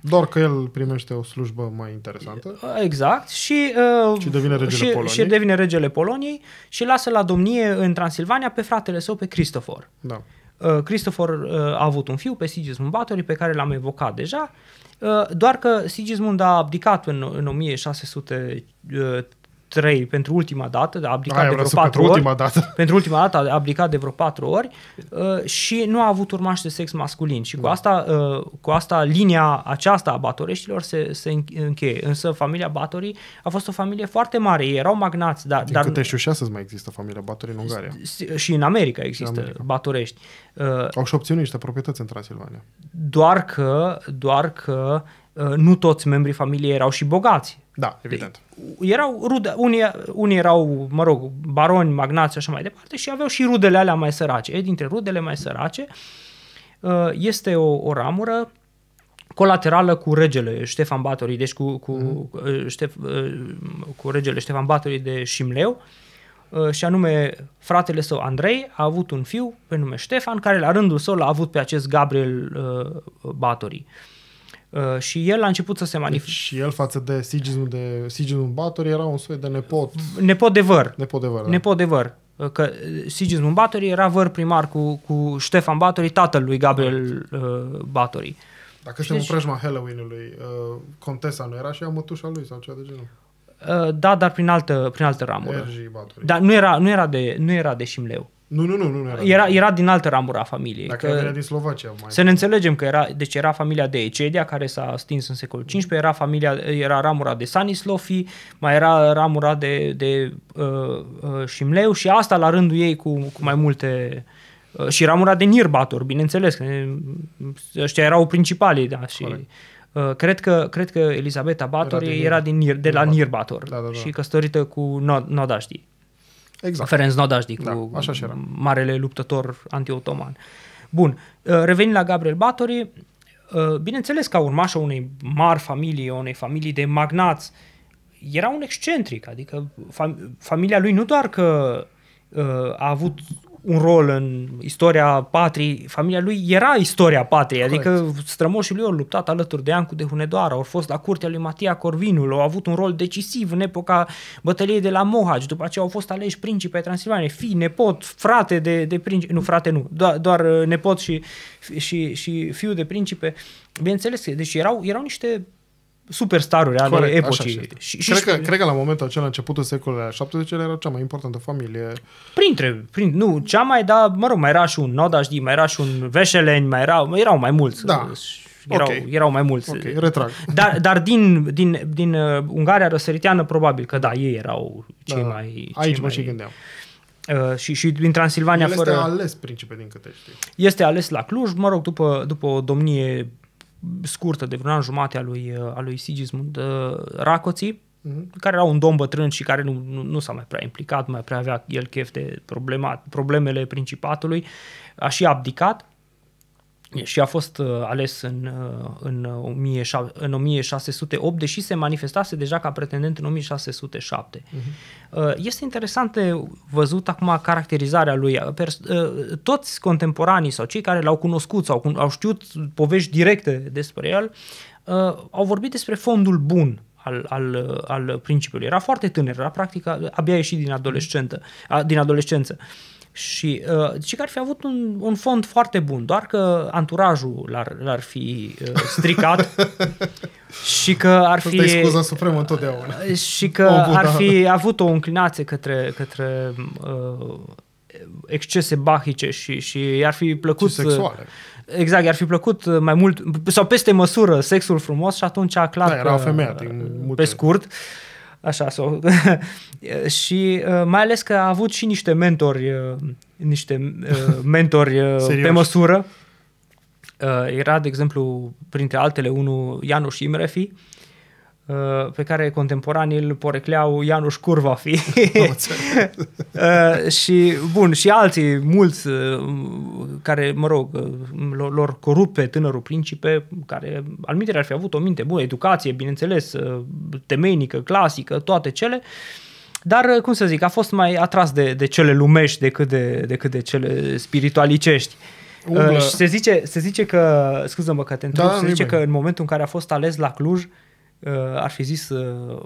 Speaker 1: Doar că el primește o slujbă mai interesantă.
Speaker 2: Exact. Și, uh, și, devine, regele și, Poloniei. și devine regele Poloniei și lasă la domnie în Transilvania pe fratele său, pe Cristofor. Da. Uh, Cristofor uh, a avut un fiu pe Sigismund Bathory, pe care l-am evocat deja, uh, doar că Sigismund a abdicat în, în 1600. Uh, 3 pentru ultima dată, a abdicat Aia de vreo 4 pentru ori. Ultima dată. Pentru ultima dată a abdicat de vreo 4 ori uh, și nu a avut urmași de sex masculin. Și da. cu asta, uh, cu asta linia aceasta a batoreștilor se, se încheie. Însă familia Batorii a fost o familie foarte mare. Ei erau magnați. Dar, Din dar, câte știu
Speaker 1: și astăzi mai există familia Batorii în Ungaria.
Speaker 2: Și în America există în America. batorești. Uh, Au și opțiuni niște proprietăți în Transilvania. Doar că, doar că uh, nu toți membrii familiei erau și bogați. Da, evident. Erau rude, unii, unii erau, mă rog, baroni, magnați și așa mai departe și aveau și rudele alea mai sărace. E, dintre rudele mai sărace uh, este o, o ramură colaterală cu regele Ștefan Batorii, deci cu, cu, mm. Ștef, uh, cu regele Ștefan Batorii de Șimleu, și anume fratele său Andrei a avut un fiu pe nume Ștefan, care la rândul său l-a avut pe acest Gabriel Batorii. Uh, Uh, și el a început să se manifeste. Deci, și el față de Sigismund, de Sigismund Bathory era un soi de nepot. Nepot de văr. Nepot de văr, da. Nepot de văr. Uh, că uh, Sigismund Bathory era văr primar cu, cu Ștefan Bathory, tatăl lui Gabriel uh, Bathory. Dacă suntem deci, în preajma
Speaker 1: Halloween-ului, uh, contesa nu era și ea mătușa lui sau cea de genul.
Speaker 2: Uh, da, dar prin altă, prin altă ramură. Dar nu era, nu era de, nu era de șimleu.
Speaker 1: Nu, nu, nu, nu era.
Speaker 2: Era, era din altă ramură a familiei. Dacă că, era din
Speaker 1: Slovacia. Mai
Speaker 2: să ne înțelegem că era, deci era familia de Ecedia, care s-a stins în secolul XV, era, familia, era ramura de Sanislofi, mai era ramura de, de uh, uh, Șimleu și asta la rândul ei cu, cu mai multe... Uh, și ramura de Nirbator, bineînțeles, că uh, ăștia erau principalii, da, și... Corect. Uh, cred că, cred că Elisabeta Bator era din, era din de la Nirbator da, da, da. și căsătorită cu Nod- Nodaștii. Exact. Ferenc Nodajdi, da, cu așa și era. marele luptător anti-otoman. Bun, uh, revenind la Gabriel Batori, uh, bineînțeles ca urmașa unei mari familii, unei familii de magnați, era un excentric, adică familia lui nu doar că uh, a avut un rol în istoria patriei, familia lui era istoria patriei, adică strămoșii lui au luptat alături de Ancu de Hunedoara, au fost la curtea lui Matia Corvinul, au avut un rol decisiv în epoca bătăliei de la Mohaci, după aceea au fost aleși principi ai Transilvaniei, fi, nepot, frate de, de principe, nu frate nu, doar, doar uh, nepot și, și, și fiu de principe, bineînțeles, deci erau,
Speaker 1: erau niște superstaruri ale Corect, epocii. Așa, așa. Și, și cred, că, cred că la momentul acela, începutul secolului 70 era cea mai importantă familie. Printre, prin, nu, cea mai, da, mă rog, mai era și
Speaker 2: un Nodajdi, mai era și un Veșeleni, mai erau, erau mai mulți. Da. Erau, okay. erau mai mulți. Ok, retrag. Dar, dar din, din, din uh, Ungaria răsăriteană, probabil că da, ei erau cei da, mai... Cei aici mai... mă și gândeam. Uh, și, și din Transilvania El fără... este ales
Speaker 1: principe din câte știu.
Speaker 2: Este ales la Cluj, mă rog, după, după o domnie scurtă de vreun an jumate a lui, a lui Sigismund uh, Racoții, mhm. care era un domn bătrân și care nu, nu, nu s-a mai prea implicat, mai prea avea el chef de problema, problemele principatului, a și abdicat și a fost uh, ales în, uh, în, 16, uh, în 1608, deși se manifestase deja ca pretendent în 1607. Mhm. Uh-huh. Este interesant de văzut acum caracterizarea lui. Toți contemporanii sau cei care l-au cunoscut sau au știut povești directe despre el au vorbit despre fondul bun al, al, al principiului. Era foarte tânăr, era practic abia ieșit din, adolescentă, din adolescență. Uh, și uh, și că ar fi avut un, un fond foarte bun, doar că anturajul l-ar, l-ar fi uh, stricat
Speaker 1: și că ar fi... Asta scuza supremă întotdeauna. Uh, și că o, ar da. fi
Speaker 2: avut o înclinație către, către uh, excese bahice și, și i-ar fi plăcut... Și sexuale. Uh, exact, i-ar fi plăcut mai mult, sau peste măsură, sexul frumos și atunci clar da, era o femeie, pe scurt, uh, Așa, sau... și mai ales că a avut și niște mentori, niște mentori pe măsură. Era, de exemplu, printre altele, unul Ianuș Imrefi, uh, Uh, pe care contemporanii îl porecleau Ianuș Curva fi. Uh, și bun, și alții mulți uh, care, mă rog, lor corupe pe tânărul principe, care minte ar fi avut o minte bună, educație, bineînțeles, temeinică, clasică, toate cele, dar, cum să zic, a fost mai atras de, de cele lumești decât de, decât de cele spiritualicești. Uh, Și se zice, se zice că, scuză-mă că te întreb, da, se zice nimeni. că în momentul în care a fost ales la Cluj, uh, Uh, ar fi zis uh,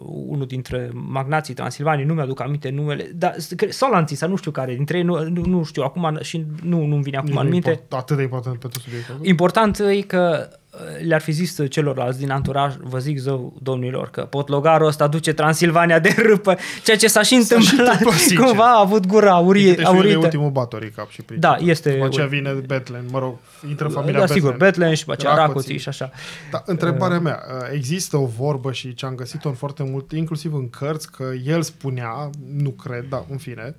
Speaker 2: unul dintre magnații Transilvanii, nu mi-aduc aminte numele, dar sau Lanțisa, nu știu care dintre ei, nu, nu, nu știu acum și nu, nu-mi vine acum în minte. Import,
Speaker 1: atât de important pentru subiectul.
Speaker 2: Important e că le-ar fi zis celorlalți din anturaj, vă zic zău, domnilor, că potlogarul ăsta duce Transilvania de râpă, ceea ce s-a și întâmplat, cumva a avut gura aurie, deci aurită. Și ultimul
Speaker 1: batorii cap și principal. Da, este... După ce vine Betlen, mă rog, intră familia da, sigur, Betlen și aceea Racoții și așa. Da, întrebarea mea, uh, există o vorbă și ce am găsit-o în foarte mult, inclusiv în cărți, că el spunea, nu cred, dar în fine,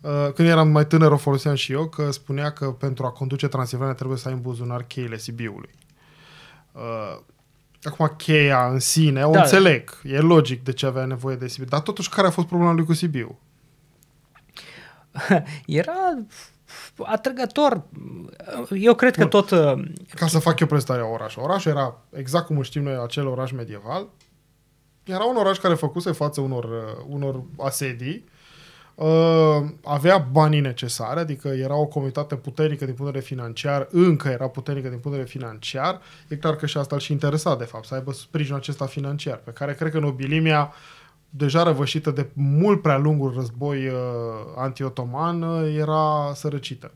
Speaker 1: uh, când eram mai tânăr o foloseam și eu, că spunea că pentru a conduce Transilvania trebuie să ai în buzunar cheile Sibiului. Uh, acum, cheia în sine, da, o da. înțeleg, e logic de ce avea nevoie de Sibiu, dar totuși care a fost problema lui cu Sibiu? Era atrăgător. Eu cred Bun. că tot... Uh, Ca să fac eu prezentarea orașului. Orașul era exact cum știm noi acel oraș medieval. Era un oraș care făcuse față unor, uh, unor asedii Uh, avea banii necesari, adică era o comunitate puternică din punct de vedere financiar, încă era puternică din punct de vedere financiar, e clar că și asta îl și interesa, de fapt, să aibă sprijinul acesta financiar, pe care cred că nobilimea deja răvășită de mult prea lungul război uh, antiotoman, uh, era sărăcită.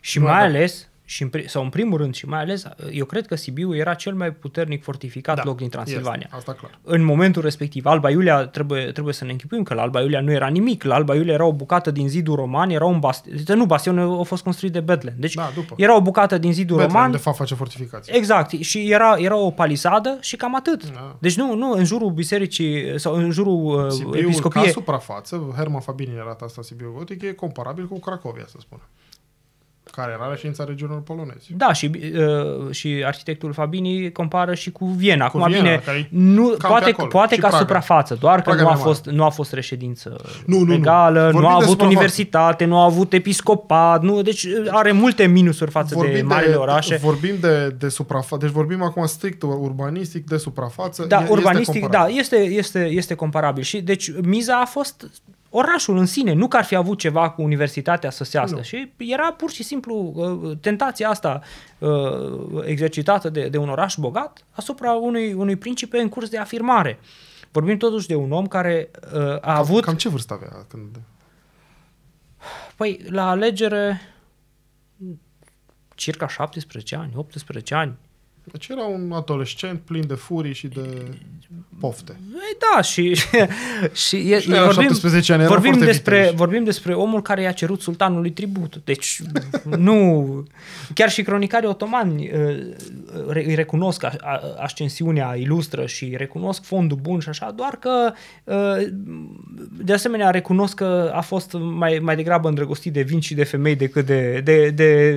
Speaker 1: Și mai ales și în, sau în primul rând și
Speaker 2: mai ales, eu cred că Sibiu era cel mai puternic fortificat da, loc din Transilvania. Este, asta clar. În momentul respectiv, Alba Iulia, trebuie, trebuie să ne închipuim că la Alba Iulia nu era nimic, la Alba Iulia era o bucată din zidul roman, era un bastion, nu, bastionul a fost construit de Betlen, deci da, după. era o bucată din zidul Bethlehem, roman.
Speaker 1: de fapt face fortificație.
Speaker 2: Exact, și era, era o palisadă și cam atât. Da. Deci nu, nu, în jurul bisericii sau în jurul uh, episcopiei. episcopiei. ca
Speaker 1: suprafață, Herman Fabini era asta Sibiu Gotic, e comparabil cu Cracovia, să spunem. Care era reședința regiunilor polonezi.
Speaker 2: Da, și, uh, și arhitectul Fabini compară și cu Viena. Cu Viena, bine, nu, poate, acolo, poate ca Praga. suprafață, doar Praga că nu a, fost, nu a fost reședință nu, nu, legală, nu, nu a avut universitate, nu a avut episcopat, nu, deci uh,
Speaker 1: are multe minusuri față vorbim de marile de, orașe. Vorbim de, de suprafață, deci vorbim acum strict urbanistic de suprafață. Da, este urbanistic,
Speaker 2: comparabil. da, este, este, este comparabil. Și deci miza a fost orașul în sine, nu că ar fi avut ceva cu universitatea se Nu. Și
Speaker 1: era pur și
Speaker 2: simplu uh, tentația asta uh, exercitată de, de un oraș bogat asupra unui, unui principe în curs de afirmare. Vorbim totuși de un om care uh, a cam, avut... Cam ce vârstă avea când... Păi, la alegere
Speaker 1: circa 17 ani, 18 ani, deci era un adolescent plin de furii și de pofte. Ei, da, și, și, e, și vorbim, 17 ani, vorbim,
Speaker 2: despre, vorbim despre omul care i-a cerut sultanului tribut. Deci nu... Chiar și cronicarii otomani uh, îi recunosc ascensiunea ilustră și recunosc fondul bun și așa, doar că uh, de asemenea recunosc că a fost mai, mai degrabă îndrăgostit de vin și de femei decât de, de, de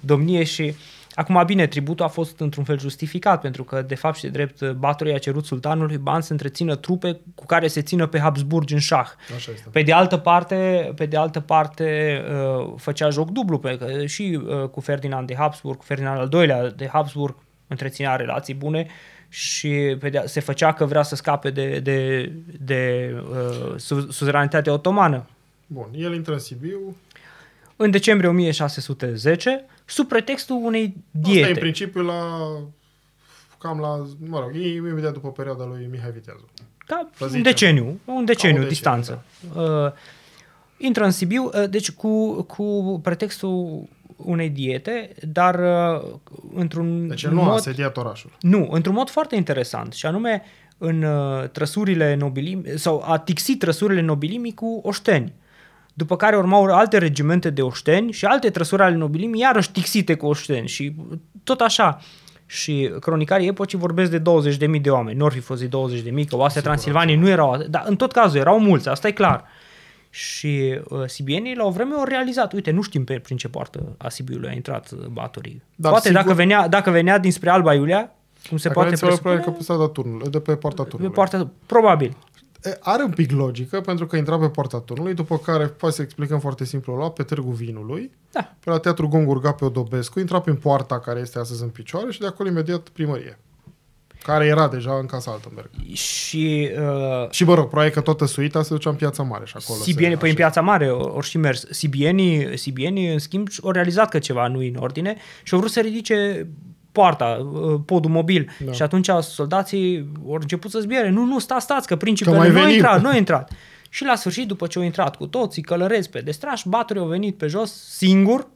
Speaker 2: domnie și Acum, bine, tributul a fost într-un fel justificat, pentru că, de fapt și de drept, Batorii a cerut sultanului bani să întrețină trupe cu care se țină pe Habsburg în șah. Așa este. Pe de altă parte, pe de altă parte uh, făcea joc dublu, pe că și uh, cu Ferdinand de Habsburg, Ferdinand al doilea de Habsburg, întreținea relații bune și se făcea că vrea să scape de, de, de uh, suzeranitatea otomană.
Speaker 1: Bun, el intră în Sibiu, în decembrie 1610 sub pretextul unei diete. Asta e în principiu la cam la, mă rog, imediat după perioada lui Mihai Viteazul. Ca un deceniu, un deceniu, un
Speaker 2: distanță. Deceniu, da. uh, intră în Sibiu, uh, deci cu, cu pretextul unei diete, dar uh, într-un Deci nu mod, a sediat orașul. Nu, într-un mod foarte interesant și anume în uh, trăsurile nobilimii, sau a tixit trăsurile nobilimii cu oșteni. Uh, după care urmau alte regimente de oșteni și alte trăsuri ale nobilimii, iarăși tixite cu oșteni și tot așa. Și cronicarii epocii vorbesc de 20.000 de oameni, nu ar fi fost de 20.000, că oase Transilvaniei nu da. erau, dar în tot cazul erau mulți, asta e clar. Și uh, sibienii la o vreme au realizat, uite, nu știm pe prin ce poartă a Sibiului a intrat uh, Batorii. Dar Poate sigur... dacă, venea, dacă venea
Speaker 1: dinspre Alba Iulia, cum se dacă poate presupune... că de pe poarta turnului. Pe probabil are un pic logică, pentru că intra pe poarta turnului, după care, poate să explicăm foarte simplu, lua pe Târgu Vinului, da. pe la Teatru Gongurga pe Odobescu, intra prin poarta care este astăzi în picioare și de acolo imediat primărie care era deja în Casa Altenberg. Și, uh, și mă rog, probabil că toată suita se ducea în Piața Mare și acolo. Sibienii,
Speaker 2: păi în Piața Mare, ori și mers. Sibienii, Sibienii, în schimb, au realizat că ceva nu e în ordine și au vrut să ridice poarta, uh, podul mobil. Da. Și atunci soldații au început să zbiere. Nu, nu, stați, stați, că principiul nu a intrat, nu a intrat. Și la sfârșit, după ce au intrat cu toții, călărezi pe destraș, baturi au venit pe jos singur,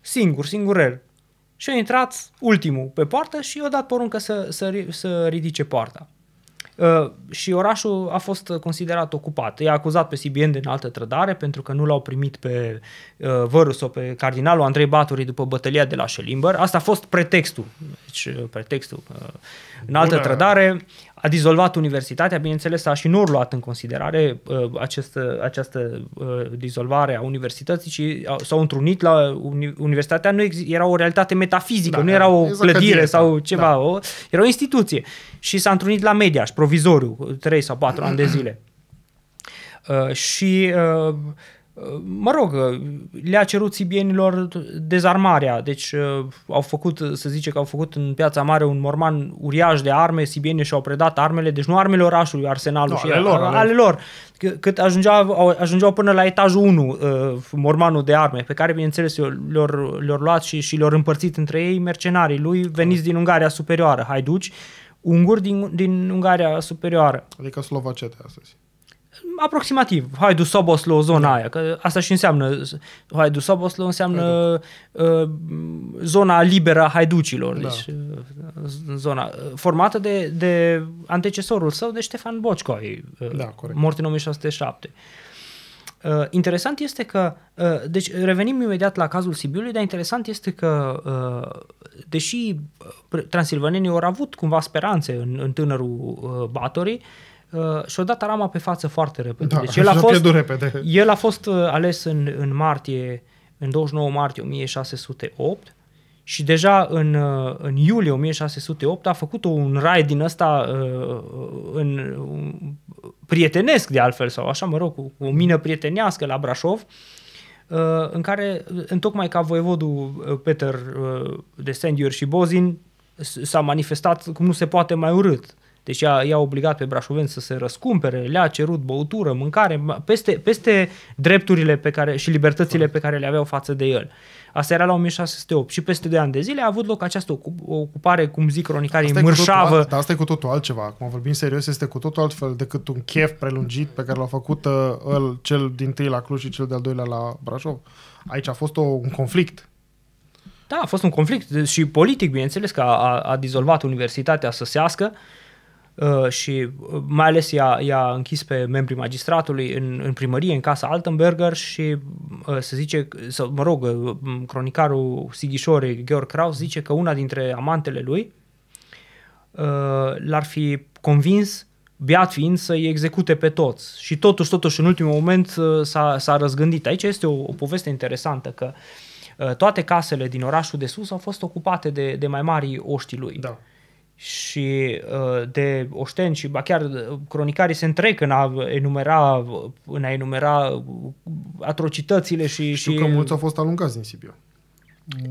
Speaker 2: singur, singur el, Și a intrat ultimul pe poartă și i-a dat poruncă să, să, să ridice poarta. Uh, și orașul a fost considerat ocupat. I-a acuzat pe Sibien de înaltă trădare pentru că nu l-au primit pe uh, vărul sau pe cardinalul Andrei Baturi după bătălia de la Șelimbăr. Asta a fost pretextul. Deci, uh, pretextul. Înaltă Bună. trădare a dizolvat universitatea, bineînțeles a și nu luat în considerare uh, această, această uh, dizolvare a universității ci s-au întrunit la uni, universitatea, nu ex- era o realitate metafizică, da, nu da. era o exact clădire sau da. ceva, da. o, era o instituție și s-a întrunit la și provizoriu, 3 sau 4 ani de zile. Uh, și uh, mă rog, le-a cerut sibienilor dezarmarea, deci uh, au făcut, să zice că au făcut în piața mare un morman uriaș de arme, sibienii și-au predat armele, deci nu armele orașului, arsenalul no, și ale lor, ale, lor. Cât ajungeau, ajungeau până la etajul 1 uh, mormanul de arme, pe care bineînțeles le-au le luat și, și le-au împărțit între ei mercenarii lui veniți din Ungaria Superioară, haiduci, unguri din, din Ungaria Superioară. Adică Slovacete astăzi aproximativ, Haidu Soboslo, zona da. aia, că asta și înseamnă, Haidu Soboslo înseamnă uh, zona liberă a haiducilor, da. deci uh, zona uh, formată de, de antecesorul său, de Ștefan uh, da, mort în 1607. Uh, interesant este că, uh, deci revenim imediat la cazul Sibiului, dar interesant este că, uh, deși uh, transilvanenii au avut cumva speranțe în, în tânărul uh, Batorii, uh, uh, și odată dat pe față foarte repede. Da, deci el a, fost, repede. el a fost uh, ales în, în martie, în 29 martie 1608 și deja în, uh, în iulie 1608 a făcut un raid din ăsta uh, uh în, um, prietenesc de altfel sau așa, mă rog, cu, cu o mină prietenească la Brașov, uh, în care, uh, întocmai ca voievodul Peter uh, de Sendior și Bozin, s-a manifestat cum nu se poate mai urât deci a i-a obligat pe brașoveni să se răscumpere, le-a cerut băutură, mâncare, peste, peste drepturile pe care, și libertățile pe care le aveau față de el. Asta era la 1608 și peste 2 ani de zile a avut loc această ocupare, cum zic cronicarii, asta mârșavă.
Speaker 1: dar asta e cu totul altceva. Acum vorbim serios, este cu totul altfel decât un chef prelungit pe care l-a făcut uh, el, cel din tâi la Cluj și cel de-al doilea la Brașov. Aici a fost o, un conflict.
Speaker 2: Da, a fost un conflict și politic, bineînțeles, că a, a, a dizolvat Universitatea Săsească. Uh, Uh, și uh, mai ales i-a, i-a închis pe membrii magistratului în, în primărie, în casa Altenberger și uh, se zice, să, mă rog, cronicarul Sighișorii Georg Kraus, zice că una dintre amantele lui l-ar fi convins beat fiind să-i execute pe toți. Și totuși, totuși, în ultimul moment s-a, s-a răzgândit. Aici este o, o poveste interesantă că toate casele din orașul de sus au fost ocupate de, de mai mari oștii lui. Da. Uh, și uh, de oșteni și chiar uh, cronicarii se întrec în a enumera, în a enumera uh, atrocitățile și... Știu și... că mulți au fost alungați din Sibiu.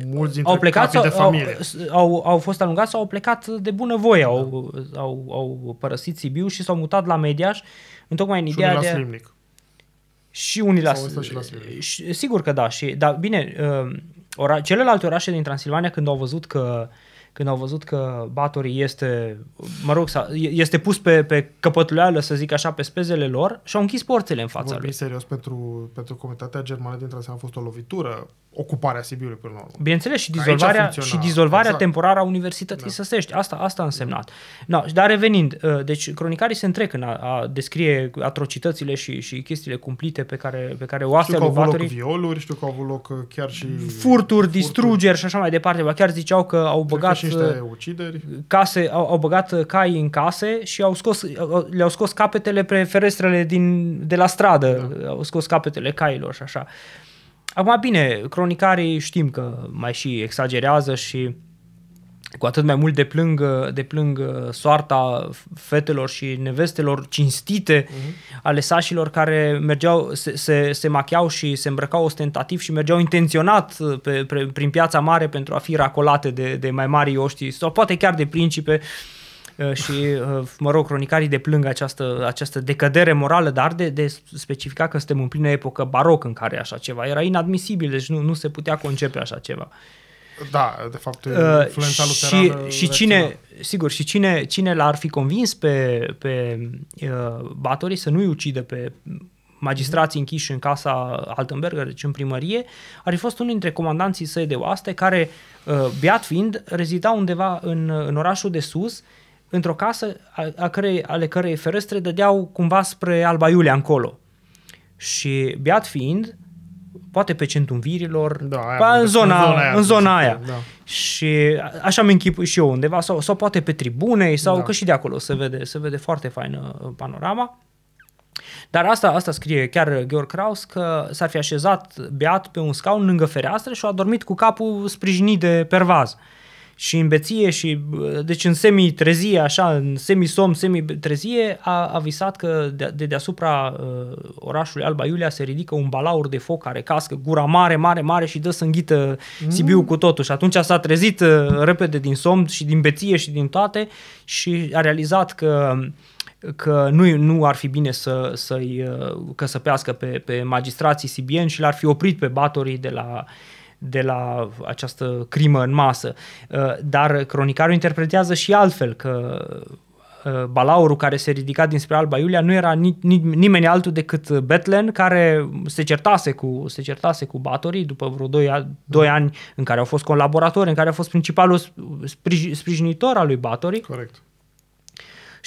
Speaker 1: Mulți dintre au plecat sau, de familie.
Speaker 2: Au, au, au fost alungați sau au plecat de bunăvoie, da. au, au, au părăsit Sibiu și s-au mutat la Mediaș, tocmai în ideea de... Slimnic. Și unii la, și la Slimnic. sigur că da, și, dar bine, ora, celelalte orașe din Transilvania când au văzut că uh, când au văzut că Batorii este, mă rog, este pus pe, pe căpătuleală, să zic așa, pe spezele lor și au închis porțile în fața Vorbim
Speaker 1: lui. serios, pentru, pentru comunitatea germană dintre Transilvania a fost o lovitură ocuparea Sibiului până la urmă. Bineînțeles, și dizolvarea, și dizolvarea exact.
Speaker 2: temporară a Universității da. Săsești. Asta, asta a însemnat. Da. No, dar revenind, ă, deci cronicarii se întrec în a, a descrie atrocitățile și, și chestiile cumplite pe care, pe care o astea Știu că au avut loc
Speaker 1: violuri, știu că au avut loc ă, chiar și... Furturi, furturi.
Speaker 2: distrugeri și așa mai departe. chiar ziceau că au băgat... Ă, ucideri. Case, au, au băgat cai în case și au scos, le-au scos capetele pe ferestrele din, de la stradă. Da. Au scos capetele cailor și așa. Uh, Acum, bine, cronicarii știm că mai și exagerează și cu atât mai mult deplâng, plâng soarta fetelor și nevestelor cinstite uh-huh. ale sașilor care mergeau, se, se, se machiau și se îmbrăcau ostentativ și mergeau intenționat pe, pe, prin piața mare pentru a fi racolate de, de mai mari oștii sau poate chiar de principe uh, Uh, și, uh, mă rog, cronicarii deplâng această, această decădere morală, dar de, de specifica că suntem în plină epocă baroc în care așa ceva era inadmisibil, deci nu, nu se putea concepe așa
Speaker 1: ceva. Da, de fapt, uh, influența uh, și, și cine,
Speaker 2: sigur, și cine, cine l-ar fi convins pe, pe uh, Batorii să nu-i ucidă pe magistrații închiși în casa Altenberger, deci în primărie, ar fi fost unul dintre comandanții săi de oaste, care, uh, beat fiind, rezida undeva în, în orașul de sus într-o casă a, a cărei, ale cărei ferestre dădeau cumva spre Alba Iulia încolo. Și beat fiind, poate pe centul virilor, da, aia, în, zona, în zona aia. În zona aia. Da. Și așa mi închip și eu undeva, sau, sau poate pe tribune, sau da. că și de acolo se vede, se vede foarte faină uh, panorama. Dar asta, asta scrie chiar Georg Kraus că s-ar fi așezat beat pe un scaun lângă fereastră și a dormit cu capul sprijinit de pervaz. Uh, și în beție și deci în semi-trezie, așa, în semi-somn, semi-trezie, a, a visat că de, de deasupra uh, orașului Alba Iulia se ridică un balaur de foc care cască, gura mare, mare, mare și dă să înghită mm. Sibiu cu totul. Și atunci s-a trezit uh, repede din somn și din beție și din toate și a realizat că că nu, nu ar fi bine să, să-i uh, căsăpească pe, pe magistrații sibieni și l-ar fi oprit pe batorii de la uh, de la această crimă în masă. Uh, dar cronicarul interpretează și altfel că uh, balaurul care se ridica dinspre Alba Iulia nu era ni, ni, nimeni altul decât Betlen care se certase cu, se certase cu Batorii după vreo 2 doi mhm. ani în care au fost colaboratori, în care a fost principalul sprijinitor al lui Batorii. Corect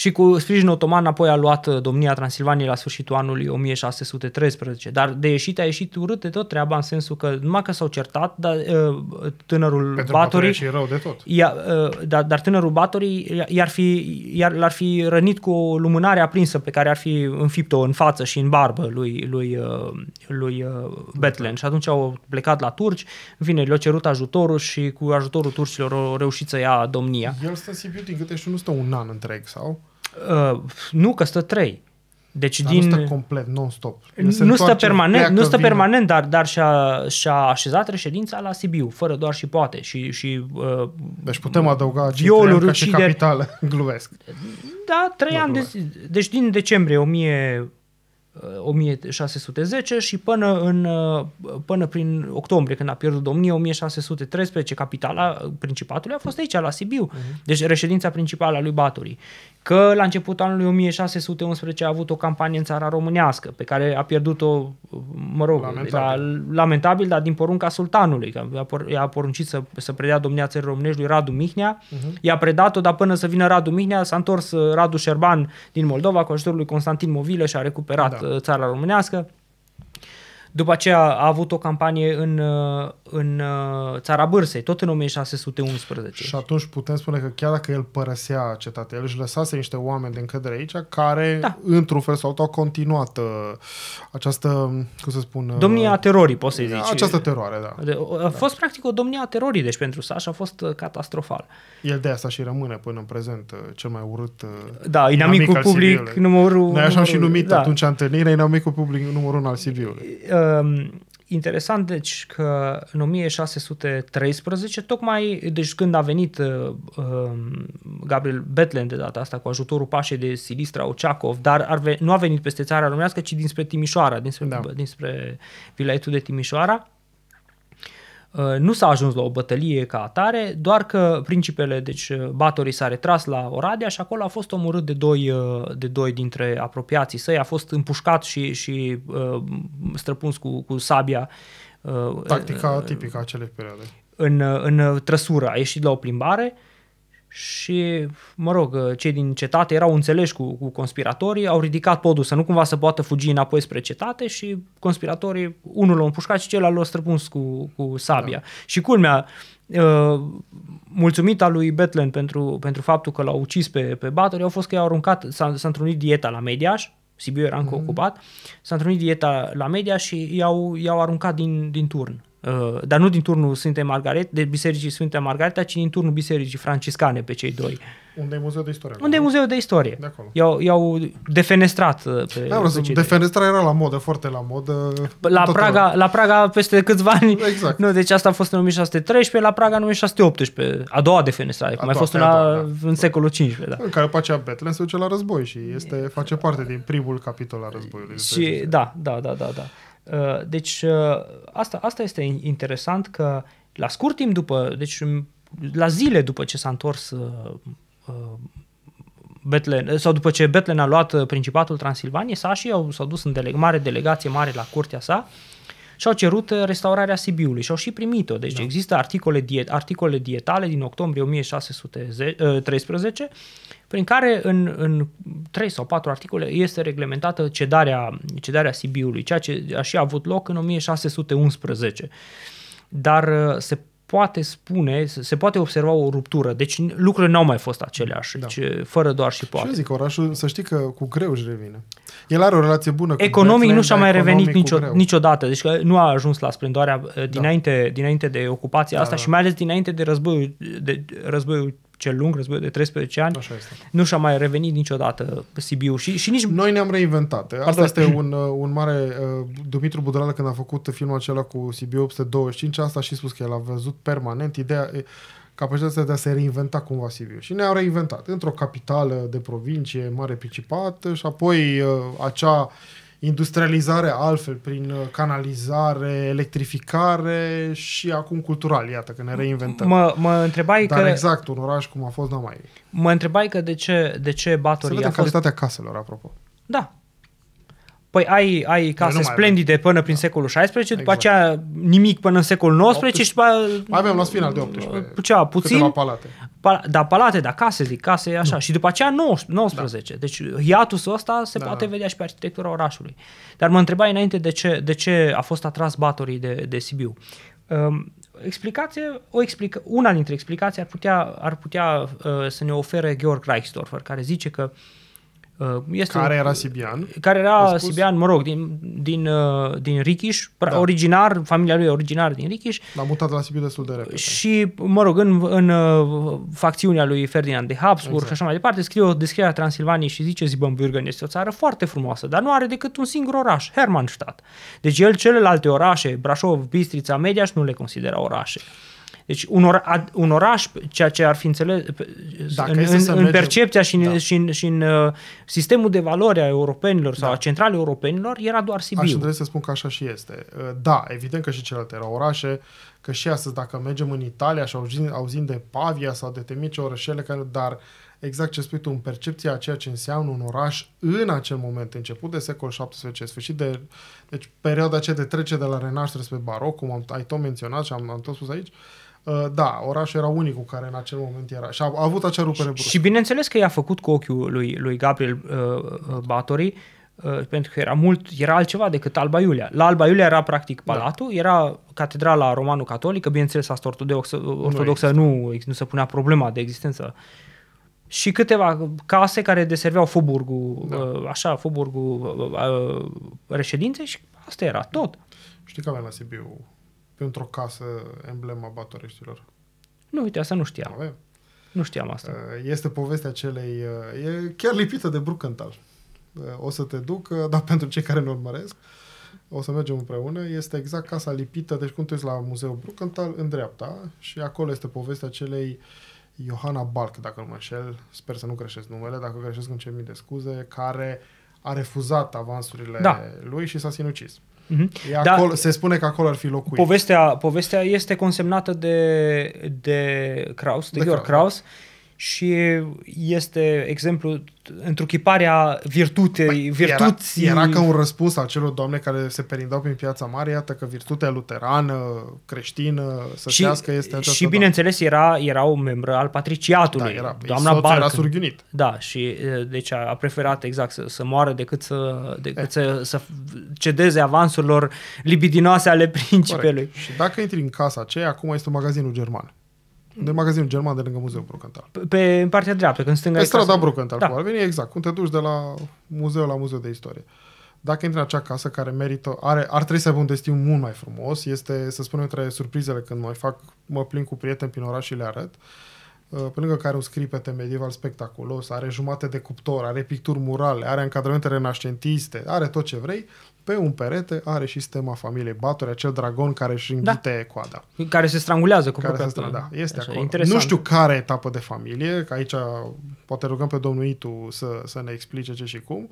Speaker 2: și cu sprijin otoman apoi a luat uh, domnia Transilvaniei la sfârșitul anului 1613. Dar de ieșit a ieșit urât de tot treaba, în sensul că numai că s-au certat, dar uh, tânărul Pentru Batorii... și rău de tot. Ia, uh, dar, dar tânărul Batorii i-ar fi, iar, l-ar fi rănit cu o lumânare aprinsă pe care ar fi înfipt-o în față și în barbă lui, lui, lui Betlen. Și atunci au plecat la turci, în fine, le-au cerut ajutorul și cu ajutorul turcilor au reușit să ia domnia.
Speaker 1: El stă Sibiu, din câte știu, nu stă un
Speaker 2: an întreg, sau? Uh, nu, că stă trei. Deci dar din... nu stă complet, non-stop.
Speaker 1: Se nu stă permanent, nu stă vine.
Speaker 2: permanent dar, dar și-a, și-a așezat reședința la Sibiu, fără doar și poate. Și, și, uh, deci putem adăuga violuri, ca și
Speaker 1: capitală, gluvesc,
Speaker 2: Da, trei da, ani. De, deci din decembrie 1000 1610 uh, și până, în, uh, până prin octombrie, când a pierdut domnia, 1613, capitala principatului a fost aici, la Sibiu, uh-huh. deci reședința principală a lui Batorii. Că la începutul anului 1611 a avut o campanie în țara românească, pe care a pierdut-o, uh, mă rog, lamentabil, era lamentabil dar din porunca sultanului, că i-a, a poruncit să, să predea domnia țării românești lui Radu Mihnea, uh-huh. i-a predat-o, dar până să vină Radu Mihnea s-a întors Radu Șerban din Moldova cu ajutorul lui Constantin Movilă și a recuperat. Da da. țara românească. După aceea a avut o campanie în, uh, în
Speaker 1: uh, țara Bârsei, tot în 1611. Și atunci putem spune că chiar dacă el părăsea cetatea, el își lăsase niște oameni de încredere aici care, da. într-un fel sau altul, au continuat uh, această, cum să spun... Uh, domnia terorii, poți să i zici. Această teroare, da. De, a da. fost da. practic o domnia terorii, deci pentru Saș a fost uh, catastrofal. El de asta și rămâne până în prezent uh, cel mai urât... Uh, da, inamicul public numărul... Noi așa am și numit da. atunci întâlnirea, inamicul public numărul 1 al Sibiului.
Speaker 2: Um, interesant deci că în 1613, tocmai deci când a venit uh, um, Gabriel Betlen de data asta cu ajutorul pașei de Silistra Oceacov, dar ar ve- nu a venit peste țara românească, ci dinspre Timișoara, dinspre, da. dinspre vilaietul de Timișoara, Uh, nu s-a ajuns la o bătălie ca atare, doar că principele, deci uh, Batorii s-a retras la Oradea și acolo a fost omorât de doi, uh, de doi dintre apropiații săi, a fost împușcat și, și străpuns cu, cu sabia. Tactica tipică a acelei perioade. În, în trăsură, a ieșit la o plimbare uh, și, mă rog, uh, cei din cetate erau înțeleși cu, cu conspiratorii, au ridicat podul să nu cumva să poată fugi înapoi spre cetate și conspiratorii, unul l-au împușcat și celălalt l-au străpuns cu, cu sabia. Da. Și culmea, uh, mulțumita lui Betlen pentru, pentru faptul că l-au ucis pe, pe Bathory, au fost că i-au aruncat, s-a, s-a întrunit dieta la Mediaș, Sibiu era încă mm. ocupat, s-a întrunit dieta la media și i-au, i-au aruncat din, din turn Uh, dar nu din turnul Sfintei Margaret, de Bisericii Sfinte Margareta, ci din turnul Bisericii Franciscane pe cei doi.
Speaker 1: Unde e muzeul de istorie. Unde e muzeul de istorie. De acolo.
Speaker 2: I-au, i-au defenestrat uh, pe, da, pe
Speaker 1: Defenestrarea era la modă, foarte la modă.
Speaker 2: La Praga, la Praga peste câțiva ani. Exact. Nu, deci asta a fost în 1613, la Praga în 1618, a doua defenestrare, cum a mai fost una
Speaker 1: da. în secolul XV. Da. În care pacea Betlen se duce la război și este, face da. parte din primul capitol al războiului. Și, da,
Speaker 2: da, da, da, da. Uh, deci uh, asta, asta este interesant că la scurt timp după, deci la zile după ce s-a întors uh, Betlen, sau după ce Betlen a luat Principatul Transilvanie, sașii au, s-au dus în dele- mare delegație mare la curtea sa și au cerut uh, restaurarea Sibiului și au și primit-o. Deci da. există articole, diet, articole dietale din octombrie 1613 uh, prin care în, în 3 sau 4 articole este reglementată cedarea, cedarea Sibiului, ceea ce a și avut loc în 1611. Dar uh, se poate spune, se poate observa o ruptură. Deci lucrurile n-au mai fost aceleași, da. deci,
Speaker 1: fără doar și poate. Și eu zic, orașul, să știi că cu greu își revine. El are o relație bună cu Economic nu și-a mai revenit nicio,
Speaker 2: niciodată, deci că nu a ajuns la splendoarea da. dinainte, da. dinainte de ocupația da, asta da. și mai ales dinainte de războiul, de războiul cel lung, război de 13 ani, nu și-a mai revenit niciodată Sibiu și, și nici... Noi ne-am reinventat. Asta, Asta este un,
Speaker 1: uh, un mare... Uh, Dumitru Budreală când a făcut filmul acela cu Sibiu 825, asta și spus că el a văzut permanent ideea capacitatea de a se reinventa cumva Sibiu. Și ne-au reinventat într-o capitală de provincie, mare principat, și apoi uh, acea uh, industrializare altfel, prin uh, canalizare, electrificare și acum cultural, iată că ne reinventăm. Mă, mă întrebai Dar că... exact, un oraș cum a fost, n mai...
Speaker 2: Mă întrebai că de ce, de ce Batorii Se vede a fost... calitatea
Speaker 1: caselor, apropo. Da,
Speaker 2: Păi ai, ai case splendide avem. până prin da. secolul XVI, exact. după aceea nimic până în secolul XIX și după Mai avem la final de 18. Ceva, puțin. Câteva palate. Pa, da, palate, da, case, zic, case, așa. Nu. Și după aceea 19. Da. Deci hiatusul ăsta se da. poate vedea și pe arhitectura orașului. Dar mă întrebai înainte de ce, de ce a fost atras batorii de, de Sibiu. Um, explicație, o explica, una dintre explicații ar putea, ar putea uh, să ne ofere Georg Reichsdorfer, care zice că uh, Uh, este care era
Speaker 1: Sibian. Care era Sibian,
Speaker 2: mă rog, din, din, uh, din Richiș, da. originar, familia lui e originar din Richiș.
Speaker 1: L-a mutat la Sibiu destul
Speaker 2: de repede. Și, mă rog, în, în uh, facțiunea lui Ferdinand de Habsburg exact. și așa mai departe, scrie o descriere a Transilvaniei și zice Zibambürgen este o țară foarte frumoasă, dar nu are decât un singur oraș, Hermannstadt. Deci el celelalte orașe, Brașov, Bistrița, Mediaș, nu le considera orașe. Deci un, or, un oraș, ceea ce ar fi înțeles Dacă în, în, în mergem, percepția și
Speaker 1: în, da. și în, și în uh, sistemul de valori a europenilor sau da. a centrale europenilor, era doar Sibiu. Aș să spun că așa și este. Uh, da, evident că și celelalte erau orașe, că și astăzi dacă mergem în Italia și auzim, auzim de Pavia sau de temice orășele, care, dar exact ce spui tu, în percepția a ceea ce înseamnă un oraș în acel moment, început de secolul XVII, sfârșit de, deci perioada aceea de trece de la renaștere spre baroc, cum am, ai tot menționat și am, am tot spus aici, uh, Uh, da, orașul era unicul care în acel moment era și a, avut acea rupere bruscă.
Speaker 2: Și bineînțeles că i-a făcut cu ochiul lui, lui Gabriel uh, uh Batori, uh, pentru că era mult, era altceva decât Alba Iulia. La Alba Iulia era practic da. palatul, da. era catedrala romano-catolică, bineînțeles asta ortodoxă, ortodoxă nu, nu, nu se punea problema de existență. Și câteva case care deserveau Foburgul, da. uh, așa, Foburgul uh, uh și asta era
Speaker 1: tot. Știi că avem la Sibiu pentru o casă emblema Batoreștilor. Nu, uite, asta nu știam. Avem. Nu știam asta. Uh, este povestea celei... Uh, e chiar lipită de Brucantal. Uh, o să te duc, dar pentru cei care ne urmăresc, o să mergem împreună. Este exact casa lipită, deci cum te uiți la Muzeul Brucantal, în dreapta și acolo este povestea celei Johanna Balk, dacă nu mă înșel, sper să nu greșesc numele, dacă greșesc în ce mii de scuze, care a refuzat avansurile da. lui și s-a sinucis. Mm-hmm. E acolo, da, se spune că acolo ar fi locuit. Povestea, povestea
Speaker 2: este consemnată de, de Kraus, de, de Georg Kraus. Da. Kraus și este exemplu întruchiparea virtutei, păi,
Speaker 1: virtuții. Era, era ca un răspuns al celor doamne care se perindau prin piața mare, iată că virtutea luterană, creștină, sășească este această Și
Speaker 2: bineînțeles doamnă. era, era un membru al
Speaker 1: patriciatului. Da, era, doamna Balcan. era surghiunit. Da,
Speaker 2: și deci a preferat exact să, să moară decât să, decât să, să
Speaker 1: cedeze avansurilor libidinoase ale principelui. Corect. Și dacă intri în casa aceea, acum este un magazinul german. De magazinul german de lângă Muzeul Brucantar. Pe, în partea dreaptă, când stânga... Pe strada Brucantar, da. ar veni, exact, când te duci de la muzeu la muzeu de istorie. Dacă intri în acea casă care merită, are, ar trebui să aibă un destin mult mai frumos, este, să spunem, între surprizele când mai fac, mă plin cu prieteni prin oraș și le arăt, uh, pe lângă care un scripete medieval spectaculos, are jumate de cuptor, are picturi murale, are încadramente renascentiste, are tot ce vrei, pe un perete are și stema familiei Batori, acel dragon care își da. înghite da. coada. Care se strangulează cu care se strang... Da, este Așa, acolo. Interesant. Nu știu care etapă de familie, că aici poate rugăm pe domnul Itu să, să ne explice ce și cum,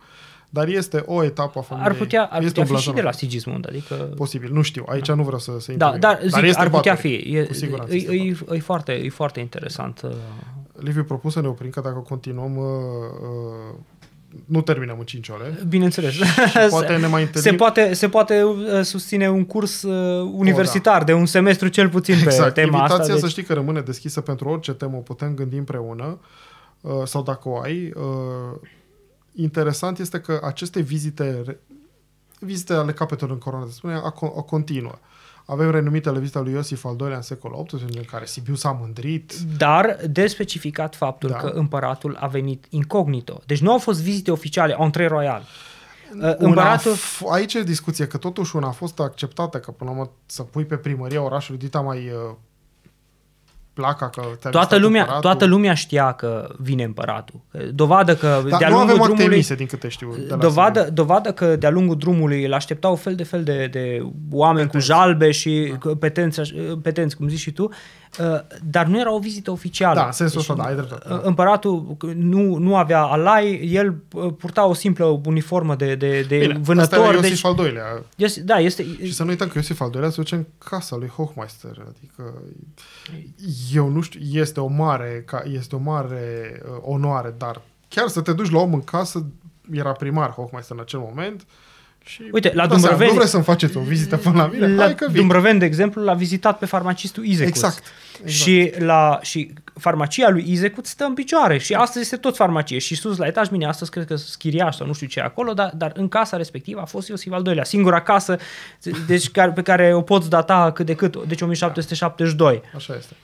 Speaker 1: dar este o etapă a familiei. Ar putea, ar este putea fi și de la Sigismund, da, adică... Posibil, nu știu, aici da. nu vreau să, să da, dar, dar zic, dar este ar putea Batori, fi, e, E,
Speaker 2: e, e, e, foarte, e foarte interesant. Uh.
Speaker 1: Liviu, propun să ne oprim, că dacă continuăm uh, uh, nu terminăm în 5 ore. Bineînțeles. poate ne mai întâlnim. Se
Speaker 2: poate, se poate uh, susține un curs uh, universitar o, da. de un semestru cel puțin exact. pe tema Invitația asta. Deci... să știi
Speaker 1: că rămâne deschisă pentru orice temă, o putem gândi împreună uh, sau dacă o ai. Interesant este că aceste vizite vizite ale capetelor în coroană, se spune, a, a continuă. Uh, avem renumită revista lui Iosif al II-lea în secolul XVIII, în care Sibiu s-a mândrit. Dar de specificat faptul da. că împăratul a venit
Speaker 2: incognito. Deci nu au fost vizite oficiale,
Speaker 1: entrée royal. Uh, împăratul... împăratul... Aici e discuție, că totuși una a fost acceptată, că până la urmă să pui pe primăria orașului dita mai uh, placa că toată lumea, împăratul. toată
Speaker 2: lumea știa că vine împăratul. Dovadă că Dar de-a nu lungul avem drumului, din câte știu. De dovadă, dovadă că de-a lungul drumului îl așteptau fel de fel de, de oameni petenți. cu jalbe și da. petenți, petenți, cum zici și tu, Uh, dar nu era o vizită oficială. Da, sensul ăsta, deci, da, ai dreptate. Uh, împăratul nu, nu avea alai, el uh, purta o simplă uniformă de, de, de Bine, vânător. Asta Iosif deci, al doilea.
Speaker 1: da, este... Și să nu uităm că Iosif al doilea se duce în casa lui Hochmeister, adică eu nu știu, este o mare, este o mare onoare, dar chiar să te duci la om în casă, era primar Hochmeister în acel moment, uh, și Uite, la Dumbroven... Nu vreți să-mi faceți o vizită până la mine? La Hai că vin.
Speaker 2: de exemplu, l-a vizitat pe farmacistul Izecut. Exact. exact. Și, la, și farmacia lui Izecut stă în picioare și astăzi este tot farmacie. Și sus la etaj, bine, astăzi cred că schiriaș sau nu știu ce acolo, dar, dar în casa respectivă a fost Iosif al doilea, singura casă deci, pe care o poți data cât de cât, deci 1772. Da.
Speaker 1: Așa este.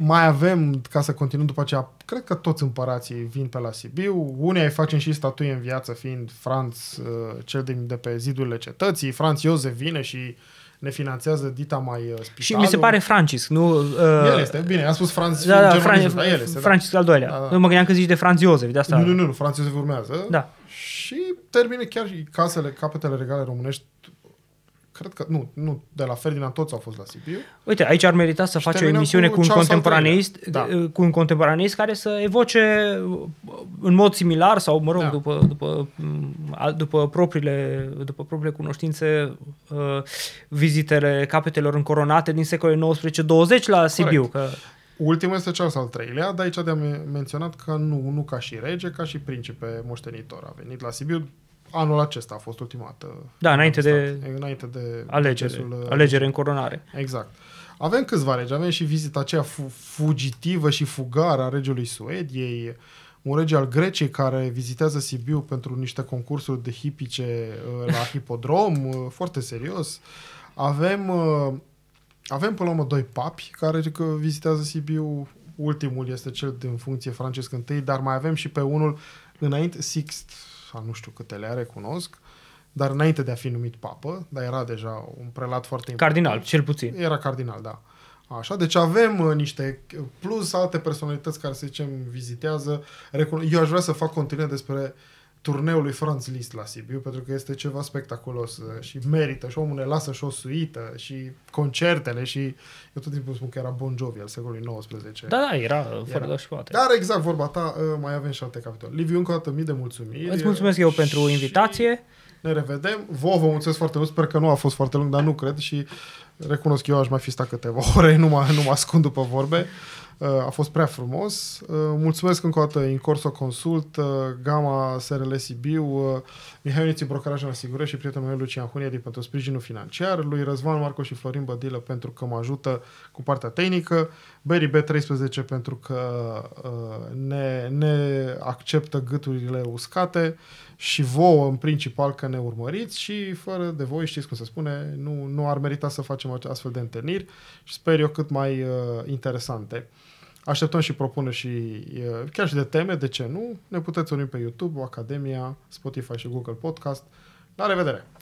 Speaker 1: Mai avem, ca să continuăm după aceea, cred că toți împărații vin pe la Sibiu. Unii ai facem și statuie în viață, fiind Franț, uh, cel din de pe zidurile cetății. Franț Iosef vine și ne finanțează dita mai uh, spitalul. Și mi se pare
Speaker 2: Francis, nu... Uh, el este, bine, am spus Franț, da, da, Fran- Francis, da, el este, da. Francis da. al doilea. Da, da. Nu mă gândeam că zici de Franț Iosef, de asta... Nu, nu, nu,
Speaker 1: Franț Iosef urmează. Da. Și termină chiar și casele, capetele regale românești cred că, nu, nu, de la Ferdinand toți au fost la Sibiu.
Speaker 2: Uite, aici ar merita să faci o emisiune cu, cu un contemporaneist, da. cu un contemporaneist care să evoce în mod similar sau, mă rog, da. după, după, mm, după, propriile, după propriile cunoștințe uh, vizitele capetelor încoronate din secolul 19-20 la Sibiu. Corect. Că...
Speaker 1: Ultimul este cel al treilea, dar aici am menționat că nu, nu ca și rege, ca și principe moștenitor. A venit la Sibiu anul acesta a fost ultima dată. Da, înainte de, înainte de alegere, procesul, uh, alegere în coronare. Exact. Avem câțiva regi, avem și vizita aceea fu- fugitivă și fugară a regelui Suediei, un rege al Greciei care vizitează Sibiu pentru niște concursuri de hipice uh, la hipodrom, uh, foarte serios. Avem, avem până la urmă doi papi care vizitează Sibiu, ultimul este cel din funcție Francesc I, dar mai avem și pe unul înainte, Sixt sau nu știu câtelea, recunosc, dar înainte de a fi numit papă, dar era deja un prelat foarte important. Cardinal, cel puțin. Era cardinal, da. Așa, deci avem uh, niște plus alte personalități care, să zicem, vizitează. Recun- Eu aș vrea să fac continuă despre uh, turneul lui Franz Liszt la Sibiu, pentru că este ceva spectaculos uh, și merită și omul ne lasă și o suită și concertele și eu tot timpul spun că era Bon Jovi al secolului 19. Da, da, era, fără doar și poate. Dar exact vorba ta, uh, mai avem și alte capitole. Liviu, încă o dată mii de mulțumiri. Îți mulțumesc eu pentru invitație. Ne revedem. Vă vă mulțumesc foarte mult, sper că nu a fost foarte lung, dar nu cred și recunosc că eu aș mai fi stat câteva ore, nu mă, nu mă ascund după vorbe. Uh, a fost prea frumos. Uh, mulțumesc încă o dată uh, în Corso Consult, Gama SRL Sibiu, Mihai Uniții Brocaraj în Asigură și prietenul meu Lucian din pentru sprijinul financiar, lui Răzvan Marco și Florin Bădilă pentru că mă ajută cu partea tehnică, Berry B13 pentru că ne, ne acceptă gâturile uscate și vouă în principal că ne urmăriți și fără de voi știți cum se spune, nu, nu ar merita să facem astfel de întâlniri și sper eu cât mai uh, interesante. Așteptăm și propune și chiar și de teme, de ce nu? Ne puteți uni pe YouTube, Academia, Spotify și Google Podcast. La revedere!